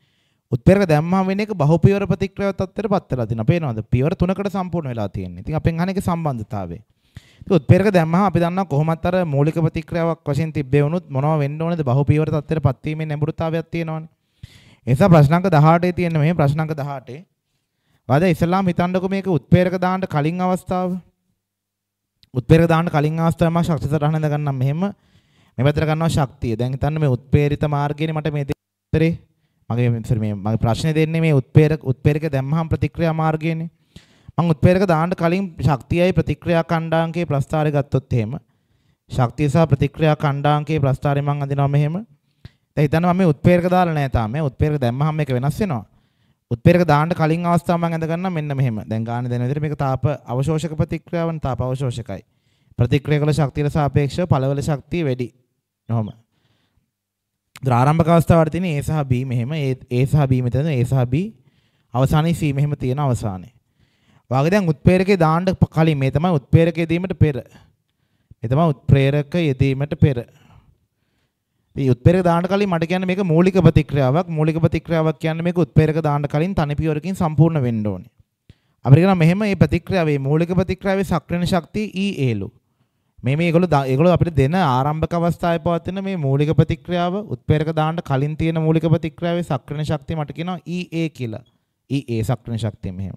උත්පෙරක දැම්මා වෙන එක බහුපියවර ප්‍රතික්‍රියාව තත්ත්වයට පත් වෙලා තියෙනවා. පේනවද? පියවර තුනකට සම්පූර්ණ වෙලා තියෙන්නේ. ඉතින් අපෙන් අහන එක සම්බන්ධතාවය. ඉතින් උත්පෙරක දැම්මා අපි දන්නවා කොහොමත් අර මූලික ප්‍රතික්‍රියාවක් වශයෙන් තිබ්බේ වුණොත් මොනව වෙන්න ඕනේද බහුපියවර තත්ත්වයට පත් වීමේ නැඹුරුතාවයක් තියෙනවනේ. ඒ නිසා ප්‍රශ්නංක 18 තියෙන මේ ප්‍රශ්නංක 18 වාද ඉස්ලාම් හිතන්නකො මේක උත්පේරක දාන්න කලින් අවස්ථාව. උත්පේරක දාන්න කලින් අවස්ථාව මම ශක්ති සටහන ඉඳ ගන්නම් මෙහෙම. මේ පැත්තට ගන්නවා ශක්තිය. දැන් හිතන්න මේ උත්පේරිත මාර්ගයනේ මට මේ දෙතරේ මගේ මේ මගේ ප්‍රශ්නේ දෙන්නේ මේ උත්පේරක උත්පේරක දැම්මහම ප්‍රතික්‍රියා මාර්ගයනේ. මම උත්පේරක දාන්න කලින් ශක්තියයි ප්‍රතික්‍රියා කණ්ඩාංකයේ ප්‍රස්ථාරය ගත්තොත් එහෙම ශක්තිය සහ ප්‍රතික්‍රියා කණ්ඩාංකයේ ප්‍රස්ථාරය මම අඳිනවා මෙහෙම. දැන් හිතන්න මම මේ උත්පේරක දාලා නැහැ තාම. උත්පේරක දැම්මහම මේක වෙනස් වෙනවා. උත්පේරක දාන්න කලින් අවස්ථාව මම අඳ ගන්න මෙන්න මෙහෙම. දැන් ගන්න දෙන විදිහට මේක තාප අවශෝෂක ප්‍රතික්‍රියාවන් තාප අවශෝෂකයි. ප්‍රතික්‍රියා කළ ශක්තියට සාපේක්ෂව පළවල ශක්තිය වැඩි. ඔහොම. ද්‍රාරම්භක අවස්ථාවට තියෙන ඒ සහ B මෙහෙම ඒ ඒ සහ B මෙතන ඒ සහ B අවසානයේ C මෙහෙම තියෙන අවසානයේ. වාගේ දැන් උත්ප්‍රේරකේ දාන්න කලින් මේ තමයි උත්ප්‍රේරකයේ දීමට පෙර. මේ තමයි උත්ප්‍රේරක යෙදීමට පෙර. ඉතින් උත්ප්‍රේරක දාන්න කලින් මට කියන්නේ මේක මූලික ප්‍රතික්‍රියාවක්. මූලික ප්‍රතික්‍රියාවක් කියන්නේ මේක උත්ප්‍රේරක දාන්න කලින් තනි පියවරකින් සම්පූර්ණ වෙන්න ඕනේ. අපිට කියනවා මෙහෙම මේ ප්‍රතික්‍රියාවේ මූලික ප්‍රතික්‍රියාවේ සක්‍රියන ශක්තිය EA ලු. මේ මේගොල්ල ඒගොල්ල අපිට දෙන ආරම්භක අවස්ථාවේ පවතින මේ මූලික ප්‍රතික්‍රියාව උත්ප්‍රේරක දාන්න කලින් තියෙන මූලික ප්‍රතික්‍රියාවේ සක්‍රියන ශක්තිය මට කියනවා EA කියලා. EA සක්‍රියන ශක්තිය මෙහෙම.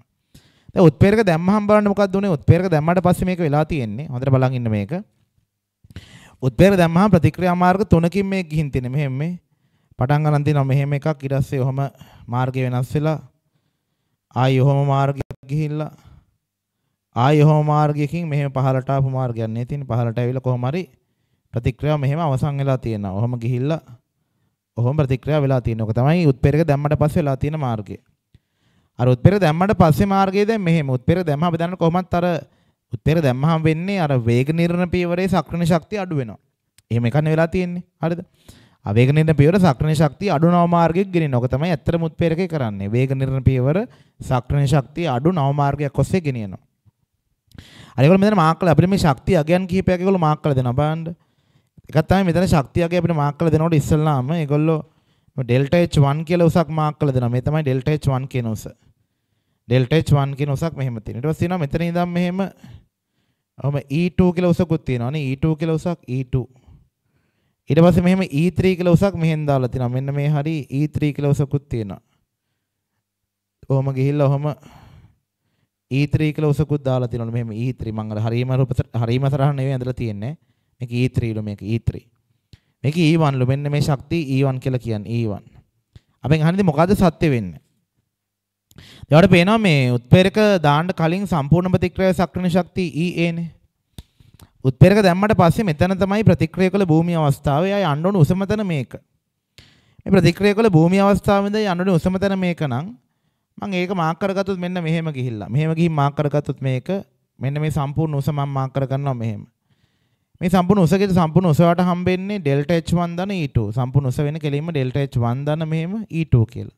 දැන් උත්ප්‍රේරක දැම්මහම බලන්න මොකක්ද උනේ? උත්ප්‍රේරක දැම්මට පස්සේ මේක වෙලා තියෙන්නේ. හොඳට බලන් ඉන්න මේක. උත්ප්‍රේරක දැම්මහම ප්‍රතික්‍රියා මාර්ග තුනකින් මේක ගිහින් තියෙන්නේ. මෙහෙම මේ පටන් ගන්න තියෙනවා මෙහෙම එකක් ඊට පස්සේ ඔහම මාර්ගය වෙනස් වෙලා ආයි ඔහම මාර්ගයක් ගිහිල්ලා ආයෙ හෝ මාර්ගයකින් මෙහෙම පහලට ආපු මාර්ගයක් නේ තියෙන්නේ. පහලට ඇවිල්ලා කොහොම හරි ප්‍රතික්‍රියාව මෙහෙම අවසන් වෙලා තියෙනවා. ඔහොම ගිහිල්ලා ඔහොම ප්‍රතික්‍රියාව වෙලා තියෙනවා. ඔක තමයි උත්පෙරක දැම්මට පස්සේ වෙලා තියෙන මාර්ගය. අර උත්පෙර දැම්මට පස්සේ මාර්ගය දැන් මෙහෙම උත්පෙර දැම්ම අපි දන්න කොහොමත් අර උත්පෙර දැම්මහම වෙන්නේ අර වේග නිර්ණය පියවරේ සක්‍රිය ශක්තිය අඩු වෙනවා. එහෙම එකනේ වෙලා තියෙන්නේ. හරිද? ආ වේග නිර්ණය පියවර සක්‍රිය ශක්තිය අඩු නව මාර්ගයක් ගෙනින්න. ඔක තමයි ඇත්තටම උත්පෙරකේ කරන්නේ. වේග නිර්ණය පියවර සක්‍රිය ශක්තිය අඩු නව මාර්ගයක් ඔස්සේ ගෙනියනවා. අරගල මෙතන මාක් කළා අපිට මේ ශක්තිය අගයන් කිහිපයක් ඒගොල්ලෝ මාක් කළා දෙනවා බලන්න. එකක් තමයි මෙතන ශක්තිය අගය අපිට මාක් කළා දෙනකොට ඉස්සල්ලාම ඒගොල්ලෝ ඩෙල්ටා H1 කියලා උසක් මාක් කළා දෙනවා. මේ තමයි ඩෙල්ටා H1 කියන උස. ඩෙල්ටා H1 කියන උසක් මෙහෙම තියෙනවා. ඊට පස්සේ එනවා මෙතන ඉඳන් මෙහෙම ඔහම E2 කියලා උසකුත් තියෙනවා නේ. E2 කියලා උසක් E2. ඊට පස්සේ මෙහෙම E3 කියලා උසක් මෙහෙන් දාලා තිනවා. මෙන්න මේ හරි E3 කියලා උසකුත් තියෙනවා. ඔහම ගිහිල්ලා ඔහම E3 කියලා උසකුත් දාලා තියෙනවලු මෙහෙම E3 මම අර හරීම රූප හරීම තරහ නෙවෙයි ඇඳලා තියෙන්නේ මේක E3 ලු මේක E3 මේක E1 ලු මෙන්න මේ ශක්තිය E1 කියලා කියන්නේ E1 අපෙන් අහන්නේ මොකද්ද සත්‍ය වෙන්නේ ඒවට පේනවා මේ උත්පේරක දාන්න කලින් සම්පූර්ණ ප්‍රතික්‍රියා සක්‍රිය ශක්තිය EA නේ. උත්පේරක දැම්මට පස්සේ මෙතන තමයි ප්‍රතික්‍රියා කළ භූමිය අවස්ථාව. එයා යන්න ඕන උසමතන මේක. මේ ප්‍රතික්‍රියා කළ භූමිය අවස්ථාවෙන්ද යන්න ඕන උසමතන මේක නම් මම ඒක මාක් කරගත්තොත් මෙන්න මෙහෙම ගිහිල්ලා. මෙහෙම ගිහින් මාක් කරගත්තොත් මේක මෙන්න මේ සම්පූර්ණ උස මම මාක් කරගන්නවා මෙහෙම. මේ සම්පූර්ණ උසකේ සම්පූර්ණ උසවට හම්බෙන්නේ ඩෙල්ටා H1 ධන E2. සම්පූර්ණ උස වෙන කෙලින්ම ඩෙල්ටා H1 ධන මෙහෙම E2 කියලා.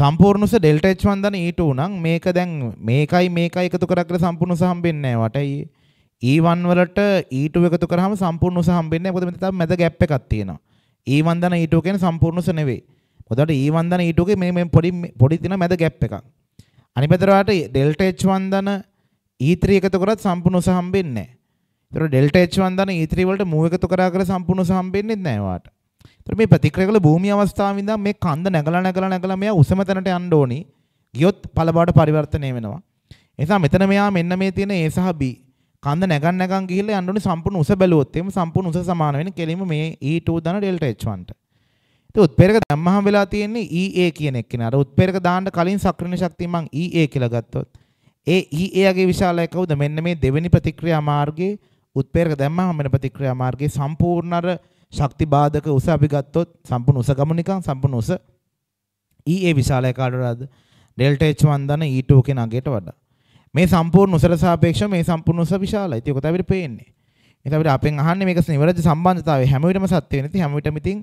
සම්පූර්ණ උස ඩෙල්ටා H1 ධන E2 නම් මේක දැන් මේකයි මේකයි එකතු කරගෙන සම්පූර්ණ උස හම්බෙන්නේ නැහැ වටයි. E1 වලට E2 එකතු කරාම සම්පූර්ණ උස හම්බෙන්නේ නැහැ. මොකද මෙතන මැද ගැප් එකක් තියෙනවා. E1 ධන E2 කියන්නේ සම්පූර්ණ උස නෙවෙයි. පොදට E1 දන E2 මේ මේ පොඩි පොඩි තියෙන මැද ગેප් එකක්. අනිත් පැතරාට ඩෙල්ටා H1 දන E3 එකතු කරත් සම්පූර්ණ උස හම්බෙන්නේ නැහැ. ඒතර ඩෙල්ටා H1 දන E3 වලට මූ එකතු කරා කර සම්පූර්ණ උස හම්බෙන්නේ නැහැ වාට. ඒතර මේ ප්‍රතික්‍රියා කළ භූමිය අවස්ථාවේ ඉඳන් මේ කන්ද නැගලා නැගලා නැගලා මෙයා උසම තැනට යන්න ඕනි. ගියොත් පළබාට පරිවර්තනය වෙනවා. එනිසා මෙතන මෙයා මෙන්න මේ තියෙන A සහ B කන්ද නැගන් නැගන් ගිහිල්ලා යන්න ඕනේ සම්පූර්ණ උස බැලුවොත් එහෙම සම්පූර්ණ උස සමාන වෙන කෙලින්ම මේ E2 දන ඩෙල්ටා H1ට. ඉතින් උත්පේරක දැම්මහම වෙලා තියෙන්නේ EA කියන එක්කනේ. අර උත්පේරක දාන්න කලින් සක්‍රිය ශක්තිය මං EA කියලා ගත්තොත්. ඒ EA ගේ විශාලය කවුද? මෙන්න මේ දෙවෙනි ප්‍රතික්‍රියා මාර්ගයේ උත්පේරක දැම්මහම වෙන ප්‍රතික්‍රියා මාර්ගයේ සම්පූර්ණ අර ශක්ති බාධක උස අපි ගත්තොත් සම්පූර්ණ උස ගම නිකන් සම්පූර්ණ උස EA විශාලය කාටවද? ඩෙල්ටා H1 දන E2 කෙනාගේට වඩා. මේ සම්පූර්ණ උසට සාපේක්ෂව මේ සම්පූර්ණ උස විශාලයි. ඒක තමයි අපිට පේන්නේ. ඒක අපිට අපෙන් අහන්නේ මේක නිවැරදි සම්බන්ධතාවය හැම විටම සත්‍ය වෙන ඉතින් හැම විටම ඉතින්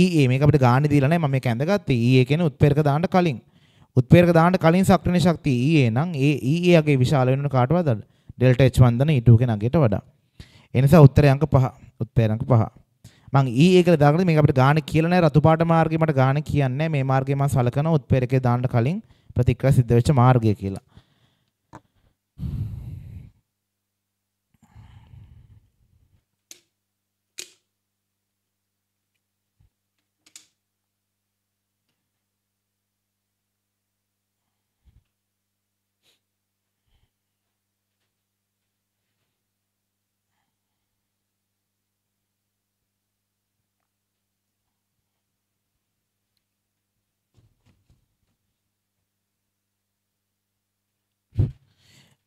ඊයේ මේක අපිට ගාණි දීලා නැහැ මම මේක ඇඳගත්තේ ඊයේ කියන උත්පේරක දාන්න කලින් උත්පේරක දාන්න කලින් සක්‍රිය ශක්තිය ඊයේ නම් ඒ ඊයේ යගේ විශාල වෙනුන කාටවත් අද ඩෙල්ටා H1 දන E2 කියන අගයට වඩා ඒ නිසා උත්තරේ අංක 5 උත්තරේ අංක 5 මං ඊයේ කියලා දාගන්න මේක අපිට ගාණි කියලා නැහැ රතු පාට මාර්ගේ මට ගාණි කියන්නේ මේ මාර්ගේ මම සලකන උත්පේරකේ දාන්න කලින් ප්‍රතික්‍රියා සිද්ධ වෙච්ච මාර්ගය කියලා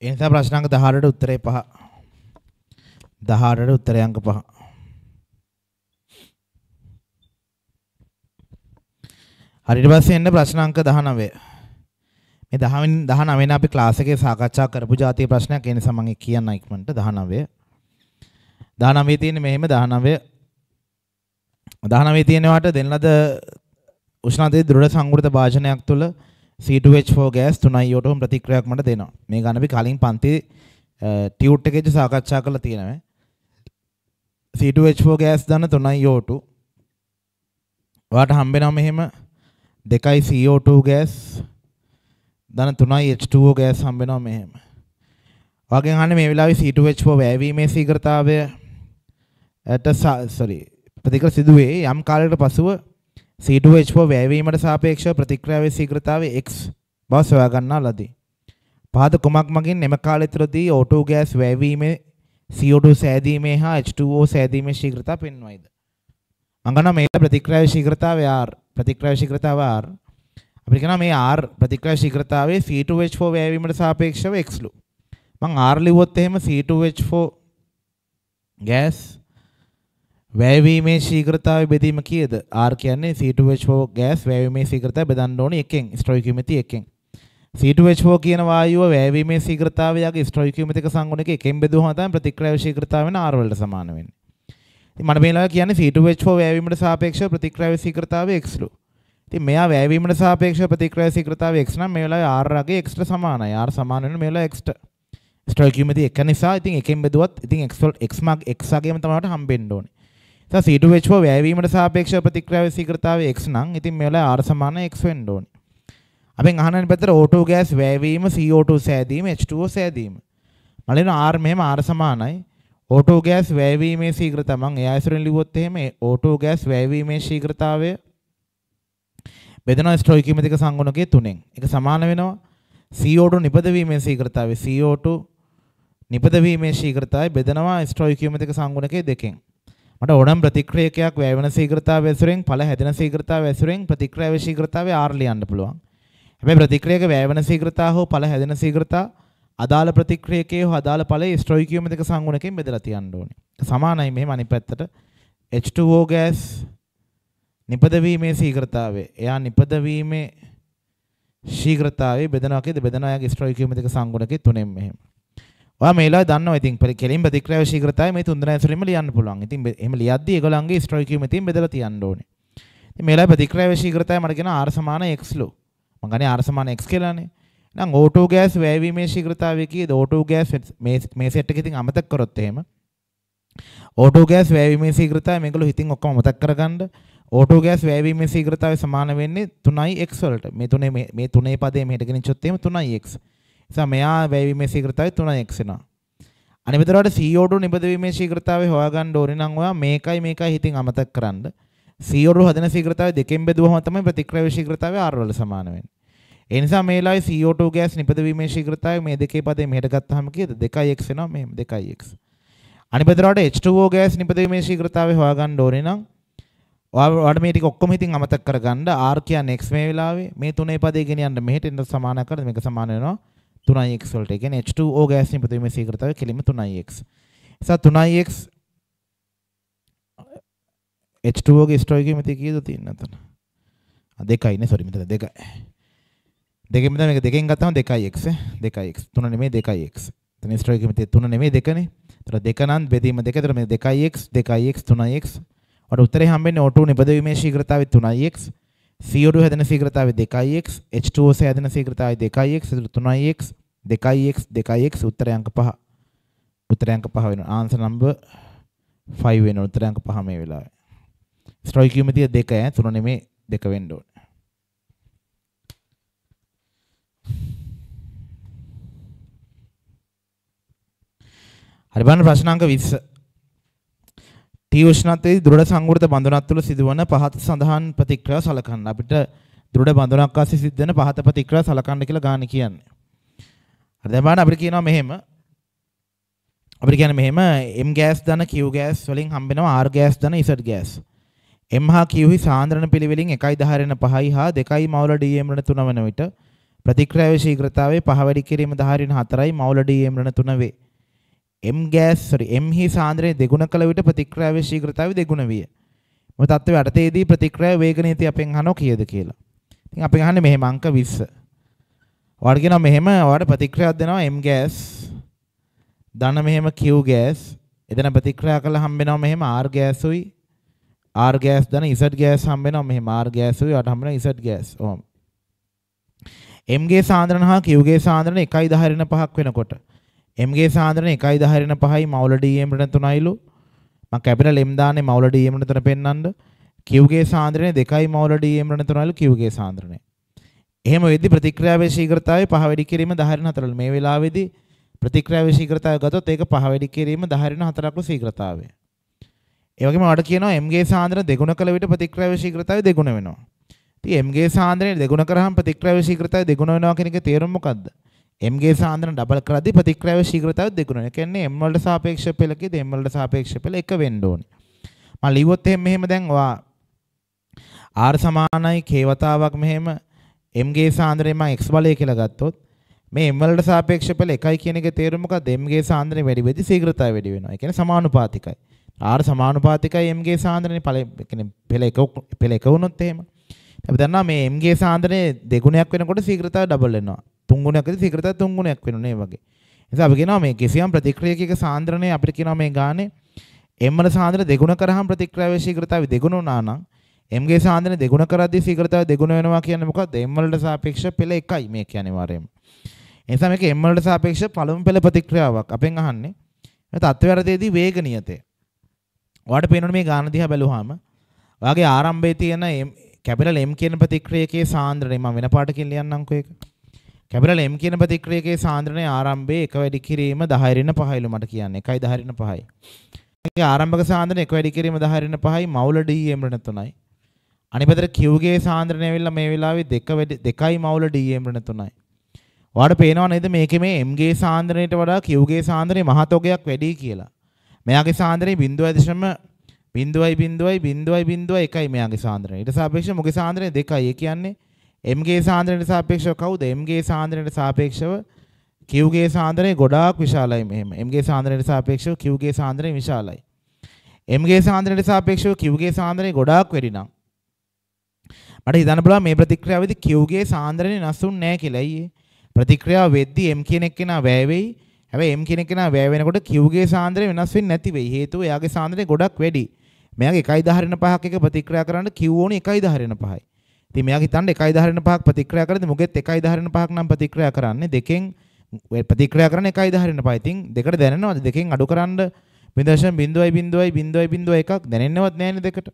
එනිසා ප්‍රශ්න අංක 18ට උත්තරේ 5. 18ට උත්තරේ අංක 5. හරියට පස්සේ එන්න ප්‍රශ්න අංක 19. මේ 10 වෙනි 19 වෙනි අපි ක්ලාස් එකේ සාකච්ඡා කරපු જાතිය ප්‍රශ්නයක් ඒ නිසා මම කියන්න ඉක්මනට 19. 19 තියෙන්නේ මෙහෙම 19 19 තියෙනවාට දෙන්නලද උෂ්ණතේ දෘঢ় සංවෘත භාජනයක් තුළ C2H4 ගෑස් 3යි ඔටෝම් ප්‍රතික්‍රියාවක් මට දෙනවා. මේක අනපි කලින් පන්ති ටියුට් එකේදී සාකච්ඡා කරලා තියෙනවා. C2H4 ගෑස් දන්න 3යි O2. ඔයාට හම්බෙනවා මෙහෙම 2යි CO2 ගෑස් දන්න 3යි H2O ගෑස් හම්බෙනවා මෙහෙම. ඔයගෙන් අහන්නේ මේ වෙලාවේ C2H4 වැයවීමේ සීඝ්‍රතාවය ඇට සෝරි ප්‍රතික්‍රියාව සිදුවේ යම් කාලයකට පසුව C2H4 වැයවීමට සාපේක්ෂව ප්‍රතික්‍රියාවේ ශීඝ්‍රතාවය X බව සොයා ගන්නා ලදී. පහත කුමක් මගින් එම කාලය තුළදී O2 ගෑස් වැයවීමේ CO2 සෑදීමේ හා H2O සෑදීමේ ශීඝ්‍රතාව පෙන්වයිද? අංගන මේ ප්‍රතික්‍රියාවේ ශීඝ්‍රතාවය R ප්‍රතික්‍රියාවේ ශීඝ්‍රතාව R අපිට කියනවා මේ R ප්‍රතික්‍රියා ශීඝ්‍රතාවයේ C2H4 වැයවීමට සාපේක්ෂව X ලු. මං R ලිව්වොත් එහෙම C2H4 ගෑස් වැයවීමේ ශීඝ්‍රතාවය බෙදීම කීයද? R කියන්නේ C2H4 ගෑස් වැයවීමේ ශීඝ්‍රතාවය බෙදන්න ඕනේ 1ෙන් ස්ටොයිකියුමෙති 1ෙන්. C2H4 කියන වායුව වැයවීමේ ශීඝ්‍රතාවය යගේ ස්ටොයිකියුමෙතික සංගුණක 1ෙන් බෙදුවම තමයි ප්‍රතික්‍රියාවේ ශීඝ්‍රතාවය වෙන R වලට සමාන වෙන්නේ. ඉතින් මම මේලා කියන්නේ C2H4 වැයවීමට සාපේක්ෂව ප්‍රතික්‍රියාවේ ශීඝ්‍රතාවය Xලු. ඉතින් මෙයා වැයවීමට සාපේක්ෂව ප්‍රතික්‍රියා ශීඝ්‍රතාවය x නම් මේ වෙලාවේ r අගේ x ට සමානයි. r සමාන වෙන මේ වෙලාවේ x ට. ස්ටොයිකියුමෙති 1 නිසා ඉතින් 1ෙන් බෙදුවත් ඉතින් x x මග් x අගේම තමයි හම්බෙන්න ඕනේ. දැන් C2H4 වැයවීමට සාපේක්ෂව ප්‍රතික්‍රියාවේ ශීඝ්‍රතාවය x නම් ඉතින් මේ වෙලාවේ R සමාන x වෙන්න ඕනේ. අපෙන් අහන්නේ පැත්තට O2 ගෑස් වැයවීම CO2 සෑදීම H2O සෑදීම. මලින R මෙහෙම R සමානයි. O2 ගෑස් වැයවීමේ ශීඝ්‍රතාව මම එයා ඉස්සරින් ලිව්වොත් එහෙම O2 ගෑස් වැයවීමේ ශීඝ්‍රතාවය බෙදෙනවා ස්ටොයිකියමතික සංගුණකයේ 3ෙන්. ඒක සමාන වෙනවා CO2 නිපදවීමේ ශීඝ්‍රතාවය CO2 නිපදවීමේ ශීඝ්‍රතාවය බෙදෙනවා ස්ටොයිකියමතික සංගුණකයේ 2ෙන්. මට ඕනම් ප්‍රතික්‍රියකයක් වැය වෙන ශීඝ්‍රතාවය ඇසුරෙන් ඵල හැදෙන ශීඝ්‍රතාවය ඇසුරෙන් ප්‍රතික්‍රියාවේ ශීඝ්‍රතාවය R ලියන්න පුළුවන්. හැබැයි ප්‍රතික්‍රියක වැය වෙන ශීඝ්‍රතාව හෝ ඵල හැදෙන ශීඝ්‍රතාව අදාළ ප්‍රතික්‍රියකයේ හෝ අදාළ ඵලයේ ස්ටොයිකියොම දෙක සංගුණකයෙන් බෙදලා තියන්න ඕනේ. සමානයි මෙහෙම අනිත් පැත්තට H2O ගෑස් නිපද වීමේ ශීඝ්‍රතාවය. එයා නිපද වීමේ ශීඝ්‍රතාවය බෙදනවා කියද බෙදන අයගේ ස්ටොයිකියොම දෙක සංගුණකයේ තුනෙන් මෙහෙම. ඔයා මේලා දන්නවා ඉතින් කෙලින් ප්‍රතික්‍රියා ශීඝ්‍රතාවය මේ තුන්දෙනා ඇතුළෙම ලියන්න පුළුවන්. ඉතින් එහෙම ලියද්දී ඒගොල්ලන්ගේ ස්ටොයිකියුම ඉතින් බෙදලා තියන්න ඕනේ. ඉතින් මේලා ප්‍රතික්‍රියා ශීඝ්‍රතාවය මට කියන R x ලෝ. මං ගන්නේ R x කියලානේ. නම් O2 ගෑස් වැයවීමේ ශීඝ්‍රතාවය කීයද? O2 ගෑස් මේ මේ සෙට් එක ඉතින් අමතක කරොත් එහෙම. O2 ගෑස් වැයවීමේ ශීඝ්‍රතාවය මේගොල්ලෝ ඉතින් ඔක්කොම අමතක කරගන්න. O2 ගෑස් වැයවීමේ ශීඝ්‍රතාවය සමාන වෙන්නේ 3x වලට. මේ තුනේ මේ තුනේ පදේ මෙහෙට ගෙනිච්චොත් එහෙම 3x. නිසා මෙයා වැයවීමේ ශීඝ්‍රතාවය 3යි x වෙනවා. අනිපතරවට CO2 නිපදවීමේ ශීඝ්‍රතාවය හොයාගන්න ඕනේ නම් ඔයා මේකයි මේකයි හිතින් අමතක කරන්න. CO2 හදන ශීඝ්‍රතාවය දෙකෙන් බෙදුවම තමයි ප්‍රතික්‍රියාවේ ශීඝ්‍රතාවය R වල සමාන වෙන්නේ. ඒ නිසා මේ ලායි CO2 ගෑස් නිපදවීමේ ශීඝ්‍රතාවය මේ දෙකේ පදේ මෙහෙට ගත්තාම කීයද? 2x වෙනවා මෙහෙම 2x. අනිපතරවට H2O ගෑස් නිපදවීමේ ශීඝ්‍රතාවය හොයාගන්න ඕනේ නම් ඔයාලට මේ ටික ඔක්කොම හිතින් අමතක කරගන්න R කියන්නේ x මේ වෙලාවේ මේ තුනේ පදේ ගෙනියන්න මෙහෙට ඉඳ සමාන කරලා මේක සමාන වෙනවා 3x වලට. ඒ කියන්නේ H2O ගෑස් නිපදවීමේ ශීඝ්‍රතාවය කෙලින්ම 3x. එසා 3x H2O ගේ ස්ටොයිකියමිතිය කීයද තියෙන්නේ අතන? ආ දෙකයිනේ sorry මෙතන දෙකයි. දෙකෙන් මෙතන මේක දෙකෙන් ගත්තම 2x 2x 3 නෙමෙයි 2x. එතන ස්ටොයිකියමිතිය 3 නෙමෙයි 2නේ. එතන 2 නම් බෙදීම 2. එතන මේ 2x 2x 3x. ඔතන උත්තරේ හම්බෙන්නේ O2 නිපදවීමේ ශීඝ්‍රතාවය 3x. CO2 හැදෙන සීග්‍රතාවය 2x H2O හැදෙන සීග්‍රතාවය 2x 3x 2x 2x උත්තරය අංක 5 උත්තරය අංක 5 වෙනවා ආන්සර් නම්බර් 5 වෙනවා උත්තරය අංක 5 මේ වෙලාවේ ස්ට්‍රොයිකියුමතිය 2 ඈ 3 නෙමේ 2 වෙන්න ඕනේ හරි බලන්න ප්‍රශ්න අංක 20 තීවෂ්ණත්වයේදී දෘඪ සංවෘත බඳුනක් තුළ සිදුවන පහත සඳහන් ප්‍රතික්‍රියා සලකන්න. අපිට දෘඩ බඳුනක් අස්සේ සිද්ධ වෙන පහත ප්‍රතික්‍රියා සලකන්න කියලා ගාන කියන්නේ. හරි දැන් බලන්න අපිට කියනවා මෙහෙම අපිට කියන්නේ මෙහෙම M ගෑස් ධන Q ගෑස් වලින් හම්බෙනවා R ගෑස් ධන Z ගෑස්. M හා Q හි සාන්ද්‍රණ පිළිවෙලින් 1.5 හා 2 මවුල dm රණ 3 වන විට ප්‍රතික්‍රියාවේ ශීඝ්‍රතාවය 5 වැඩි කිරීම 10 4යි මවුල dm රණ 3 වේ. M gas sorry M හි සාන්ද්‍රණය දෙගුණ කළ විට ප්‍රතික්‍රියාවේ ශීඝ්‍රතාවය දෙගුණ විය. මේ தত্ত্বය යටතේදී ප්‍රතික්‍රියා වේග නීතිය අපෙන් අහනවා කීයද කියලා. ඉතින් අපි අහන්නේ මෙහෙම අංක 20. ඔයාලට කියනවා මෙහෙම ඔයාලට ප්‍රතික්‍රියාවක් දෙනවා M gas ධන මෙහෙම Q gas එතන ප්‍රතික්‍රියා කළා හම්බ වෙනවා මෙහෙම R gas උයි R gas ධන Z gas හම්බ වෙනවා මෙහෙම R gas උයි ඔයාලට හම්බ වෙනවා Z gas. ඔහොම. M ගේ සාන්ද්‍රණ හා Q ගේ සාන්ද්‍රණ 1.10 වෙනකොට එම්ගේ සාන්ද්‍රන එකයි දහරෙන පහයි මවුල ඩීමට තුනයිලු ම කැපිටල් එම්දානේ මවුල ඩීමට තන පෙන්න්නට කිව්ගේ සාන්ද්‍රනය දෙකයි මවුල ඩීමට තුනයිලු කිව්ගේ සාන්ද්‍රනය එහෙම වෙදදි ප්‍රතික්‍රාවේ ශීග්‍රතාව පහවැඩි කිරීම දහරින අතරල් මේ වෙලාවෙදි ප්‍රතික්‍රාව ශීග්‍රතාව ගතොත් ඒක පහවැඩි කිරීම දහරින හතරක්ව ශීග්‍රතාවය ඒවගේ මට කියන එම්ගේ සාන්ද්‍ර දෙගුණ කළ විට ප්‍රතික්‍රාව ශීග්‍රතාව දෙගුණ වෙනවා ති එම්ගේ සාන්ද්‍රය දෙගුණ කරහම් ප්‍රතික්‍රාව ශීග්‍රතාව දෙගුණ වෙනවා කෙනෙක තේරුම්මකක්ද එම්ගේ සාන්දන ඩබල් කරද්දී ප්‍රතික්‍රියාවේ ශීඝ්‍රතාවය දෙගුණයි. ඒ කියන්නේ m වලට සාපේක්ෂව පෙළකෙද m වලට සාපේක්ෂව පෙළ එක වෙන්න ඕනේ. මම ලිව්වොත් එහෙම මෙහෙම දැන් ඔයා r සමානයි k වතාවක් මෙහෙම m ගේ සාන්දරේ මම x බලය කියලා ගත්තොත් මේ m වලට සාපේක්ෂව පෙළ එකයි කියන එකේ තේරුම මොකක්ද? m ගේ සාන්දරේ වැඩි වෙද්දී ශීඝ්‍රතාවය වැඩි වෙනවා. ඒ කියන්නේ සමානුපාතිකයි. r සමානුපාතිකයි m ගේ සාන්දරනේ පළ ඒ කියන්නේ පෙළ එක පෙළ එක වුණොත් එහෙම. අපි දන්නවා මේ m ගේ සාන්දරේ දෙගුණයක් වෙනකොට ශීඝ්‍රතාවය ඩබල් වෙනවා. තුන්ගුණයක්ද සිකරතත් තුන්ගුණයක් වෙනුනේ වගේ. නිසා අපි කියනවා මේ කිසියම් ප්‍රතික්‍රියකයක සාන්ද්‍රණය අපිට කියනවා මේ ගානේ m වල සාන්ද්‍රණය දෙගුණ කරාම ප්‍රතික්‍රියාවේ ශීඝ්‍රතාවය දෙගුණ වුණා නම් m ගේ සාන්ද්‍රණය දෙගුණ කරද්දී ශීඝ්‍රතාවය දෙගුණ වෙනවා කියන්නේ මොකක්ද m වලට සාපේක්ෂව පෙළ 1යි මේ කියන්නේ වරෙම. එනිසා මේක m වලට සාපේක්ෂව පළමු පෙළ ප්‍රතික්‍රියාවක් අපෙන් අහන්නේ. මේ තත්ත්වයටදී වේග නියතය. ඔයාලට පේනවනේ මේ ගාන දිහා බැලුවාම ඔයාගේ ආරම්භයේ තියෙන කැපිටල් m කියන ප්‍රතික්‍රියකයේ සාන්ද්‍රණය මම වෙන පාටකින් ලියන්නම්කෝ ඒක. කැබරල M කියන ප්‍රතික්‍රියකයේ සාන්ද්‍රණය ආරම්භයේ එක වැඩි කිරීම 10 රින 5යිලු මට කියන්නේ 1යි 10 රින 5යි. ඒකේ ආරම්භක සාන්ද්‍රණය එක වැඩි කිරීම 10 රින 5යි මවුල DM රින 3යි. අනිත් පැත්තට Q ගේ සාන්ද්‍රණය ඇවිල්ලා මේ වෙලාවේ 2 වැඩි 2යි මවුල DM රින 3යි. ඔයාට පේනව නේද මේකේ මේ M ගේ සාන්ද්‍රණයට වඩා Q ගේ සාන්ද්‍රණය මහතොගයක් වැඩි කියලා. මෙයාගේ සාන්ද්‍රණය 0.0.0.0.1යි මෙයාගේ සාන්ද්‍රණය. ඊට සාපේක්ෂව මොගේ සාන්ද්‍රණය 2යි. ඒ කියන්නේ m ගේ සාන්ද්‍රණයට සාපේක්ෂව කවුද m ගේ සාන්ද්‍රණයට සාපේක්ෂව q ගේ සාන්ද්‍රණය ගොඩාක් විශාලයි මෙහෙම m ගේ සාන්ද්‍රණයට සාපේක්ෂව q ගේ සාන්ද්‍රණය විශාලයි m ගේ සාන්ද්‍රණයට සාපේක්ෂව q ගේ සාන්ද්‍රණය ගොඩාක් වැඩි නම් මට හිතන්න පුළුවන් මේ ප්‍රතික්‍රියාවේදී q ගේ සාන්ද්‍රණය නැසුන්නේ නැහැ කියලා අයියේ ප්‍රතික්‍රියාව වෙද්දී m කියන එක්කෙනා වැය වෙයි හැබැයි m කියන එක්කෙනා වැය වෙනකොට q ගේ සාන්ද්‍රණය e වෙනස් වෙන්නේ නැති වෙයි හේතුව එයාගේ සාන්ද්‍රණය e ගොඩක් වැඩි මෙයාගේ 1.05ක් එක ප්‍රතික්‍රියා කරන්න q ඕනේ 1.05යි ඉතින් මෙයා හිතන්නේ 1.5ක් ප්‍රතික්‍රියා කරද්දි මුගෙත් 1.5ක් නම් ප්‍රතික්‍රියා කරන්නේ දෙකෙන් ප්‍රතික්‍රියා කරන 1.5. ඉතින් දෙකට දැනෙනවද දෙකෙන් අඩු කරන්න 0.0.0.0 එකක් දැනෙන්නවත් නැහැ දෙකට.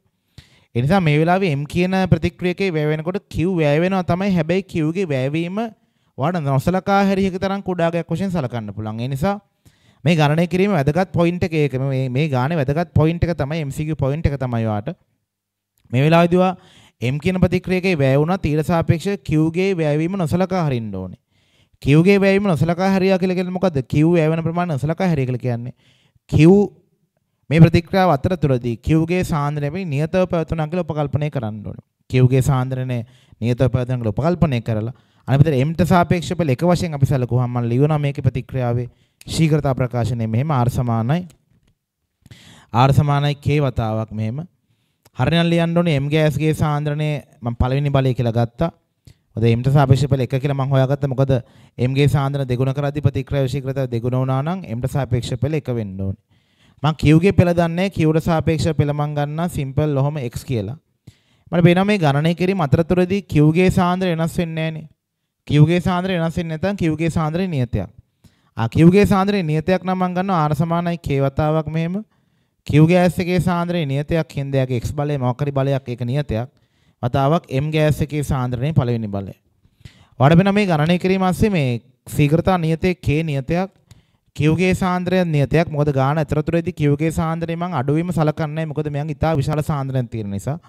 ඒ නිසා මේ වෙලාවේ m කියන ප්‍රතික්‍රියකේ වැය වෙනකොට q වැය වෙනවා තමයි හැබැයි q ගේ වැයවීම වඩා නොසලකා හැරියක තරම් කුඩා ගයක් වශයෙන් සලකන්න පුළුවන්. ඒ නිසා මේ ගණනය කිරීම වැදගත් පොයින්ට් එක ඒක මේ මේ ගානේ වැදගත් පොයින්ට් එක තමයි MCQ පොයින්ට් එක තමයි වාට මේ වෙලාවේදී වා M කියන ප්‍රතික්‍රියකේ වැය වුණා තීර සාපේක්ෂව Q ගේ වැයවීම නොසලකා හරින්න ඕනේ. Q ගේ වැයවීම නොසලකා හරියා කියලා කියන්නේ මොකද්ද? Q වැයවන ප්‍රමාණය නොසලකා හරිය කියලා කියන්නේ Q මේ ප්‍රතික්‍රියාව අතරතුරදී Q ගේ සාන්ද්‍රණය නියතව පැවතුණා කියලා උපකල්පනය කරන්න ඕනේ. Q ගේ සාන්ද්‍රණය නියතව පැවතුණා කියලා උපකල්පනය කරලා අනිත් පැත්තේ M ට සාපේක්ෂව එක වශයෙන් අපි සැලකුවාම මම ලියනවා මේකේ ප්‍රතික්‍රියාවේ ශීඝ්‍රතා ප්‍රකාශනය මෙහෙම R සමානයි R සමානයි K වතාවක් මෙහෙම හරිනම් ලියන්න ඕනේ M ගෑස්ගේ සාන්ද්‍රණය මම පළවෙනි බලය කියලා ගත්තා. මොකද M ට සාපේක්ෂව බල 1 කියලා මම හොයාගත්තා. මොකද M ගේ සාන්ද්‍රණ දෙගුණ කරද්දී ප්‍රතික්‍රියා විශීක්‍රතාව දෙගුණ වුණා නම් M ට සාපේක්ෂව බල 1 වෙන්න ඕනේ. මම Q ගේ පෙළ දන්නේ Q ට සාපේක්ෂව පෙළ මම ගන්නවා සිම්පල් ඔහොම x කියලා. මට පේනවා මේ ගණනය කිරීම අතරතුරදී Q ගේ සාන්ද්‍රණය වෙනස් වෙන්නේ නැහැ නේ. Q ගේ සාන්ද්‍රණය වෙනස් වෙන්නේ නැත්නම් Q ගේ සාන්ද්‍රණය නියතයක්. ආ Q ගේ සාන්ද්‍රණය නියතයක් නම් මම ගන්නවා R සමානයි K වතාවක් මෙහෙම. Q ගෑස් එකේ සාන්ද්‍රණය නියතයක් හින්දයාගේ x බලය මොකරි බලයක් ඒක නියතයක් වතාවක් m ගෑස් එකේ සාන්ද්‍රණය පළවෙනි බලය. වඩබෙන මේ ගණනය කිරීම අස්සේ මේ සීඝ්‍රතා නියතේ k නියතයක් Q ගේ සාන්ද්‍රණය නියතයක් මොකද ගාන අතරතුරේදී Q ගේ සාන්ද්‍රණය මම අඩුවීම සලකන්නේ මොකද මයන් ඉතා විශාල සාන්ද්‍රණයක් තියෙන නිසා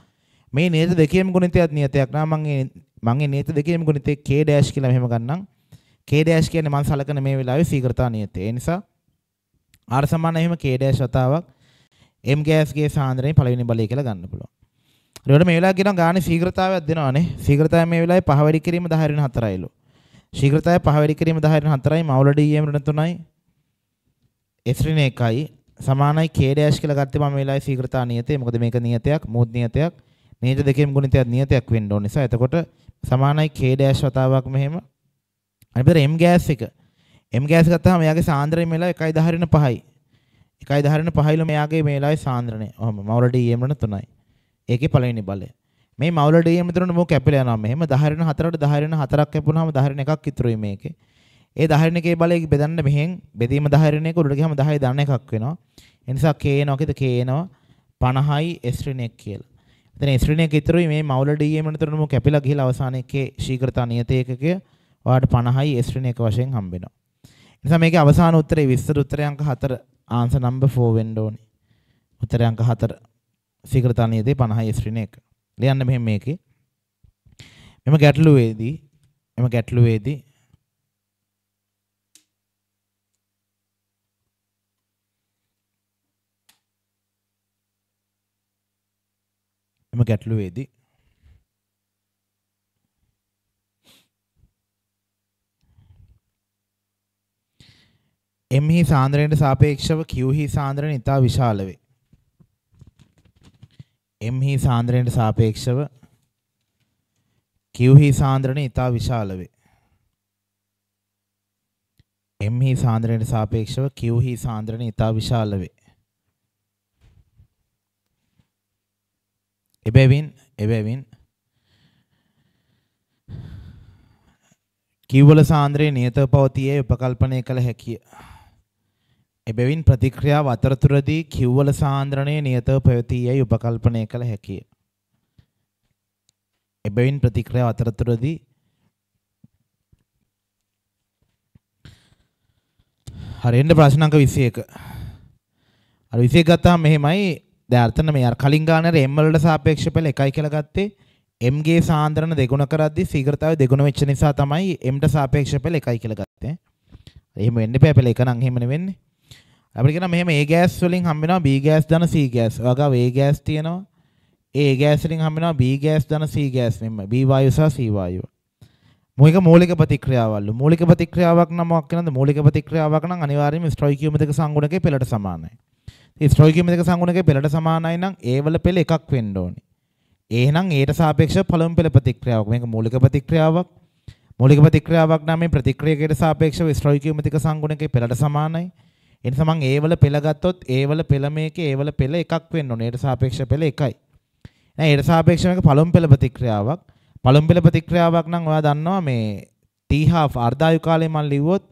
මේ නියත දෙකේම ගුණිතයක් නියතයක් නා මම මම මේ නියත දෙකේම ගුණිතේ k ඩෑෂ් කියලා මෙහෙම ගන්නම් k ඩෑෂ් කියන්නේ මම සලකන මේ වෙලාවේ සීඝ්‍රතා නියතය. ඒ නිසා r සමාන එහෙම k ඩෑෂ් වතාවක් M ගෑස්ගේ සාන්ද්‍රණය පළවෙනි බලය කියලා ගන්න පුළුවන්. ඊට මේ වෙලාව කියනවා ගානේ ශීඝ්‍රතාවයක් දෙනවානේ. ශීඝ්‍රතාවය මේ වෙලාවේ පහ වැඩි කිරීම 10 වෙන 4යිලු. ශීඝ්‍රතාවය පහ වැඩි කිරීම 10 වෙන 4යි මවුල DM ඍණ 3යි. S ඍණ 1යි සමානයි K ඩෑෂ් කියලා ගත්තේ මම මේ වෙලාවේ ශීඝ්‍රතාව නියතේ. මොකද මේක නියතයක්, මූත් නියතයක්. නේද දෙකෙන් ගුණිතයක් නියතයක් වෙන්න ඕන නිසා. එතකොට සමානයි K ඩෑෂ් වතාවක් මෙහෙම. අනිත් පැත්තේ M ගෑස් එක. M ගෑස් ගත්තාම එයාගේ සාන්ද්‍රණය මේ වෙලාව 1.10 වෙන 5යි. එකයි දහරණ පහයිල මෙයාගේ මේලායි සාන්ද්‍රණය ඔහම මවලට ඊයම්රණ තුනයි ඒකේ පළවෙනි බලය මේ මවලට ඊයම් තුනට මොක කැපිලා යනවා මෙහෙම දහරණ හතරට දහරණ හතරක් කැපුණාම දහරණ එකක් ඉතුරුයි මේකේ ඒ දහරණකේ බලය බෙදන්න මෙහෙන් බෙදීම දහරණයක උඩට ගියාම 10 දන්න එකක් වෙනවා ඒ නිසා k එනවා කේද k එනවා 50යි s ඍණයක් කියලා එතන s ඍණයක් ඉතුරුයි මේ මවලට ඊයම් තුනට මොක කැපිලා ගිහිලා අවසානයේ ශීඝ්‍රතා නියතයකක ඔයාලට 50යි s ඍණයක වශයෙන් හම්බ වෙනවා නිසා මේකේ අවසාන උත්තරේ විස්තර උත්තරේ අංක 4 ආන්සර් නම්බර් 4 වෙන්න ඕනේ. උත්තරය අංක 4. සීක්‍රතා නියතේ 50 ස්ත්‍රිණ 1. ලියන්න මෙහෙම මේකේ. මෙම ගැටලුවේදී මෙම ගැටලුවේදී මෙම ගැටලුවේදී එම්හි සාන්ද්‍රණයට සාපේක්ෂව කිව්හි සාන්ද්‍රණය ඉතා විශාල වේ. එම්හි සාන්ද්‍රණයට සාපේක්ෂව කිව්හි සාන්ද්‍රණය ඉතා විශාල වේ. එම්හි සාන්ද්‍රණයට සාපේක්ෂව කිව්හි සාන්ද්‍රණය ඉතා විශාල වේ. එබැවින් එබැවින් කිව්වල සාන්ද්‍රයේ නියතව පවතියේ උපකල්පනය කළ හැකිය. එබැවින් ප්‍රතික්‍රියාව අතරතුරදී කිව්වල සාන්ද්‍රණය නියතව පැවතී යයි උපකල්පනය කළ හැකිය. එබැවින් ප්‍රතික්‍රියාව අතරතුරදී හරියට ප්‍රශ්න අංක 21. අර 21 ගත්තාම මෙහෙමයි දැන් අර්ථන මේ අර කලින් ගානර m වලට සාපේක්ෂව පළ එකයි කියලා ගත්තේ m ගේ සාන්ද්‍රණ දෙගුණ කරද්දී සීඝ්‍රතාවය දෙගුණ වෙච්ච නිසා තමයි m ට සාපේක්ෂව පළ එකයි කියලා ගත්තේ. එහෙම වෙන්න බෑ පළ එක නම් එහෙම නෙවෙන්නේ. අපිකන මෙහම ඒ ගෑස් වලින් හම්බෙනවා බී ගෑස් දන සී ගෑස් වගේ වේ ගෑස් තියෙනවා ඒ ගෑස්ලින් හම්බෙනවා බී ගෑස් දන සී ගෑස් මෙම බීවායු සහ සීවායු මේක මූලික ප්‍රතික්‍රියාවල්ලු මූලික ප්‍රතික්‍රියාවක් නම් මොකක් කියනද මූලික ප්‍රතික්‍රියාවක් නම් අනිවාර්යයෙන්ම ස්ට්‍රොයිකියුම දෙක සංගුණකේ පෙළට සමානයි ඉතින් ස්ට්‍රොයිකියුම දෙක සංගුණකේ පෙළට සමානයි නම් ඒවල පෙළ එකක් වෙන්න ඕනේ එහෙනම් ඒට සාපේක්ෂව පළමු පෙළ ප්‍රතික්‍රියාවක් මේක මූලික ප්‍රතික්‍රියාවක් මූලික ප්‍රතික්‍රියාවක් නම් මේ ප්‍රතික්‍රියකයට සාපේක්ෂව ස්ට්‍රොයිකියුම දෙක සංගුණකේ පෙළට සමානයි එනිසා මම ඒවල පෙළ ගත්තොත් ඒවල පෙළ මේකේ ඒවල පෙළ එකක් වෙන්න ඕනේ. ඒට සාපේක්ෂ පෙළ එකයි. නෑ ඒට සාපේක්ෂව මේක පළමු පෙළ ප්‍රතික්‍රියාවක්. පළමු පෙළ ප්‍රතික්‍රියාවක් නම් ඔයා දන්නවා මේ t half අර්ධායු කාලේ මම ලිව්වොත්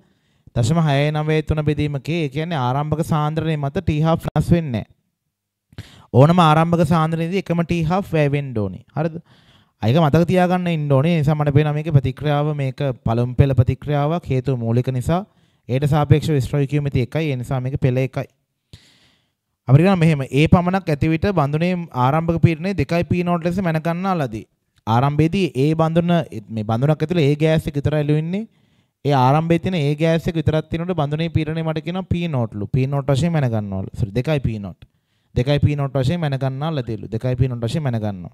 0.693 බෙදීමකේ ඒ කියන්නේ ආරම්භක සාන්ද්‍රණය මත t half වෙනස් වෙන්නේ ඕනම ආරම්භක සාන්ද්‍රණයේදී එකම t half වැය වෙන්න ඕනේ. හරිද? අයක මතක තියාගන්න ඉන්න ඕනේ. ඒ නිසා මට පේනවා මේකේ ප්‍රතික්‍රියාව මේක පළමු පෙළ ප්‍රතික්‍රියාවක් හේතු මූලික නිසා ඒට සාපේක්ෂ විශ්‍රයකීමති එකයි එනිසා මේක පෙළ එකයි. අපිරිකන මෙහෙම ඒ පමණක් ඇතිවිට බඳුනේ ආරම්භක පීරණය දෙකයි පීනෝට ලෙස මැනකන්නා ලදී. ආරම්භයේදී ඒ බඳුන මේ බඳුනක් ඇතුළේ ඒ ගෑස් එක විතරයි එළුවෙන්නේ. ඒ ආරම්භයේ තියෙන ඒ ගෑස් එක විතරක් තියෙනකොට බඳුනේ පීරණය මට කියනවා පී නෝට්ලු. පී නෝට් වශයෙන් මැන ගන්නවලු. සරි දෙකයි පී නෝට්. දෙකයි පී නෝට් වශයෙන් මැන ගන්නා ලදෙලු. දෙකයි පී නෝට් වශයෙන් මැන ගන්නවා.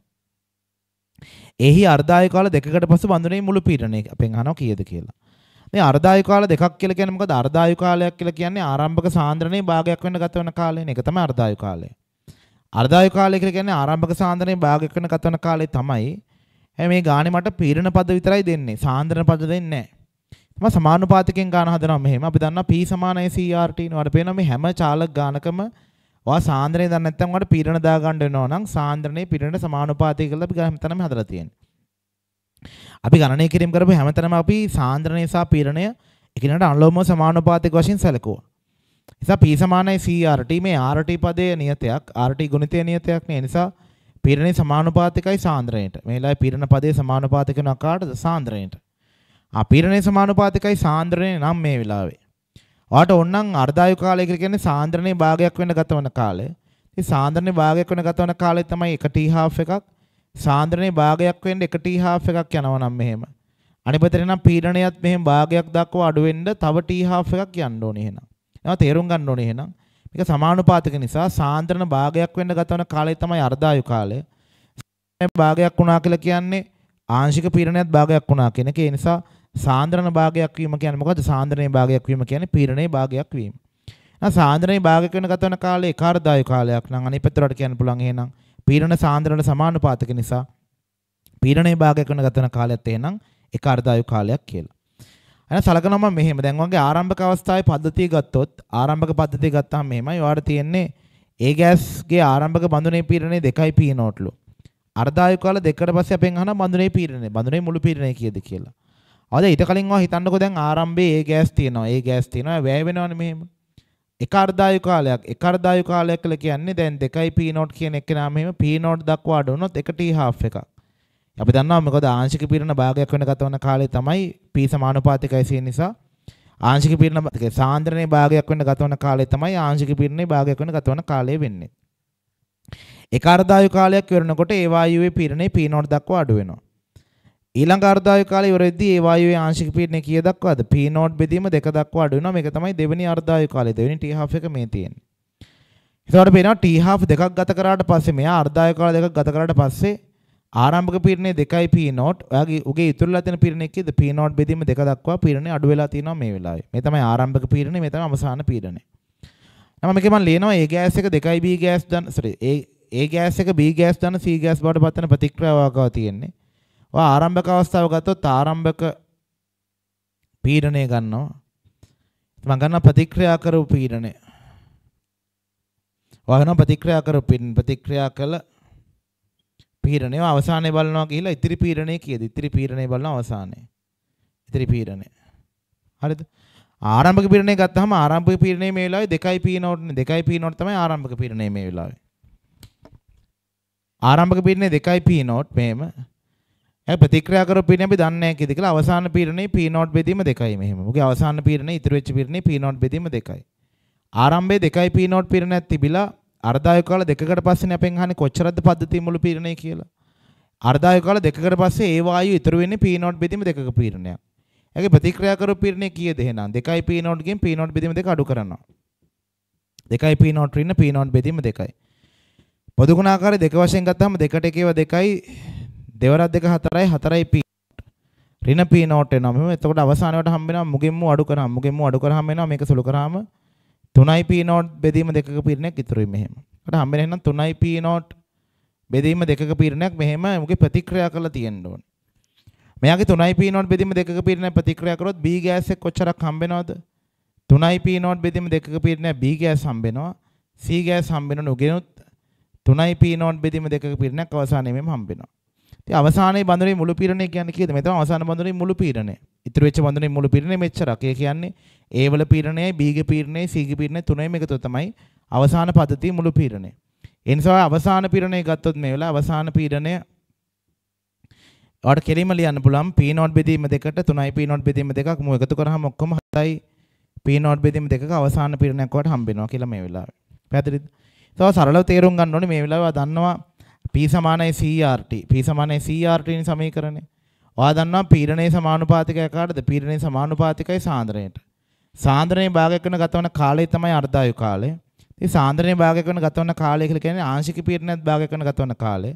එහි අර්ධායු කාල දෙකකට පසු බඳුනේ මුළු පීරණය අපෙන් අහනවා කීයද කියලා. මේ අර්ධායු කාල දෙකක් කියලා කියන්නේ මොකද අර්ධායු කාලයක් කියලා කියන්නේ ආරම්භක සාන්ද්‍රණයේ භාගයක් වෙන්න ගත වෙන කාලයනේ. ඒක තමයි අර්ධායු කාලය. අර්ධායු කාලය කියලා කියන්නේ ආරම්භක සාන්ද්‍රණයේ භාගයක් වෙන්න ගත වෙන කාලේ තමයි හැම මේ ගානේ මට පීරණ පද විතරයි දෙන්නේ. සාන්ද්‍රණ පද දෙන්නේ නැහැ. තමයි සමානුපාතිකෙන් ගාන හදනවා මෙහෙම. අපි දන්නා P CRT නේද? පේනවා මේ හැම චාලක ගානකම ඔයා සාන්ද්‍රණය දන්නේ නැත්නම් ඔයාට පීරණ දා ගන්න වෙනවා නම් සාන්ද්‍රණයේ පීරණට සමානුපාතික කියලා අපි ගාන හැමතැනම හදලා තියෙනවා. අපි ගණනය කිරීම කරපු හැමතැනම අපි සාන්ද්‍රණය සහ පීඩනය එකිනෙකට අනුලෝම සමානුපාතික වශයෙන් සැලකුවා. නිසා P සමානයි CRT මේ RT පදයේ නියතයක් RT ගුණිතය නියතයක් නේ නිසා පීඩනයේ සමානුපාතිකයි සාන්ද්‍රණයට. මේ වෙලාවේ පීඩන පදයේ සමානුපාතික වෙනවා කාටද? සාන්ද්‍රණයට. ආ පීඩනයේ සමානුපාතිකයි සාන්ද්‍රණය නම් මේ වෙලාවේ. ඔයාට ඕනනම් අර්ධායු කාලය කියලා කියන්නේ සාන්ද්‍රණයේ භාගයක් වෙන්න ගතවන කාලය. ඉතින් සාන්ද්‍රණයේ භාගයක් වෙන ගතවන කාලය තමයි 1t half එකක් සාන්ද්‍රණයේ භාගයක් වෙන්න 1 t half එකක් යනවා නම් මෙහෙම. අනිපතේ නම් පීඩණයත් මෙහෙම භාගයක් දක්වා අඩු වෙන්න තව t half එකක් යන්න ඕනේ එහෙනම්. ඒවා තේරුම් ගන්න ඕනේ එහෙනම්. මේක සමානුපාතික නිසා සාන්ද්‍රණ භාගයක් වෙන්න ගතවන කාලය තමයි අර්ධායු කාලය. භාගයක් වුණා කියලා කියන්නේ ආංශික පීඩණයත් භාගයක් වුණා කියන එක. ඒ නිසා සාන්ද්‍රණ භාගයක් වීම කියන්නේ මොකද්ද? සාන්ද්‍රණයේ භාගයක් වීම කියන්නේ පීඩණයේ භාගයක් වීම. සාන්ද්‍රණයේ භාගයක් වෙන ගතවන කාලය එක අර්ධායු කාලයක් නම් අනිපතරට කියන්න පුළුවන් එහෙනම් පීඩන සාන්ද්‍රණයට සමානුපාතික නිසා පීඩනයේ භාගයක් වන ගතන කාලයත් එහෙනම් එක අර්ධායු කාලයක් කියලා. එහෙනම් සලකනවා මම මෙහෙම දැන් වගේ ආරම්භක අවස්ථාවේ පද්ධතිය ගත්තොත් ආරම්භක පද්ධතිය ගත්තාම මෙහෙමයි ඔයාලට තියෙන්නේ ඒ ගෑස්ගේ ආරම්භක බඳුනේ පීඩනය 2යි P නෝට්ලු. අර්ධායු කාල දෙකකට පස්සේ අපෙන් අහන බඳුනේ පීඩනය බඳුනේ මුළු පීඩනය කීයද කියලා. ආද ඊට කලින් ඔයා හිතන්නකෝ දැන් ආරම්භයේ ඒ ගෑස් තියෙනවා ඒ ගෑස් තියෙනවා වැය වෙනවනේ මෙහෙම. එක අර්ධායු කාලයක් එක අර්ධායු කාලයක් කියලා කියන්නේ දැන් 2p නෝට් කියන එක නම මෙහෙම p නෝට් දක්වා අඩු වුණොත් 1t half එකක්. අපි දන්නවා මොකද ආංශික පීඩන භාගයක් වෙන ගත වන කාලය තමයි p සමානුපාතිකයි c නිසා ආංශික පීඩන සාන්ද්‍රණයේ භාගයක් වෙන ගත වන කාලය තමයි ආංශික පීඩනයේ භාගයක් වෙන ගත වන කාලය වෙන්නේ. එක අර්ධායු කාලයක් වෙනකොට ඒ වායුවේ පීඩනය p නෝට් දක්වා අඩු වෙනවා. ඊළඟ අර්ධායු කාලය ඉවරෙද්දී ඒ වායුවේ ආංශික පීඩනය කීය දක්වාද? P නෝට් බෙදීම දෙක දක්වා අඩු වෙනවා. මේක තමයි දෙවෙනි අර්ධායු කාලය. දෙවෙනි T half එක මේ තියෙන්නේ. එතකොට පේනවා T half දෙකක් ගත කරාට පස්සේ මෙයා අර්ධායු කාල දෙකක් ගත කරාට පස්සේ ආරම්භක පීඩනය 2යි P නෝට්. ඔයාගේ උගේ ඉතුරුලා තියෙන පීඩනය කීයද? P නෝට් බෙදීම දෙක දක්වා පීඩනය අඩු වෙලා තියෙනවා මේ වෙලාවේ. මේ තමයි ආරම්භක පීඩනය, මේ තමයි අවසාන පීඩනය. නම මේකේ මම ලියනවා A ගෑස් එක 2යි B ගෑස් දන්න sorry A A ගෑස් එක B ගෑස් දන්න C ගෑස් බවට පත් වෙන ප්‍රතික්‍රියාවකව තියෙන්නේ. ඔය ආරම්භක අවස්ථාව ගත්තොත් ආරම්භක පීඩනය ගන්නවා. මම ගන්න ප්‍රතික්‍රියා කරපු පීඩනය. ඔයන ප්‍රතික්‍රියා කරපු ප්‍රතික්‍රියා කළ පීඩනය අවසානයේ බලනවා කියලා ඉතිරි පීඩනය කියද ඉතිරි පීඩනය බලන අවසානයේ. ඉතිරි පීඩනය. හරිද? ආරම්භක පීඩනය ගත්තාම ආරම්භක පීඩනය මේ වෙලාවේ 2යි p නෝට්නේ 2යි p නෝට් තමයි ආරම්භක පීඩනය මේ වෙලාවේ. ආරම්භක පීඩනය 2යි p නෝට් මෙහෙම ඇයි ප්‍රතික්‍රියා කරපු පීඩනය අපි දන්නේ නැහැ කීයද කියලා අවසාන පීඩනේ P0 බෙදීම දෙකයි මෙහෙම. මොකද අවසාන පීඩනේ ඉතුරු වෙච්ච පීඩනේ P0 බෙදීම දෙකයි. ආරම්භයේ දෙකයි P0 පීඩනයක් තිබිලා අර්ධායු කාල දෙකකට පස්සේනේ අපෙන් අහන්නේ කොච්චරද පද්ධතිය මුළු පීඩනේ කියලා. අර්ධායු කාල දෙකකට පස්සේ ඒ වායු ඉතුරු වෙන්නේ P0 බෙදීම දෙකක පීඩනයක්. ඒකේ ප්‍රතික්‍රියා කරපු පීඩනේ කීයද එහෙනම් 2යි P0 ගෙන් P0 බෙදීම දෙක අඩු කරනවා. 2යි P0 රින්න P0 බෙදීම දෙකයි. පොදු ගුණාකාරය දෙක වශයෙන් ගත්තාම දෙකට එකේව දෙකයි දෙවරක් දෙක හතරයි හතරයි p ඍණ p නෝට් වෙනවා. මෙහෙම එතකොට අවසානයට හම්බ වෙනවා මුගෙම්ම අඩු කරාම මුගෙම්ම අඩු කරාම වෙනවා මේක සුළු කරාම 3යි p නෝට් බෙදීම දෙකක පීරණයක් ඉතුරුයි මෙහෙම. එතකොට හම්බ වෙන එහෙනම් 3යි p නෝට් බෙදීම දෙකක පීරණයක් මෙහෙම මුගේ ප්‍රතික්‍රියා කරලා තියෙන්න ඕන. මෙයාගේ 3යි p නෝට් බෙදීම දෙකක පීරණයක් ප්‍රතික්‍රියා කරොත් b ගෑස් එක කොච්චරක් හම්බ වෙනවද? 3යි p නෝට් බෙදීම දෙකක පීරණයක් b ගෑස් හම්බ වෙනවා. c ගෑස් හම්බ වෙනව නුගෙනුත් 3යි p නෝට් බෙදීම දෙකක පීරණයක් අවසානයේ මෙහෙම හම්බ වෙනවා. ඉතින් අවසානයේ බඳුනේ මුළු පීරණය කියන්නේ කීයද? මේ තමයි අවසාන බඳුනේ මුළු පීරණය. ඉතුරු වෙච්ච බඳුනේ මුළු පීරණය මෙච්චරක්. ඒ කියන්නේ A වල පීරණයයි B ගේ පීරණයයි C ගේ පීරණය තුනෙම එකතු තමයි අවසාන පද්ධතිය මුළු පීරණය. ඒ නිසා අවසාන පීරණය ගත්තොත් මේ වෙලාව අවසාන පීරණය ඔයාලට කෙලින්ම ලියන්න පුළුවන් P not බෙදීම දෙකට 3යි P not බෙදීම දෙකක් මු එකතු කරාම ඔක්කොම 7යි P not බෙදීම දෙකක අවසාන පීරණයක් වට හම්බ වෙනවා කියලා මේ වෙලාවේ. පැහැදිලිද? ඒක සරලව තේරුම් ගන්න ඕනේ මේ වෙලාව දන්නවා P සමානයි CRT. E P සමානයි CRT e නේ සමීකරණය. ඔයා දන්නවා පීඩනයේ සමානුපාතිකය කාටද? පීඩනයේ සමානුපාතිකයි සාන්ද්‍රණයට. සාන්ද්‍රණයේ භාගයක් වෙන ගතවන කාලය තමයි අර්ධායු කාලය. ඉතින් සාන්ද්‍රණයේ භාගයක් වෙන ගතවන කාලය කියලා කියන්නේ ආංශික පීඩනයත් භාගයක් වෙන ගතවන කාලය.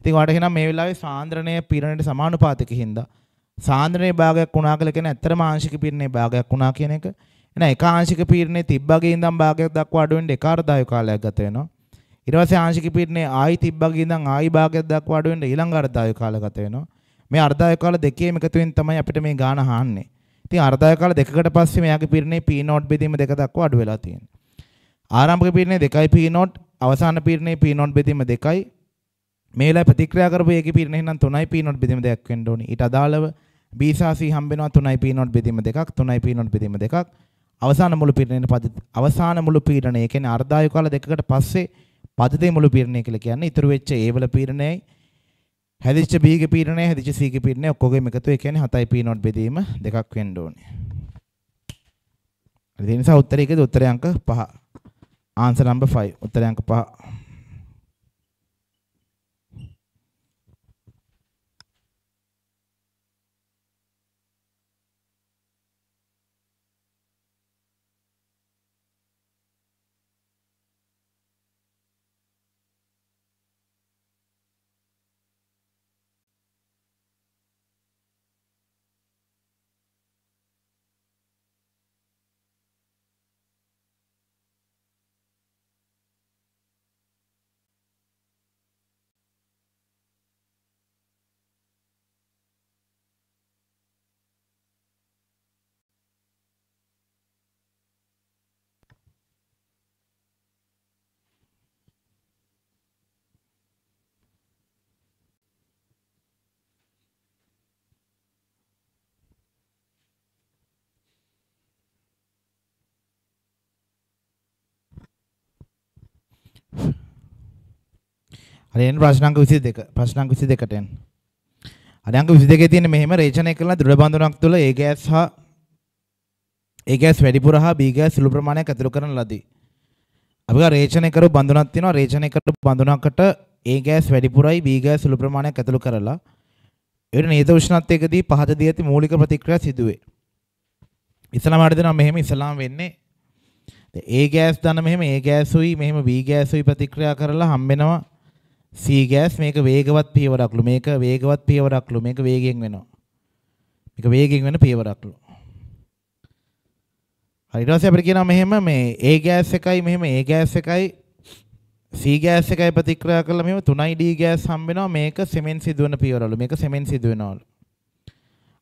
ඉතින් ඔයාලට කියනවා මේ වෙලාවේ සාන්ද්‍රණය පීඩනයට සමානුපාතික හින්දා සාන්ද්‍රණයේ භාගයක් වුණා කියලා කියන්නේ ඇත්තටම ආංශික පීඩනයේ භාගයක් වුණා කියන එක. එහෙනම් එක ආංශික පීඩනයේ තිබ්බගේ ඉඳන් භාගයක් දක්වා අඩු වෙන්න එක අර්ධායු කාලයක් ගත වෙනවා. ඊට පස්සේ ආංශික පීඩනය ආයි තිබ්බගේ ඉඳන් ආයි භාගයක් දක්වා අඩු වෙන්න ඊළඟ අර්ධායු කාල ගත වෙනවා. මේ අර්ධායු කාල දෙකේම එකතු වෙන තමයි අපිට මේ ගාණ හාන්නේ. ඉතින් අර්ධායු කාල දෙකකට පස්සේ මෙයාගේ පීඩනේ P නෝට් බෙදීම දෙක දක්වා අඩු වෙලා තියෙනවා. ආරම්භක පීඩනේ 2යි P නෝට් අවසාන පීඩනේ P නෝට් බෙදීම 2යි මේ වෙලාවේ ප්‍රතික්‍රියා කරපු ඒකේ පීඩන එහෙනම් 3යි p not බෙදීම දෙකක් වෙන්න ඕනේ. ඊට අදාළව b සහ c හම්බ වෙනවා 3යි p not බෙදීම දෙකක් 3යි p not බෙදීම දෙකක්. අවසාන මුළු පීඩනයේ අවසාන මුළු පීඩනය කියන්නේ අර්ධායු කාල දෙකකට පස්සේ පතිතේ මුළු පීරණය කියලා කියන්නේ ඉතුරු වෙච්ච ඒවල පීරණයයි හැදිච්ච බීගේ පීරණය හැදිච්ච සීගේ පීරණය ඔක්කොගෙම එකතු ඒ කියන්නේ 7යි p not බෙදීම දෙකක් වෙන්න ඕනේ. ඒ නිසා උත්තරයකද උත්තරය අංක 5. ආන්සර් නම්බර් 5 උත්තරය අංක 5. හරි එන්න ප්‍රශ්න අංක 22 ප්‍රශ්න අංක 22ට එන්න. හරි අංක 22 තියෙන මෙහෙම රේචනය කළ දෘఢ බන්ධනක් තුළ A ගෑස් හා A ගෑස් වැඩිපුර හා B ගෑස් සුළු ප්‍රමාණයක් ඇතුළු කරන ලදී. අපි ගා රේචනය කරපු බන්ධනක් තියෙනවා රේචනය කරපු බන්ධනකට A ගෑස් වැඩිපුරයි B ගෑස් සුළු ප්‍රමාණයක් ඇතුළු කරලා ඒට නියත උෂ්ණත්වයකදී පහත දී ඇති මූලික ප්‍රතික්‍රියා සිදුවේ. ඉස්ලාම ආඩ දෙනවා මෙහෙම ඉස්ලාම වෙන්නේ ඒ ගෑස් දන්න මෙහෙම ඒ ගෑසුයි මෙහෙම B ගෑසුයි ප්‍රතික්‍රියා කරලා හම්බෙනවා C gas මේක වේගවත් පියවරක්ලු මේක වේගවත් පියවරක්ලු මේක වේගයෙන් වෙනවා. මේක වේගයෙන් වෙන පියවරක්ලු. හරි ඊට පස්සේ අපිට කියනවා මෙහෙම මේ A gas එකයි මෙහෙම A gas එකයි C gas එකයි ප්‍රතික්‍රියා කරලා මෙහෙම 3යි D gas හම්බ වෙනවා මේක සෙමෙන් සිදුවන පියවරවලු මේක සෙමෙන් සිදුවෙනවලු.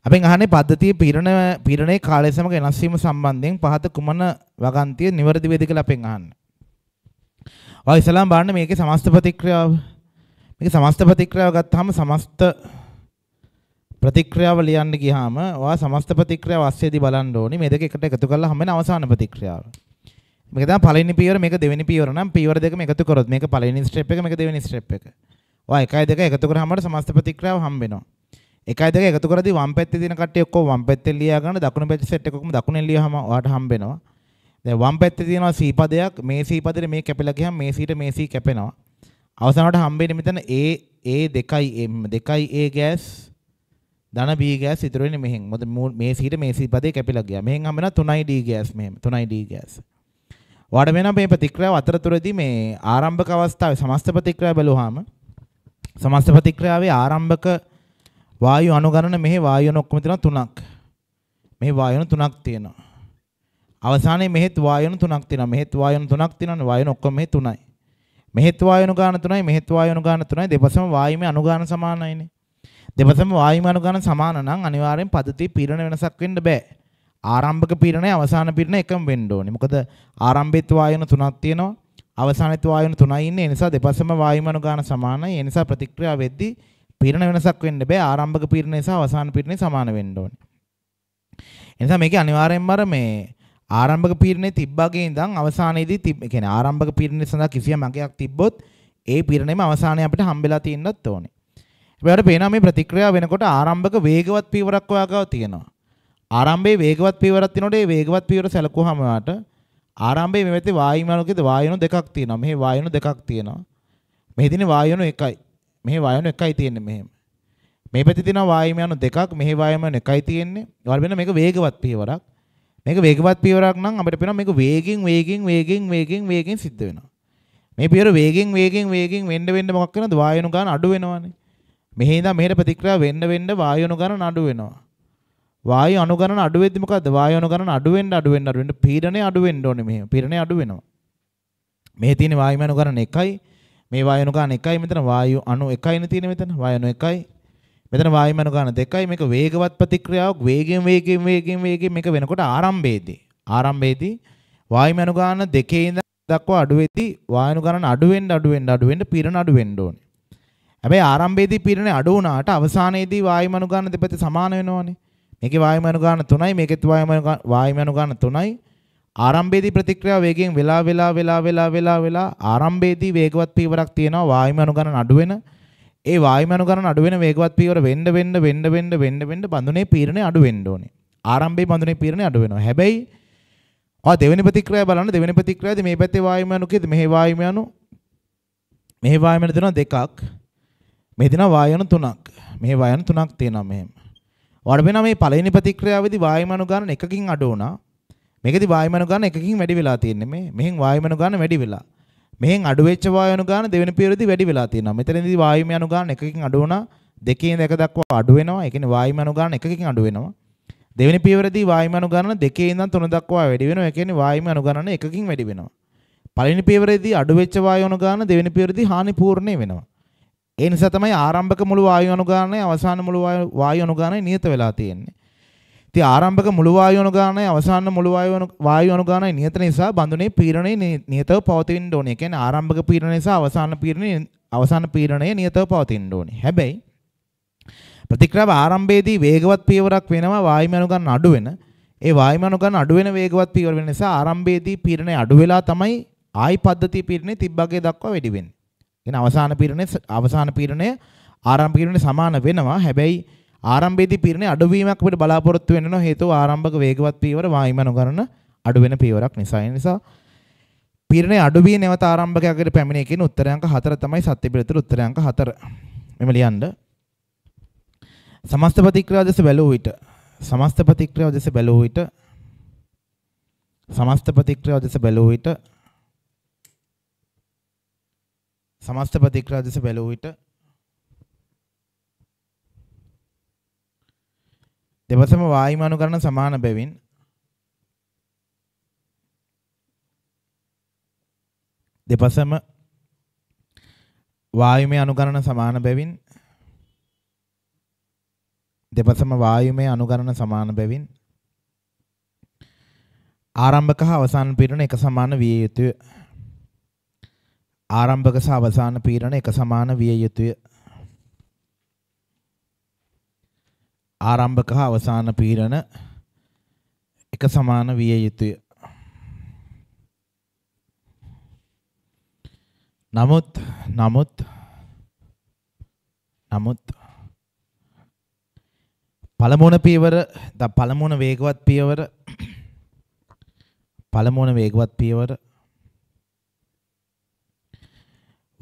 අපෙන් අහන්නේ පද්ධතිය පිරණ පිරණේ කාලය සමග වෙනස් වීම සම්බන්ධයෙන් පහත කුමන වගන්තිය නිවැරදි වේද කියලා අපෙන් අහන්නේ. ඔය ඉස්සලාම් බලන්න මේකේ සමස්ත ප්‍රතික්‍රියාව මේක සමස්ත ප්‍රතික්‍රියාව ගත්තාම සමස්ත ප්‍රතික්‍රියාව ලියන්න ගියාම ඔයා සමස්ත ප්‍රතික්‍රියාව අස්සේදී බලන්න ඕනේ මේ දෙක එකට එකතු කරලා හම්බෙන අවසාන ප්‍රතික්‍රියාව. මේක තමයි පළවෙනි පියවර මේක දෙවෙනි පියවර නම් පියවර දෙකම එකතු කරොත් මේක පළවෙනි ස්ටෙප් එක මේක දෙවෙනි ස්ටෙප් එක. ඔයා එකයි දෙක එකතු කරාම සමස්ත ප්‍රතික්‍රියාව හම්බෙනවා. එකයි දෙක එකතු කරද්දී වම් පැත්තේ තියෙන කට්ටිය ඔක්කොම වම් පැත්තේ ලියා ගන්න දකුණු පැත්තේ සෙට් එකකම දකුණෙන් ලියවම ඔයාට හම්බෙනවා. දැන් වම් පැත්තේ තියෙනවා C පදයක් මේ C පදේ මේ කැපිලා ගියහම මේ C ට මේ C කැපෙනවා. අවසානට හම්බෙන්නේ මෙතන A A 2යි M 2යි A ගෑස් ධන B ගෑස් ඉතුරු වෙන්නේ මෙහෙන්. මොකද මේ සීට මේ සීපදේ කැපිලා ගියා. මෙහෙන් හම් වෙනවා 3යි D ගෑස් මෙහෙම. 3යි D ගෑස්. ඔයාලට වෙනවා මේ ප්‍රතික්‍රියාව අතරතුරදී මේ ආරම්භක අවස්ථාවේ සමස්ත ප්‍රතික්‍රියාව බැලුවාම සමස්ත ප්‍රතික්‍රියාවේ ආරම්භක වායු අනුගණන මෙහි වායුන ඔක්කොම තියෙනවා තුනක්. මෙහි වායුන තුනක් තියෙනවා. අවසානයේ මෙහෙත් වායුන තුනක් තියෙනවා. මෙහෙත් වායුන තුනක් තියෙනවා. වායුන ඔක්කොම මෙහි තුනයි. මෙහෙත් වායු අනුගාන තුනයි මෙහෙත් වායු අනුගාන තුනයි දෙපසම වායුමේ අනුගාන සමානයිනේ. දෙපසම වායුම අනුගාන සමාන නම් අනිවාර්යෙන් පද්ධතියේ පීඩන වෙනසක් වෙන්න බෑ. ආරම්භක පීඩනය අවසාන පීඩනය එකම වෙන්න ඕනේ. මොකද ආරම්භෙත් වායුන තුනක් තියෙනවා. අවසානෙත් වායුන තුනයි ඉන්නේ. ඒ නිසා දෙපසම වායුම අනුගාන සමානයි. ඒ නිසා ප්‍රතික්‍රියාව වෙද්දී පීඩන වෙනසක් වෙන්න බෑ. ආරම්භක පීඩනය සහ අවසාන පීඩනය සමාන වෙන්න ඕනේ. ඒ නිසා මේකේ අනිවාර්යෙන්ම අර මේ ආරම්භක පීරණය තිබ්බගේ ඉඳන් අවසානයේදී තිබ් ඒ කියන්නේ ආරම්භක පීරණය සඳහා කිසියම් අගයක් තිබ්බොත් ඒ පීරණයම අවසානයේ අපිට හම්බෙලා තියෙන්නත් ඕනේ. හැබැයි පේනවා මේ ප්‍රතික්‍රියාව වෙනකොට ආරම්භක වේගවත් පීවරක් ඔයාගාව තියෙනවා. ආරම්භයේ වේගවත් පීවරක් තියෙනකොට ඒ වේගවත් පීවර සැලකුවාම වාට ආරම්භයේ මේ වෙද්දී වායුමානකෙද වායුණු දෙකක් තියෙනවා. මෙහි වායුණු දෙකක් තියෙනවා. මෙහි තියෙන වායුණු එකයි. මෙහි වායුණු එකයි තියෙන්නේ මෙහෙම. මේ පැත්තේ තියෙනවා වායුමාන දෙකක් මෙහි වායුමාන එකයි තියෙන්නේ. ඒවල වෙන මේක වේගවත් පීවරක්. මේක වේගවත් පියවරක් නම් අපිට පේනවා මේක වේගෙන් වේගෙන් වේගෙන් වේගෙන් වේගෙන් සිද්ධ වෙනවා. මේ පියවර වේගෙන් වේගෙන් වේගෙන් වෙන්න වෙන්න මොකක් වෙනවද? වායුණු ගාන අඩු වෙනවානේ. මෙහි ඉඳන් මෙහෙට ප්‍රතික්‍රියා වෙන්න වෙන්න වායුණු ගාන අඩු වෙනවා. වායු අණු ගණන අඩු වෙද්දි මොකද්ද? වායුණු ගණන අඩු වෙන්න අඩු වෙන්න අඩු වෙන්න පීඩනය අඩු වෙන්න ඕනේ මෙහෙම. පීඩනය අඩු වෙනවා. මේ තියෙන වායුමය අණු ගණන එකයි. මේ වායුණු ගාන එකයි මෙතන වායු අණු එකයිනේ තියෙන්නේ මෙතන. වායුණු එකයි. මෙතන වායමනුගාන දෙකයි මේක වේගවත් ප්‍රතික්‍රියාවක් වේගෙන් වේගෙන් වේගෙන් වේගෙන් මේක වෙනකොට ආරම්භයේදී ආරම්භයේදී වායමනුගාන දෙකේ දක්වා අඩු වෙද්දී වායනු ගණන අඩු වෙන්න අඩු වෙන්න අඩු වෙන්න පිරණ අඩු වෙන්න ඕනේ. හැබැයි ආරම්භයේදී පිරණ අඩු වුණාට අවසානයේදී වායමනුගාන දෙපැත්තේ සමාන වෙනවනේ. මේකේ වායමනුගාන 3යි මේකෙත් වායමනුගාන 3යි ආරම්භයේදී ප්‍රතික්‍රියාව වේගයෙන් වෙලා වෙලා වෙලා වෙලා වෙලා වෙලා ආරම්භයේදී වේගවත් පීවරක් තියෙනවා වායමනුගාන අඩු වෙනවා ඒ වායුමනු ගණන අඩු වෙන වේගවත් පීවර වෙන්න වෙන්න වෙන්න වෙන්න වෙන්න වෙන්න බඳුනේ පීරණය අඩු වෙන්න ඕනේ. ආරම්භයේ බඳුනේ පීරණය අඩු වෙනවා. හැබැයි ආ දෙවෙනි ප්‍රතික්‍රියාව බලන්න දෙවෙනි ප්‍රතික්‍රියාවේදී මේ පැත්තේ වායුමනුකේද මෙහි වායුමනු මෙහි වායුමන දෙනවා දෙකක් මේ දෙනවා වායුන තුනක් මෙහි වායුන තුනක් තියෙනවා මෙහෙම වඩ වෙනවා මේ පළවෙනි ප්‍රතික්‍රියාවේදී වායුමනු ගන්න එකකින් අඩු වුණා මේකෙදි වායුමනු ගන්න එකකින් වැඩි වෙලා තියෙන්නේ මේ මෙහෙන් වායුමනු ගන්න වැඩි වෙලා මෙහෙන් අඩු වෙච්ච වායු ගාන දෙවෙනි පියවරදී වැඩි වෙලා තියෙනවා. මෙතනදී වායුම යනු ගාන එකකින් අඩු වුණා. දෙකෙන් එක දක්වා අඩු වෙනවා. ඒ කියන්නේ වායුම යනු ගාන එකකින් අඩු වෙනවා. දෙවෙනි පියවරදී වායුම යනු ගාන දෙකේ ඉඳන් තුන දක්වා වැඩි වෙනවා. ඒ කියන්නේ වායුම යනු ගාන එකකින් වැඩි වෙනවා. පළවෙනි පියවරදී අඩු වෙච්ච වායු අණු ගාන දෙවෙනි පියවරදී හානි පූර්ණේ වෙනවා. ඒ නිසා තමයි ආරම්භක මුළු වායු අණු ගානයි අවසාන මුළු වායු අණු ගානයි නියත වෙලා තියෙන්නේ. ඉතින් ආරම්භක මුළු වායු අනුගානයි අවසාන මුළු වායු වායු අනුගානයි නියත නිසා බඳුනේ පීඩනය නියතව පවතින්න ඕනේ. කියන්නේ ආරම්භක පීඩනය සහ අවසාන පීඩනය අවසාන පීඩනය නියතව පවතින්න ඕනේ. හැබැයි ප්‍රතික්‍රියාව ආරම්භයේදී වේගවත් පියවරක් වෙනවා වායු අනුගාන අඩු වෙන. ඒ වායු අනුගාන අඩු වෙන වේගවත් පියවර වෙන නිසා ආරම්භයේදී පීඩනය අඩු වෙලා තමයි ආයි පද්ධතිය පීඩනය තිබ්බගේ දක්වා වැඩි වෙන්නේ. කියන්නේ අවසාන පීඩනය අවසාන පීඩනය ආරම්භ පීඩනය සමාන වෙනවා. හැබැයි ආරම්භයේදී පීරණේ අඩුවීමක් අපිට බලාපොරොත්තු වෙන්න ඕන හේතුව ආරම්භක වේගවත් පීවර වායුම අනුකරණ අඩු වෙන පීවරක් නිසා. ඒ නිසා පීරණේ අඩුවී නැවත ආරම්භකයකට පැමිණේ කියන උත්තර අංක 4 තමයි සත්‍ය පිළිතුර උත්තර අංක 4. මෙම ලියන්න. සමස්ත ප්‍රතික්‍රියාව දැස බැලුව විට සමස්ත ප්‍රතික්‍රියාව දැස බැලුව විට සමස්ත ප්‍රතික්‍රියාව දැස බැලුව විට සමස්ත ප්‍රතික්‍රියාව දැස බැලුව විට දෙවසම වායුමනු කරන සමාන බැවින් දෙපසම වායුමය අනුගණන සමාන බැවින් දෙපසම වායුමය අනුගණන සමාන බැවින් ආරම්භක හා අවසාන පීඩන එක සමාන විය යුතුය. ආරම්භක සහ අවසාන පීඩන එක සමාන විය යුතුය. ආරම්භක හා අවසාන පීඩන එක සමාන විය යුතුය. නමුත් නමුත් නමුත් පළමුණ පියවර ද පළමුණ වේගවත් පියවර පළමුණ වේගවත් පියවර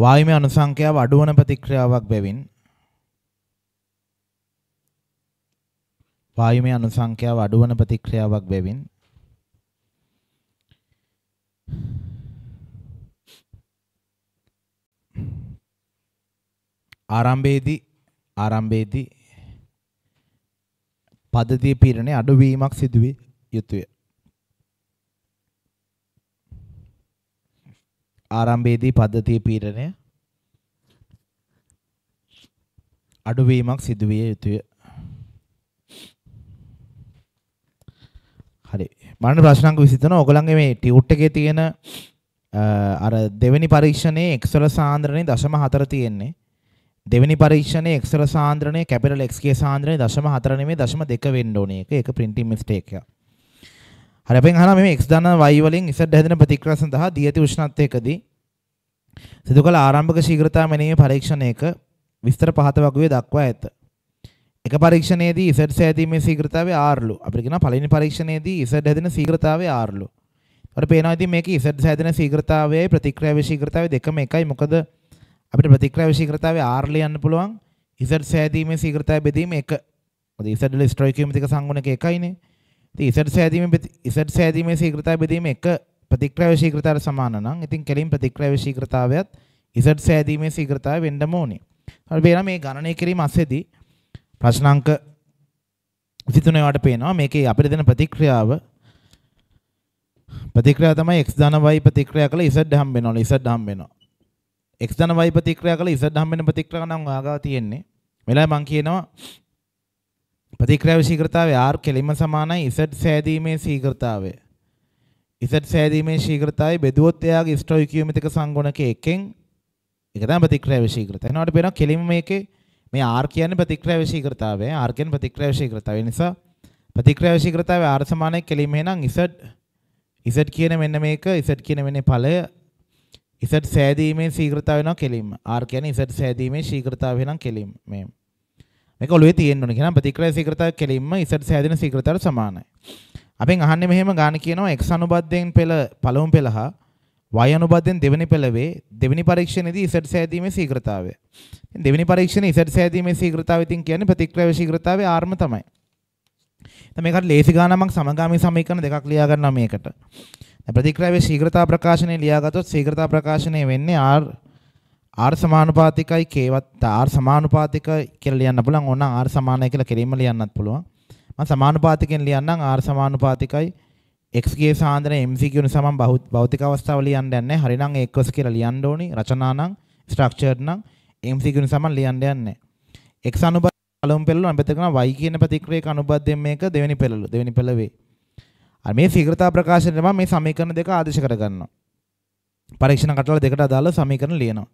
වායුමය අනුසංඛ්‍යාව අඩුවන ප්‍රතික්‍රියාවක් බැවින් වායුමය අණු සංඛ්‍යාව අඩුවන ප්‍රතික්‍රියාවක් බැවින් ආරම්භයේදී ආරම්භයේදී පද්ධතිය පීඩනය අඩුවීමක් සිදුවිය යුතුය. ආරම්භයේදී පද්ධතිය පීඩනය අඩුවීමක් සිදුවිය යුතුය. හරි මන්න ප්‍රශ්නංක විසිතන ඔගලන්ගේ මේ ටියුට් එකේ තියෙන අර දෙවැනි පරීක්ෂණයේ එක්සල සාන්ද්‍රණය දශම හතර තියෙන්නේ දෙවැනි පරීක්ෂණයේ එක්සල සාන්ද්‍රණය කැපිටල් x ගේ සාන්ද්‍රණය දශම හතර නෙමෙයි දශම දෙක වෙන්න ඕනේ ඒක ඒක printing mistake එක. හරි අපෙන් අහලා මේ x ධන y වලින් z හැදෙන ප්‍රතික්‍රියා සඳහා දී ඇති උෂ්ණත්වයකදී සිදු කළ ආරම්භක ශීඝ්‍රතා මෙනීමේ පරීක්ෂණයක විස්තර පහත වගේ දක්වා ඇත. එක පරීක්ෂණයේදී Z සෑදීමේ ශීඝ්‍රතාවය R ලු. අපිට කියනවා පළවෙනි පරීක්ෂණයේදී Z හැදෙන ශීඝ්‍රතාවය R ලු. අපිට පේනවා ඉතින් මේක Z හැදෙන ශීඝ්‍රතාවයයි ප්‍රතික්‍රියාවේ ශීඝ්‍රතාවය දෙකම එකයි. මොකද අපිට ප්‍රතික්‍රියාවේ ශීඝ්‍රතාවය R ලියන්න පුළුවන්. Z සෑදීමේ ශීඝ්‍රතාවය බෙදීම 1. මොකද Z වල ස්ටොයිකියෝමෙට්‍රික සංගුණක එකයිනේ. ඉතින් Z සෑදීමේ Z සෑදීමේ ශීඝ්‍රතාවය බෙදීම 1 ප්‍රතික්‍රියාවේ ශීඝ්‍රතාවයට සමාන නම් ඉතින් කෙලින් ප්‍රතික්‍රියාවේ ශීඝ්‍රතාවයත් Z සෑදීමේ ශීඝ්‍රතාවය වෙන්නම ඕනේ. හරි බලන්න මේ ගණනය කිරීම අසෙදී ප්‍රශ්න අංක 23 වට පේනවා මේකේ අපිට දෙන ප්‍රතික්‍රියාව ප්‍රතික්‍රියාව තමයි x ධන y ප්‍රතික්‍රියා කළා z හම් වෙනවලු z හම් වෙනවා x ධන y ප්‍රතික්‍රියා කළා z හම් වෙන ප්‍රතික්‍රියාව නම් ආගාව තියෙන්නේ මෙලයි මම කියනවා ප්‍රතික්‍රියාව ශීඝ්‍රතාවය r කෙලින්ම සමානයි z සෑදීමේ ශීඝ්‍රතාවය z සෑදීමේ ශීඝ්‍රතාවය බෙදුවොත් එයාගේ ස්ටොයිකියෝමෙට්‍රික සංගුණක එකෙන් ඒක තමයි ප්‍රතික්‍රියාව ශීඝ්‍රතාවය එනවාට පේනවා කෙලින්ම මේකේ මේ R කියන්නේ ප්‍රතික්‍රියා විශීඝ්‍රතාවය. R කියන්නේ ප්‍රතික්‍රියා විශීඝ්‍රතාවය නිසා ප්‍රතික්‍රියා විශීඝ්‍රතාවය R සමානයි කෙලීමේ නම් Z Z කියන මෙන්න මේක Z කියන මෙන්න ඵලය Z සෑදීමේ ශීඝ්‍රතාවය වෙනවා කෙලීම. R කියන්නේ Z සෑදීමේ ශීඝ්‍රතාවය වෙනම් කෙලීම. මේ මේක ඔළුවේ තියෙන්න ඕනේ. කියනවා ප්‍රතික්‍රියා ශීඝ්‍රතාවය කෙලීම Z සෑදෙන ශීඝ්‍රතාවයට සමානයි. අපෙන් අහන්නේ මෙහෙම ගාන කියනවා x අනුබද්ධයෙන් පෙළ පළමු පෙළ හා y අනුපාතයෙන් දෙවෙනි පෙළවේ දෙවෙනි පරීක්ෂණයේදී ඉසට් සෑදීමේ ශීඝ්‍රතාවය. දෙවෙනි පරීක්ෂණයේ ඉසට් සෑදීමේ ශීඝ්‍රතාවය ඉතින් කියන්නේ ප්‍රතික්‍රියාවේ ශීඝ්‍රතාවය R ම තමයි. දැන් මේකට ලේසි ගානමක් සමගාමී සමීකරණ දෙකක් ලියා ගන්නවා මේකට. දැන් ප්‍රතික්‍රියාවේ ශීඝ්‍රතාව ප්‍රකාශනය ලියාගත්තොත් ශීඝ්‍රතාව ප්‍රකාශනය වෙන්නේ R R සමානුපාතිකයි K වත් R සමානුපාතික කියලා ලියන්න පුළුවන්. ඕන R සමානයි කියලා කෙලින්ම ලියන්නත් පුළුවන්. මම සමානුපාතිකෙන් ලියන්නම් R සමානුපාතිකයි 0.5 එක්ගේ සාන්දර MCකන සම බහුත් භෞතික අවස්ථාව ලියන්න යන්න හරිනම් එක්කොස් කියලා ලියන්න ඕනි රචනානම් ස්ට්‍රක්චර් නම් MCකන සමන් ලියන්න යන්න එක් අනුබ අලුම් පෙළල අම්පතකන වයි කියන ප්‍රතික්‍රියක අනුබද්ධයෙන් මේක දෙවෙනි පෙළල දෙවෙනි පෙළ වේ අර මේ ශීඝ්‍රතා ප්‍රකාශනය තමයි මේ සමීකරණ දෙක ආදේශ කරගන්නවා පරීක්ෂණ කටවල දෙකට අදාළ සමීකරණ ලියනවා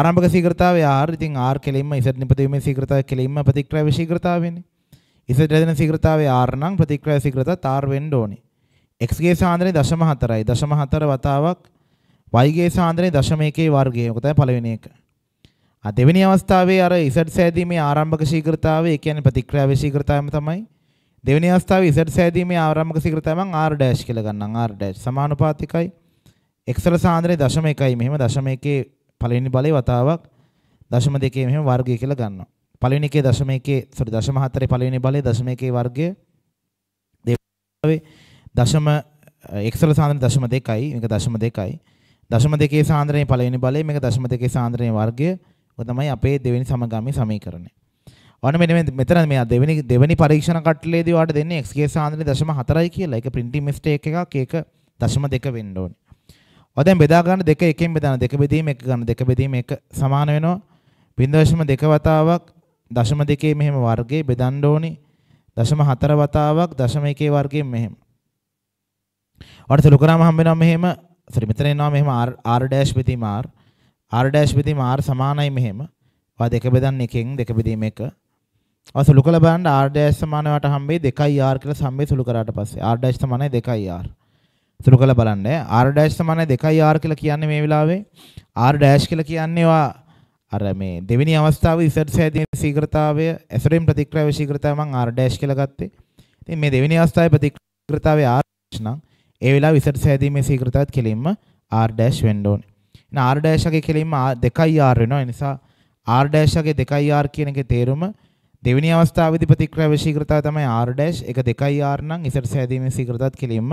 ආරම්භක ශීඝ්‍රතාවය R ඉතින් R කෙලින්ම ඉසට නිපදවීමේ ශීඝ්‍රතාවය කෙලින්ම ප්‍රතික්‍රියාවේ ශීඝ්‍රතාව වෙන්නේ ඉසට රැඳෙන ශීඝ්‍රතාවය R නම් ප්‍රතික්‍රියාවේ ශීඝ්‍රතාව R වෙන්න ඕනේ x ගේ සාන්ද්‍රණය 0.4යි. 0.4 වතාවක් y ගේ සාන්ද්‍රණය 0.1 වර්ගය. ඔක තමයි පළවෙනි එක. ආ දෙවෙනි අවස්ථාවේ අර z සෑදීමේ ආරම්භක ශීඝ්‍රතාවය, ඒ කියන්නේ ප්‍රතික්‍රියාවේ ශීඝ්‍රතාවයම තමයි. දෙවෙනි අවස්ථාවේ z සෑදීමේ ආරම්භක ශීඝ්‍රතාවය මම r' කියලා ගන්නම්. r' සමානුපාතිකයි x වල සාන්ද්‍රණය 0.1යි. මෙහෙම 0.1 පළවෙනි බලේ වතාවක් 0.2 මෙහෙම වර්ගය කියලා ගන්නවා. පළවෙනි එකේ 0.1 sorry 0.4 පළවෙනි බලේ 0.1 වර්ගය දෙවෙනි දශම එක්සල සාන්ද්‍රණය දශම දෙකයි මේක දශම දෙකයි දශම දෙකේ සාන්ද්‍රණය පළවෙනි බලය මේක දශම දෙකේ සාන්ද්‍රණය වර්ගය ඔය තමයි අපේ දෙවෙනි සමගාමී සමීකරණය. ඔන්න මෙන්න මෙතන මේ දෙවෙනි දෙවෙනි පරීක්ෂණ කට්ටලේදී ඔයාලට දෙන්නේ x ගේ සාන්ද්‍රණය 0.4යි කියලා. ඒක printing mistake එකක්. ඒක 0.2 වෙන්න ඕනේ. ඔය දැන් බෙදා ගන්න දෙක එකෙන් බෙදන දෙක බෙදීම එක ගන්න දෙක බෙදීම එක සමාන වෙනවා. 0.2 වතාවක් 0.2 මෙහෙම වර්ගයේ බෙදන්න ඕනේ. 0.4 වතාවක් 0.1 වර්ගයෙන් මෙහෙම. ඔයාලට සෙලු කරාම හම්බ වෙනවා මෙහෙම sorry මෙතන එනවා මෙහෙම r r dash විදීම r r dash විදීම r සමානයි මෙහෙම. ඔයා දෙක බෙදන්න එකෙන් දෙක බෙදීම එක. ඔයා සෙලු කළ බලන්න r dash සමාන වට හම්බෙයි 2r කියලා සම්මේ සෙලු කරාට පස්සේ r dash සමානයි 2r. සෙලු කළ බලන්න r dash සමානයි 2r කියලා කියන්නේ මේ වෙලාවේ r dash කියලා කියන්නේ ඔයා අර මේ දෙවෙනි අවස්ථාවේ ඉසට් සෑදීමේ ශීඝ්‍රතාවය ඇසුරින් ප්‍රතික්‍රියාවේ ශීඝ්‍රතාවය මම r dash කියලා ගත්තේ. ඉතින් මේ දෙවෙනි අවස්ථාවේ ප්‍රතික්‍රියාවේ r නම් ඒ වෙලාව විසට සෑදීමේ සීග්‍රතාවත් කෙලින්ම R dash වෙන්න ඕනේ. එහෙනම් R dash එකේ කෙලින්ම 2යි R වෙනවා. ඒ නිසා R dash එකේ 2යි R කියන එකේ තේරුම දෙවෙනි අවස්ථාවේදී ප්‍රතික්‍රියා විශීඝ්‍රතාව තමයි R dash එක 2යි R නම් ඉසට සෑදීමේ සීඝ්‍රතාවත් කෙලින්ම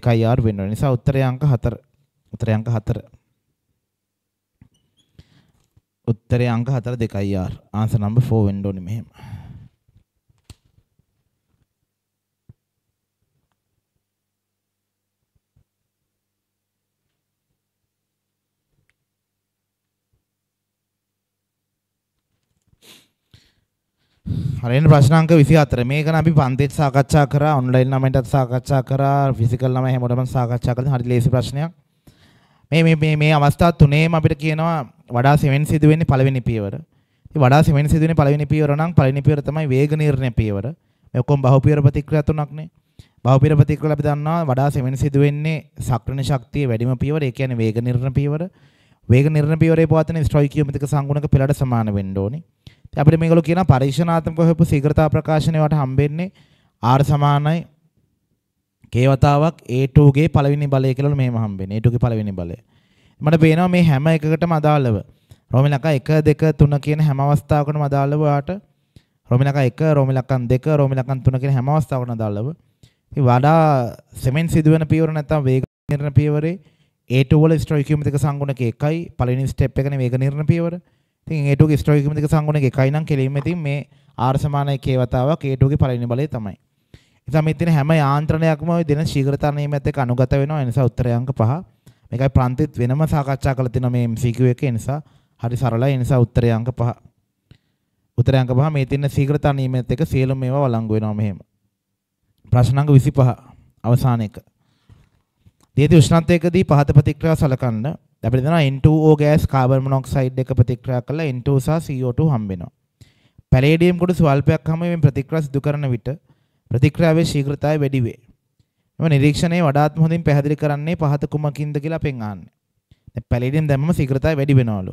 2යි R වෙන්න ඕනේ. නිසා උත්තරය අංක 4. උත්තරය අංක 4. උත්තරය අංක 4 2යි R. answer number 4 වෙන්න ඕනේ මෙහෙම. හරියට ප්‍රශ්න අංක 24 මේක නම් අපි පන්තිත් සාකච්ඡා කරා ඔන්ලයින් ළමයින්ටත් සාකච්ඡා කරා ෆිසිකල් ළමයි හැමෝටම සාකච්ඡා කළා හරි ලේසි ප්‍රශ්නයක් මේ මේ මේ මේ අවස්ථා තුනේම අපිට කියනවා වඩා සෙවෙන් සිදු වෙන්නේ පළවෙනි පියවර ඉතින් වඩා සෙවෙන් සිදු වෙන්නේ පළවෙනි පියවර නම් පළවෙනි පියවර තමයි වේග නිර්ණය පියවර මේ ඔක්කොම බහුපියවර ප්‍රතික්‍රියා තුනක්නේ බහුපියවර ප්‍රතික්‍රියා අපි දන්නවා වඩා සෙවෙන් සිදු වෙන්නේ සක්‍රින ශක්තිය වැඩිම පියවර ඒ කියන්නේ වේග නිර්ණය පියවර වේග නිර්ණය පියවරේ පවතින ස්ට්‍රොයිකියෝමෙට්‍රික සංගුණක පෙළට සමාන වෙන්න ඕනේ අපිට මේගොල්ලෝ කියන පරීක්ෂණාත්මකව හොයපු ශීඝ්‍රතා ප්‍රකාශනය වට හම්බෙන්නේ R සමානයි K වතාවක් A2 ගේ පළවෙනි බලය කියලා මේම හම්බෙන්නේ. A2 ගේ පළවෙනි බලය. මට පේනවා මේ හැම එකකටම අදාළව රෝමිලක 1 2 3 කියන හැම අවස්ථාවකටම අදාළව ඔයාට රෝමිලක 1 රෝමිලකන් 2 රෝමිලකන් 3 කියන හැම අවස්ථාවකටම අදාළව ඉතින් වඩා සෙමෙන් සිදුවෙන පියවර නැත්තම් වේග නිර්ණය පියවරේ A2 වල ස්ටොයිකියෝමෙට්‍රික සංගුණක 1යි පළවෙනි ස්ටෙප් එකනේ වේග නිර්ණය පියවර 2 ඉතින් A2 ගේ ස්ටෝයික් එකම දෙක සංගුණක එකයි නම් කෙලින්ම ඉතින් මේ R සමාන 1 වතාවක් A2 ගේ පළවෙනි බලය තමයි. එතන මේ තියෙන හැම යාන්ත්‍රණයක්ම ওই දෙන ශීඝ්‍රතා නියමයත් එක්ක අනුගත වෙනවා. ඒ නිසා උත්තරය අංක 5. මේකයි ප්‍රාන්තිත් වෙනම සාකච්ඡා කරලා තියෙන මේ MCQ එකේ නිසා හරි සරලයි. ඒ නිසා උත්තරය අංක 5. උත්තරය අංක 5 මේ තියෙන ශීඝ්‍රතා නියමයත් එක්ක සියලුම මේවා වළංගු වෙනවා මෙහෙම. ප්‍රශ්න අංක 25 අවසාන එක. දේති උෂ්ණත්වයකදී පහත ප්‍රතික්‍රියාව සලකන්න අපිට දෙනවා N2O ගෑස් කාබන් මොනොක්සයිඩ් එක ප්‍රතික්‍රියා කරලා N2 සහ CO2 හම්බෙනවා. පැලේඩියම් කොටු ස්වල්පයක් හැම වෙලෙම ප්‍රතික්‍රියා සිදු කරන විට ප්‍රතික්‍රියාවේ ශීඝ්‍රතාවය වැඩි වේ. මෙම නිරීක්ෂණය වඩාත්ම හොඳින් පැහැදිලි කරන්නේ පහත කුමකින්ද කියලා අපෙන් අහන්නේ. දැන් පැලේඩියම් දැම්මම ශීඝ්‍රතාවය වැඩි වෙනවලු.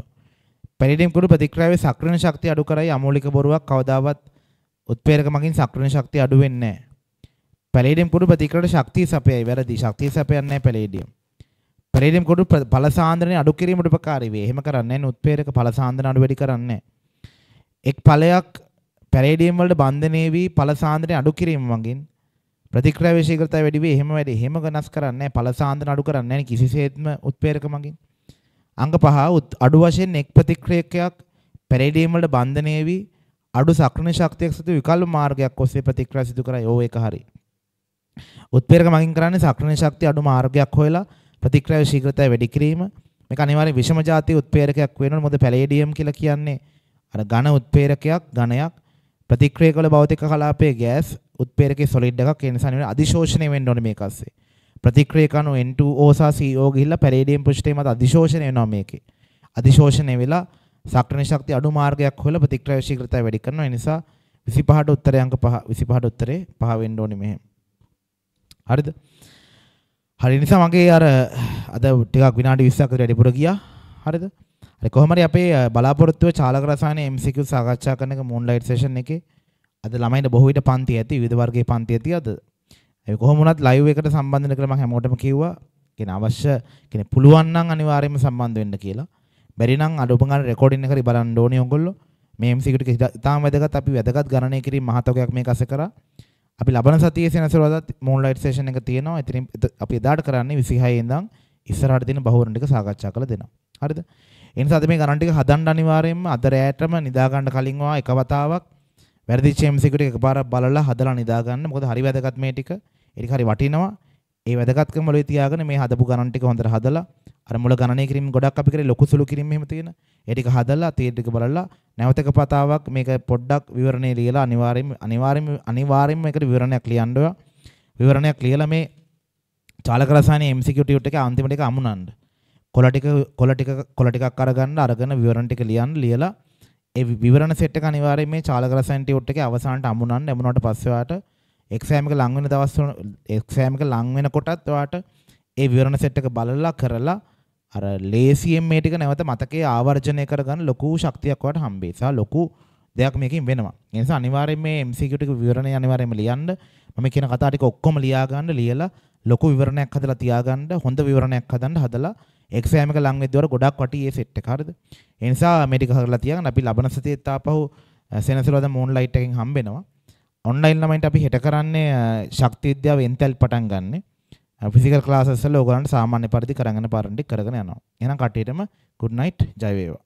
පැලේඩියම් කොටු ප්‍රතික්‍රියාවේ සක්‍රියන ශක්තිය අඩු කරයි අමෝලික බොරුවක් කවදාවත් උත්ප්‍රේරක මගින් සක්‍රියන ශක්තිය අඩු වෙන්නේ නැහැ. පැලේඩියම් කොටු ප්‍රතික්‍රියාවට ශක්තිය සපයයි. වැරදි. ශක්තිය සපයන්නේ නැහැ පැලේඩියම්. පෙරේලියම් කොටු ඵල සාන්ද්‍රණය අඩු කිරීමට උපකාරී වේ. එහෙම කරන්නේ නැහැ උත්පේරක ඵල සාන්ද්‍රණ අඩු වැඩි කරන්නේ එක් ඵලයක් පෙරේලියම් වලට බන්ධනය වී ඵල සාන්ද්‍රණය අඩු කිරීම මගින් ප්‍රතික්‍රියා වේශීකරතාව වැඩි වේ. එහෙම වැඩි. එහෙම වෙනස් කරන්නේ නැහැ. ඵල සාන්ද්‍රණ අඩු කරන්නේ නැහැ කිසිසේත්ම උත්පේරක මගින්. අංග පහ අඩු වශයෙන් එක් ප්‍රතික්‍රියකයක් පෙරේලියම් වලට බන්ධනය වී අඩු සක්‍රණ ශක්තියක් සතු විකල්ප මාර්ගයක් ඔස්සේ ප්‍රතික්‍රියා සිදු කරයි. ඕ ඒක හරි. උත්පේරක මගින් කරන්නේ සක්‍රණ ශක්තිය අඩු මාර්ගයක් හොයලා ප්‍රතික්‍රියාවේ ශීඝ්‍රතාවය වැඩි කිරීම මේක අනිවාර්යෙන් විෂම ජාතික උත්ප්‍රේරකයක් වෙනවනේ මොකද පැලේඩියම් කියලා කියන්නේ අර ඝන උත්ප්‍රේරකයක් ඝනයක් ප්‍රතික්‍රියා කළ භෞතික කලාපයේ ගෑස් උත්ප්‍රේරකේ සොලිඩ් එකක් ඒ නිසා නෙවෙයි අධිශෝෂණය වෙන්න ඕනේ මේක අස්සේ ප්‍රතික්‍රියා කරන N2O සහ CO ගිහිල්ලා පැලේඩියම් පෘෂ්ඨයේ මත අධිශෝෂණය වෙනවා මේකේ අධිශෝෂණය වෙලා සක්‍රණ ශක්තිය අඩු මාර්ගයක් හොයලා ප්‍රතික්‍රියා ශීඝ්‍රතාවය වැඩි කරනවා ඒ නිසා 25ට උත්තරේ අංක 5 25ට උත්තරේ 5 වෙන්න ඕනේ මෙහෙම හරිද හරි නිසා මගේ අර අද ටිකක් විනාඩි 20ක් විතර වැඩිපුර ගියා. හරිද? හරි කොහොම හරි අපේ බලාපොරොත්තුව චාලක රසායන MCQ සාකච්ඡා කරන එක මූන්ලයිට් සෙෂන් එකේ අද ළමයින්ට බොහෝ විට පන්ති ඇති විවිධ වර්ගයේ පන්ති ඇති අද. ඒ කොහොම වුණත් ලයිව් එකට සම්බන්ධ වෙන කියලා මම හැමෝටම කිව්වා. කියන අවශ්‍ය කියන පුළුවන් නම් අනිවාර්යයෙන්ම සම්බන්ධ වෙන්න කියලා. බැරි නම් අඩුම ගන්න රෙකෝඩින් එක හරි බලන්න ඕනේ ඔයගොල්ලෝ. මේ MCQ එක ඉතාම වැදගත් අපි වැදගත් ගණනය කිරීම මහතකයක් මේක අසකරා. අපි ලබන සතියේ සෙනසුරාදා මූන්ලයිට් සෙෂන් එක තියෙනවා. ඉතින් අපි එදාට කරන්නේ 26 ඉඳන් ඉස්සරහට තියෙන බහුවරණ ටික සාකච්ඡා කරලා දෙනවා. හරිද? ඒ නිසා අද මේ ගණන් ටික හදන්න අනිවාර්යයෙන්ම අද රැයටම නිදා ගන්න කලින් වා එක වතාවක් වැරදිච්ච MCQට එකපාරක් බලලා හදලා නිදා ගන්න. මොකද හරි වැදගත් මේ ටික. ඒක හරි වටිනවා. ඒ වැදගත්කම වලේ තියාගෙන මේ හදපු ගණන් ටික හොඳට හදලා අර මුල ගණනය කිරීම ගොඩක් අපි කරේ ලොකු සුළු කිරීම එහෙම තියෙන. ඒ ටික හදලා තේ ටික බලලා නැවතක පතාවක් මේක පොඩ්ඩක් විවරණේ ලියලා අනිවාර්යයෙන්ම අනිවාර්යයෙන්ම අනිවාර්යයෙන්ම ඒකට විවරණයක් ලියන්න ඕවා. විවරණයක් ලියලා මේ චාලක රසායනයේ MCQ එකේ අන්තිම ටික අමුණන්න. කොළ ටික කොළ ටික කොළ ටිකක් අරගන්න අරගෙන විවරණ ටික ලියන්න ලියලා ඒ විවරණ සෙට් එක අනිවාර්යයෙන් මේ චාලක රසායන ටියුට් එකේ අවසානට අමුණන්න අමුණාට පස්සේ ඔයාට එක්සෑම් එක ලඟ වෙන දවස් එක්සෑම් එක ලඟ වෙනකොටත් ඔයාට ඒ විවරණ සෙට් එක බලලා කරලා අර ලේසියෙන් මේ ටික නැවත මතකයේ ආවර්ජනය කරගන්න ලොකු ශක්තියක් ඔයාලට හම්බෙයි. සහ ලොකු දෙයක් මේකින් වෙනවා. ඒ නිසා අනිවාර්යෙන් මේ MCQ ටික විවරණය අනිවාර්යෙන්ම ලියන්න. මම කියන කතා ටික ඔක්කොම ලියා ගන්න ලියලා ලොකු විවරණයක් හදලා තියාගන්න හොඳ විවරණයක් හදන්න හදලා එක්සෑම් එක ලඟ වෙද්දී ගොඩක් වටි ඒ සෙට් එක හරිද? ඒ නිසා මේ ටික කරලා තියාගන්න අපි ලබන සතියේත් ආපහු සෙනසුරාදා මූන්ලයිට් එකෙන් හම්බෙනවා. ඔන්ලයින් ළමයින්ට අපි හෙට කරන්නේ ශක්ති විද්‍යාව එන්තැල් පටන් ගන්නේ. ෆිසිකල් ක්ලාසස් වල ඕගලන්ට සාමාන්‍ය පරිදි කරගෙන පාරන්ටි කරගෙන යනවා. එහෙනම් කට්ටියටම good night ජය වේවා.